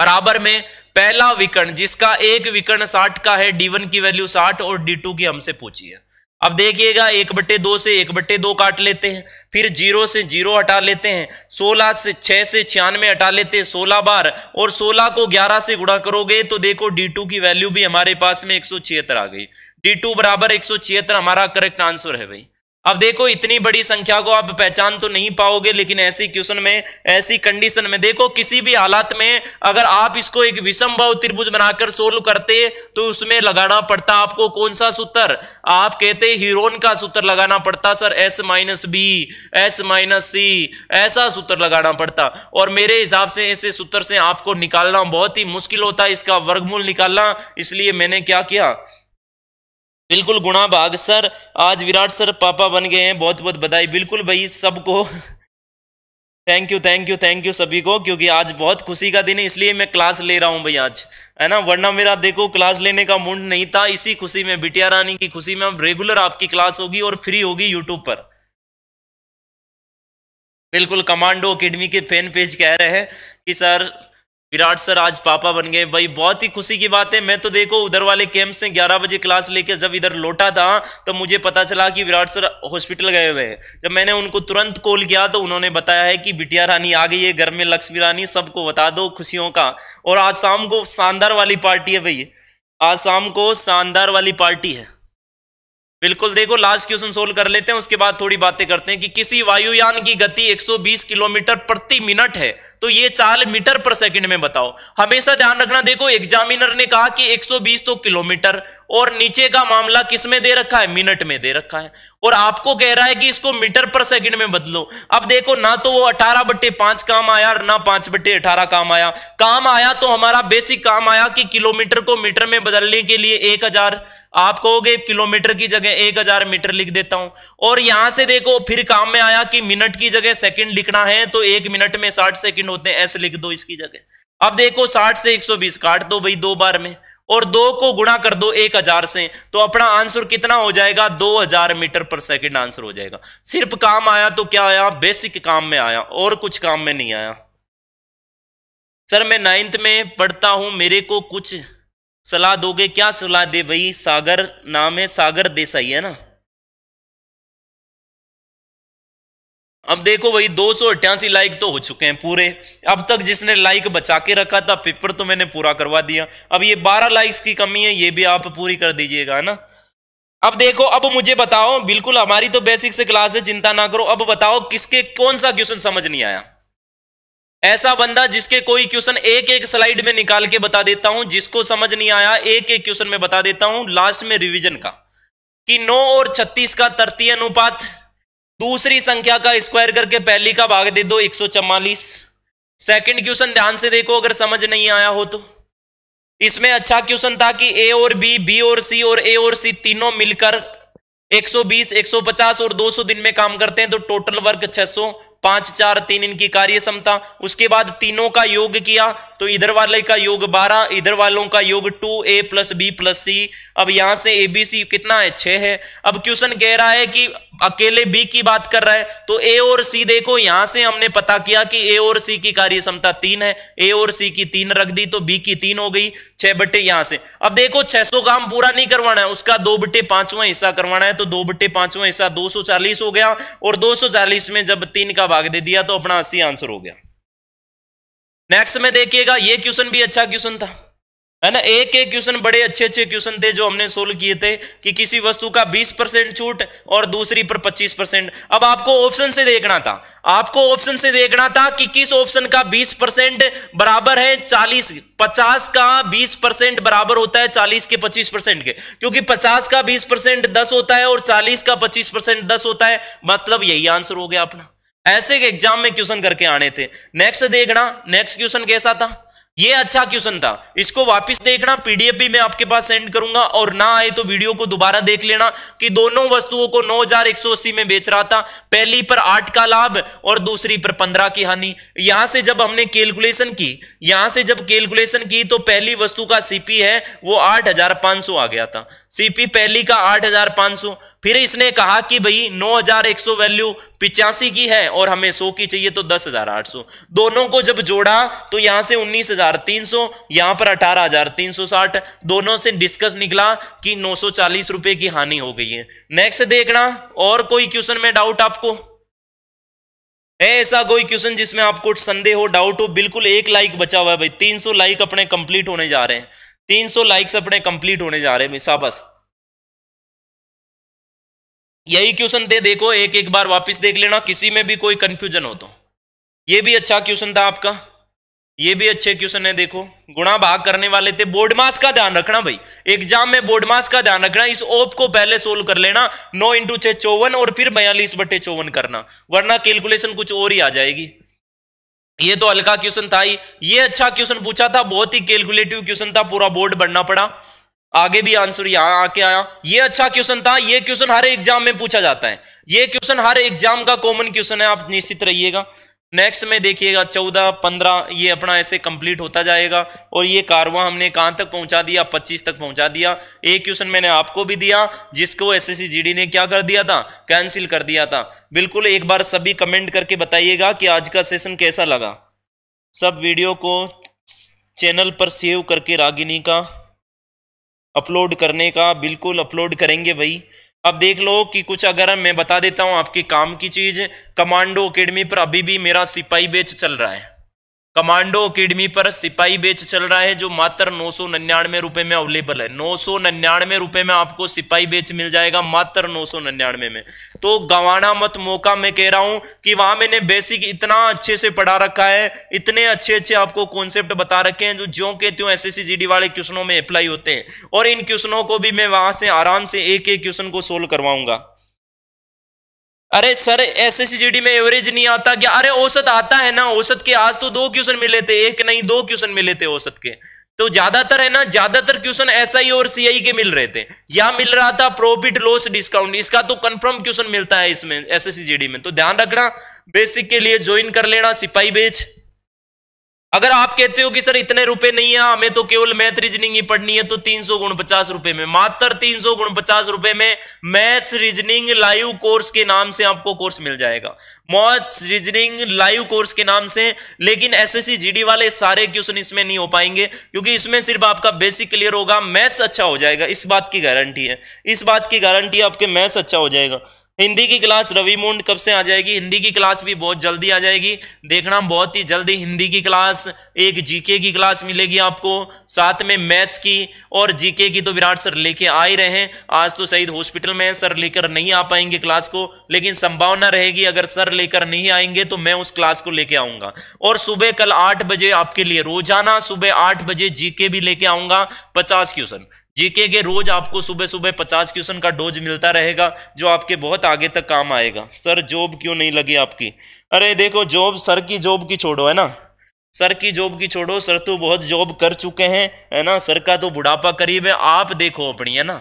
B: बराबर में पहला विकर्ण जिसका एक विकर्ण साठ का है डी वन की वैल्यू साठ और डी टू की हमसे पूछी है अब देखिएगा एक बट्टे दो से एक बट्टे दो काट लेते हैं फिर जीरो से जीरो हटा लेते हैं सोलह से छः से छियानवे हटा लेते हैं सोलह बार और सोलह को ग्यारह से गुणा करोगे तो देखो डी टू की वैल्यू भी हमारे पास में एक सौ छिहत्तर आ गई डी टू बराबर एक सौ छिहत्तर हमारा करेक्ट आंसर है भाई अब देखो इतनी बड़ी संख्या को आप पहचान तो नहीं पाओगे लेकिन ऐसी क्वेश्चन में ऐसी कंडीशन में देखो किसी भी हालात में अगर आप इसको एक विषम भाव त्रिभुज बनाकर सोल्व करते तो उसमें लगाना पड़ता आपको कौन सा सूत्र आप कहते हीरोन का सूत्र लगाना पड़ता sir S minus B S minus C ऐसा सूत्र लगाना पड़ता और मेरे हिसाब से ऐसे सूत्र से आपको निकालना बहुत ही मुश्किल होता है इसका वर्गमूल निकालना इसलिए मैंने क्या किया बिल्कुल गुणा भाग सर आज विराट सर पापा बन गए हैं बहुत बहुत बधाई बिल्कुल भाई सबको thank you thank you thank you सभी को क्योंकि आज बहुत खुशी का दिन है इसलिए मैं क्लास ले रहा हूँ भाई आज है ना वरना मेरा देखो क्लास लेने का मूड नहीं था इसी खुशी में बिटिया रानी की खुशी में अब रेगुलर आपकी क्लास होगी और फ्री होगी यूट्यूब पर बिल्कुल कमांडो अकेडमी के फैन पेज कह रहे हैं कि सर विराट सर आज पापा बन गए भाई बहुत ही खुशी की बात है मैं तो देखो उधर वाले कैंप से 11 बजे क्लास लेकर जब इधर लौटा था तो मुझे पता चला कि विराट सर हॉस्पिटल गए हुए हैं जब मैंने उनको तुरंत कॉल किया तो उन्होंने बताया है कि बिटिया रानी आ गई है घर में लक्ष्मी रानी सबको बता दो खुशियों का और आज शाम को शानदार वाली पार्टी है भाई आज शाम को शानदार वाली पार्टी है बिल्कुल देखो लास्ट क्वेश्चन सोल्व कर लेते हैं उसके बाद थोड़ी बातें करते हैं कि किसी वायुयान की गति 120 किलोमीटर प्रति मिनट है तो ये चाल मीटर पर सेकंड में बताओ हमेशा ध्यान रखना देखो एग्जामिनर ने कहा कि 120 तो किलोमीटर और नीचे का मामला किस में दे रखा है मिनट में दे रखा है और आपको कह रहा है कि इसको मीटर पर सेकंड में बदलो अब देखो ना तो वो अठारह बट्टे पांच काम आया ना पांच बट्टे अठारह काम आया काम आया तो हमारा बेसिक काम आया कि किलोमीटर को मीटर में बदलने के लिए एक हजार आप कहोगे किलोमीटर की जगह एक हजार मीटर लिख देता हूं और यहां से देखो फिर काम में आया कि मिनट की जगह सेकंड लिखना है तो एक मिनट में साठ सेकंड होते हैं ऐसे लिख दो इसकी जगह अब देखो साठ से एक सौ बीस काट दो भाई दो बार में और दो को गुणा कर दो एक हजार से तो अपना आंसर कितना हो जाएगा दो हजार मीटर पर सेकंड आंसर हो जाएगा सिर्फ काम आया तो क्या आया बेसिक काम में आया और कुछ काम में नहीं आया सर मैं नाइन्थ में पढ़ता हूं मेरे को कुछ सलाह
A: दोगे क्या सलाह दे भाई सागर नाम है सागर देसाई है ना
B: अब देखो वही दो सौ अट्ठासी लाइक तो हो चुके हैं पूरे अब तक जिसने लाइक बचा के रखा था पेपर तो मैंने पूरा करवा दिया अब ये बारह लाइक्स की कमी है ये भी आप पूरी कर दीजिएगा है ना अब देखो अब मुझे बताओ बिल्कुल हमारी तो बेसिक से क्लास है चिंता ना करो अब बताओ किसके कौन सा क्वेश्चन समझ नहीं आया ऐसा बंदा जिसके कोई क्वेश्चन एक एक स्लाइड में निकाल के बता देता हूं जिसको समझ नहीं आया एक एक क्वेश्चन में बता देता हूं लास्ट में रिवीजन का कि नौ और छत्तीस का तरतीय अनुपात दूसरी संख्या का स्क्वायर करके पहली का भाग दे दो एक सौ चवालीस सेकेंड क्वेश्चन ध्यान से देखो अगर समझ नहीं आया हो तो इसमें अच्छा क्वेश्चन था कि ए और बी बी और सी और ए और सी तीनों मिलकर 120, 150 और 200 दिन में काम करते हैं तो टोटल वर्क 600 पांच चार तीन इनकी कार्य क्षमता उसके बाद तीनों का योग किया तो इधर वाले का योग 12 इधर वालों का योग 2a A plus B plus C अब यहां से ए बी सी कितना है छह है अब क्वेश्चन कह रहा है कि अकेले बी की बात कर रहा है तो ए और सी देखो यहां से हमने पता किया कि ए और सी की कार्य क्षमता तीन है ए और सी की तीन रख दी तो बी की तीन हो गई छह बटे यहां से अब देखो छह सौ काम पूरा नहीं करवाना है उसका दो बटे पांचवा हिस्सा करवाना है तो दो बटे पांचवा हिस्सा दो सौ चालीस हो गया और दो सौ चालीस में जब तीन का भाग दे दिया तो अपना अस्सी आंसर हो गया नेक्स्ट में देखिएगा यह क्वेश्चन भी अच्छा क्वेश्चन था है ना एक एक क्वेश्चन बड़े अच्छे अच्छे क्वेश्चन थे जो हमने सोल्व किए थे कि किसी वस्तु का 20 परसेंट छूट और दूसरी पर 25 परसेंट अब आपको ऑप्शन से देखना था आपको ऑप्शन से देखना था कि किस ऑप्शन का 20 परसेंट बराबर है 40 50 का 20 परसेंट बराबर होता है 40 के 25 परसेंट के क्योंकि 50 का 20 परसेंट दस होता है और चालीस का पच्चीस परसेंट दस होता है मतलब यही आंसर हो गया अपना ऐसे एग्जाम में क्वेश्चन करके आने थे नेक्स्ट देखना नेक्स्ट क्वेश्चन कैसा था ये अच्छा क्वेश्चन था इसको वापस देखना पीडीएफ भी मैं आपके पास सेंड करूंगा और ना आए तो वीडियो को दोबारा देख लेना कि दोनों वस्तुओं को 9180 में बेच रहा था पहली पर आठ का लाभ और दूसरी पर पंद्रह की हानि यहां से जब हमने कैलकुलेशन की यहां से जब कैलकुलेशन की तो पहली वस्तु का सीपी है वो आठ आ गया था सीपी पहली का आठ फिर इसने कहा कि भाई 9100 वैल्यू पिचासी की है और हमें 100 की चाहिए तो 10800 दोनों को जब जोड़ा तो यहां से 19300 यहां पर 18360 दोनों से डिस्कस निकला कि 940 रुपए की हानि हो गई है नेक्स्ट देखना और कोई क्वेश्चन में डाउट आपको है ऐसा कोई क्वेश्चन जिसमें आपको संदेह हो डाउट हो बिल्कुल एक लाइक बचा हुआ है भाई तीन लाइक अपने कंप्लीट होने जा रहे हैं तीन लाइक्स अपने कंप्लीट होने जा रहे हैं भाई यही क्वेश्चन थे देखो एक एक बार वापस देख लेना किसी में भी कोई कंफ्यूजन हो तो ये भी अच्छा क्वेश्चन था आपका ये भी अच्छे क्वेश्चन है देखो गुणा भाग करने वाले थे बोर्ड मास का ध्यान रखना भाई एग्जाम में बोर्ड मास का ध्यान रखना इस ओप को पहले सोल्व कर लेना नौ इंटू छह चौवन और फिर बयालीस बटे चौवन करना वरना कैलकुलेशन कुछ और ही आ जाएगी ये तो हल्का क्वेश्चन था ही ये अच्छा क्वेश्चन पूछा था बहुत ही कैलकुलेटिव क्वेश्चन था पूरा बोर्ड बनना पड़ा आगे भी आंसर यहां आके आया ये अच्छा क्वेश्चन था ये क्वेश्चन हर एग्जाम में पूछा जाता है ये क्वेश्चन हर एग्जाम का कॉमन क्वेश्चन है आप निश्चित रहिएगा नेक्स्ट में देखिएगा चौदह पंद्रह ये अपना ऐसे कंप्लीट होता जाएगा और ये कारवा हमने कहाँ तक पहुंचा दिया पच्चीस तक पहुंचा दिया एक क्वेश्चन मैंने आपको भी दिया जिसको एसएससी जीडी ने क्या कर दिया था कैंसिल कर दिया था बिल्कुल एक बार सभी कमेंट करके बताइएगा कि आज का सेशन कैसा लगा सब वीडियो को चैनल पर सेव करके रागिनी का अपलोड करने का बिल्कुल अपलोड करेंगे भाई अब देख लो कि कुछ अगर मैं बता देता हूँ आपके काम की चीज़ कमांडो अकेडमी पर अभी भी मेरा सिपाही बेच चल रहा है कमांडो अकेडमी पर सिपाही बेच चल रहा है जो मात्र नौ सौ नन्यानवे रुपए में अवेलेबल है नौ सौ नन्यानवे रुपए में आपको सिपाही बेच मिल जाएगा मात्र नौ सौ निन्यानवे में तो गवाना मत मौका मैं कह रहा हूं कि वहां मैंने बेसिक इतना अच्छे से पढ़ा रखा है इतने अच्छे अच्छे आपको कॉन्सेप्ट बता रखे हैं जो ज्यो के त्यों एस एस वाले क्वेश्चनों में अप्लाई होते हैं और इन क्वेश्चनों को भी मैं वहां से आराम से एक एक क्वेश्चन को सोल्व करवाऊंगा अरे sir S S G D में एवरेज नहीं आता क्या अरे औसत आता है ना औसत के आज तो दो क्वेश्चन मिले थे एक नहीं दो क्वेश्चन मिले थे औसत के तो ज्यादातर है ना ज्यादातर क्वेश्चन आई और सीआई के मिल रहे थे या मिल रहा था प्रॉफिट लॉस डिस्काउंट इसका तो कंफर्म क्वेश्चन मिलता है इसमें एस एस में तो ध्यान रखना बेसिक के लिए ज्वाइन कर लेना सिपाही बेच अगर आप कहते हो कि सर इतने रुपए नहीं है हमें तो केवल मैथ रीजनिंग ही पढ़नी है तो तीन सौ गुण पचास रुपए में मात्र तीन सौ गुण पचास रुपए में मैथ्स रीजनिंग लाइव कोर्स के नाम से आपको कोर्स मिल जाएगा मैथ्स रीजनिंग लाइव कोर्स के नाम से लेकिन एसएससी जीडी वाले सारे क्वेश्चन इसमें नहीं हो पाएंगे क्योंकि इसमें सिर्फ आपका बेसिक क्लियर होगा मैथ्स अच्छा हो जाएगा इस बात की गारंटी है इस बात की गारंटी आपके मैथ्स अच्छा हो जाएगा हिंदी की क्लास रवि मुंड कब से आ जाएगी हिंदी की क्लास भी बहुत जल्दी आ जाएगी देखना बहुत ही जल्दी हिंदी की क्लास एक जीके की क्लास मिलेगी आपको साथ में मैथ्स की और जीके की तो विराट सर लेके आ ही रहे हैं आज तो शहीद हॉस्पिटल में सर लेकर नहीं आ पाएंगे क्लास को लेकिन संभावना रहेगी अगर सर लेकर नहीं आएंगे तो मैं उस क्लास को लेके आऊंगा और सुबह कल आठ बजे आपके लिए रोजाना सुबह आठ बजे जीके भी लेके आऊंगा पचास क्वेश्चन जीके के रोज आपको सुबह सुबह पचास क्वेश्चन का डोज मिलता रहेगा जो आपके बहुत आगे तक काम आएगा सर जॉब क्यों नहीं लगी आपकी अरे देखो जॉब सर की जॉब की छोड़ो है ना सर की जॉब की छोड़ो सर तो बहुत जॉब कर चुके हैं है ना सर का तो बुढ़ापा करीब है आप देखो अपनी है ना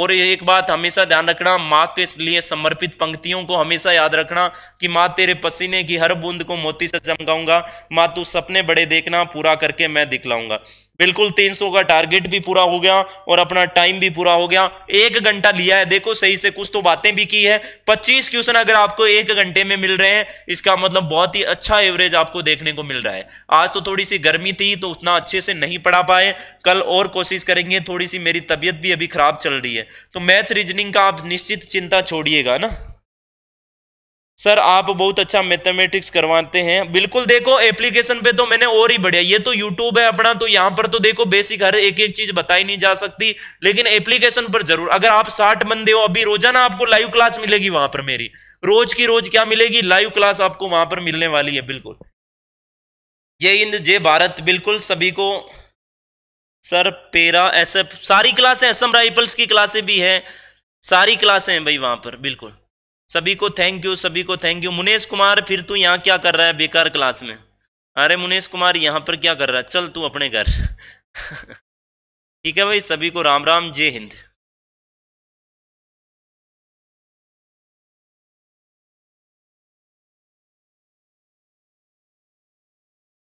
B: और एक बात हमेशा ध्यान रखना माँ के लिए समर्पित पंक्तियों को हमेशा याद रखना कि माँ तेरे पसीने की हर बूंद को मोती से चमकाऊंगा माँ तू सपने बड़े देखना पूरा करके मैं दिखलाऊंगा बिल्कुल 300 का टारगेट भी पूरा हो गया और अपना टाइम भी पूरा हो गया एक घंटा लिया है देखो सही से कुछ तो बातें भी की है 25 क्वेश्चन अगर आपको एक घंटे में मिल रहे हैं इसका मतलब बहुत ही अच्छा एवरेज आपको देखने को मिल रहा है आज तो थोड़ी सी गर्मी थी तो उतना अच्छे से नहीं पढ़ा पाए कल और कोशिश करेंगे थोड़ी सी मेरी तबीयत भी अभी खराब चल रही है तो मैथ रीजनिंग का आप निश्चित चिंता छोड़िएगा ना सर आप बहुत अच्छा मैथमेटिक्स करवाते हैं बिल्कुल देखो एप्लीकेशन पे तो मैंने और ही बढ़िया ये तो यूट्यूब है अपना तो यहाँ पर तो देखो बेसिक हर एक एक चीज बताई नहीं जा सकती लेकिन एप्लीकेशन पर जरूर अगर आप साठ बंदे हो अभी रोजाना आपको लाइव क्लास मिलेगी वहां पर मेरी रोज की रोज क्या मिलेगी लाइव क्लास आपको वहां पर मिलने वाली है बिल्कुल जय हिंद जय भारत बिल्कुल सभी को सर पेरा एस सारी क्लासें असम राइफल्स की क्लासें भी हैं सारी क्लासें हैं भाई वहां पर बिल्कुल सभी को थैंक यू सभी को थैंक यू मुनेश कुमार फिर तू यहाँ क्या कर रहा है बेकार क्लास में अरे मुनेश कुमार यहाँ पर क्या कर रहा है चल तू अपने घर ठीक है भाई सभी
C: को राम राम जय हिंद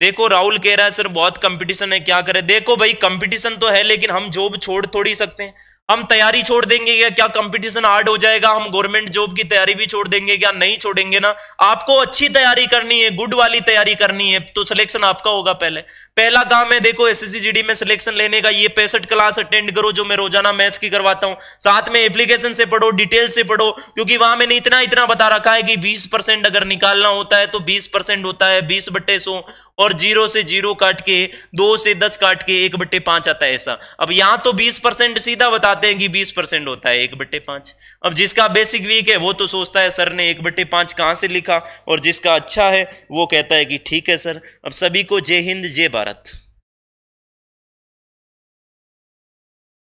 B: देखो राहुल कह रहा है सर बहुत कंपटीशन है क्या करें देखो भाई कंपटीशन तो है लेकिन हम जॉब छोड़ थोड़ी सकते हैं हम तैयारी छोड़ देंगे या क्या कंपटीशन हार्ड हो जाएगा हम गवर्नमेंट जॉब की तैयारी भी छोड़ देंगे क्या नहीं छोड़ेंगे ना आपको अच्छी तैयारी करनी है गुड वाली तैयारी करनी है तो सिलेक्शन आपका होगा पहले पहला काम है देखो एस एस में सिलेक्शन लेने का ये पैंसठ क्लास अटेंड करो जो मैं रोजाना मैथ्स की करवाता हूं साथ में एप्लीकेशन से पढ़ो डिटेल से पढ़ो क्योंकि वहां मैंने इतना इतना बता रखा है कि बीस अगर निकालना होता है तो बीस होता है बीस बट्टे और जीरो से जीरो काट के दो से दस काट के एक बट्टे पांच आता है ऐसा अब यहां तो बीस परसेंट सीधा बताते हैं कि बीस परसेंट होता है एक बट्टे पांच अब जिसका बेसिक वीक है वो तो सोचता है सर ने एक बट्टे पांच कहां से लिखा और जिसका अच्छा है वो कहता है कि ठीक है सर अब
A: सभी को जय हिंद जय भारत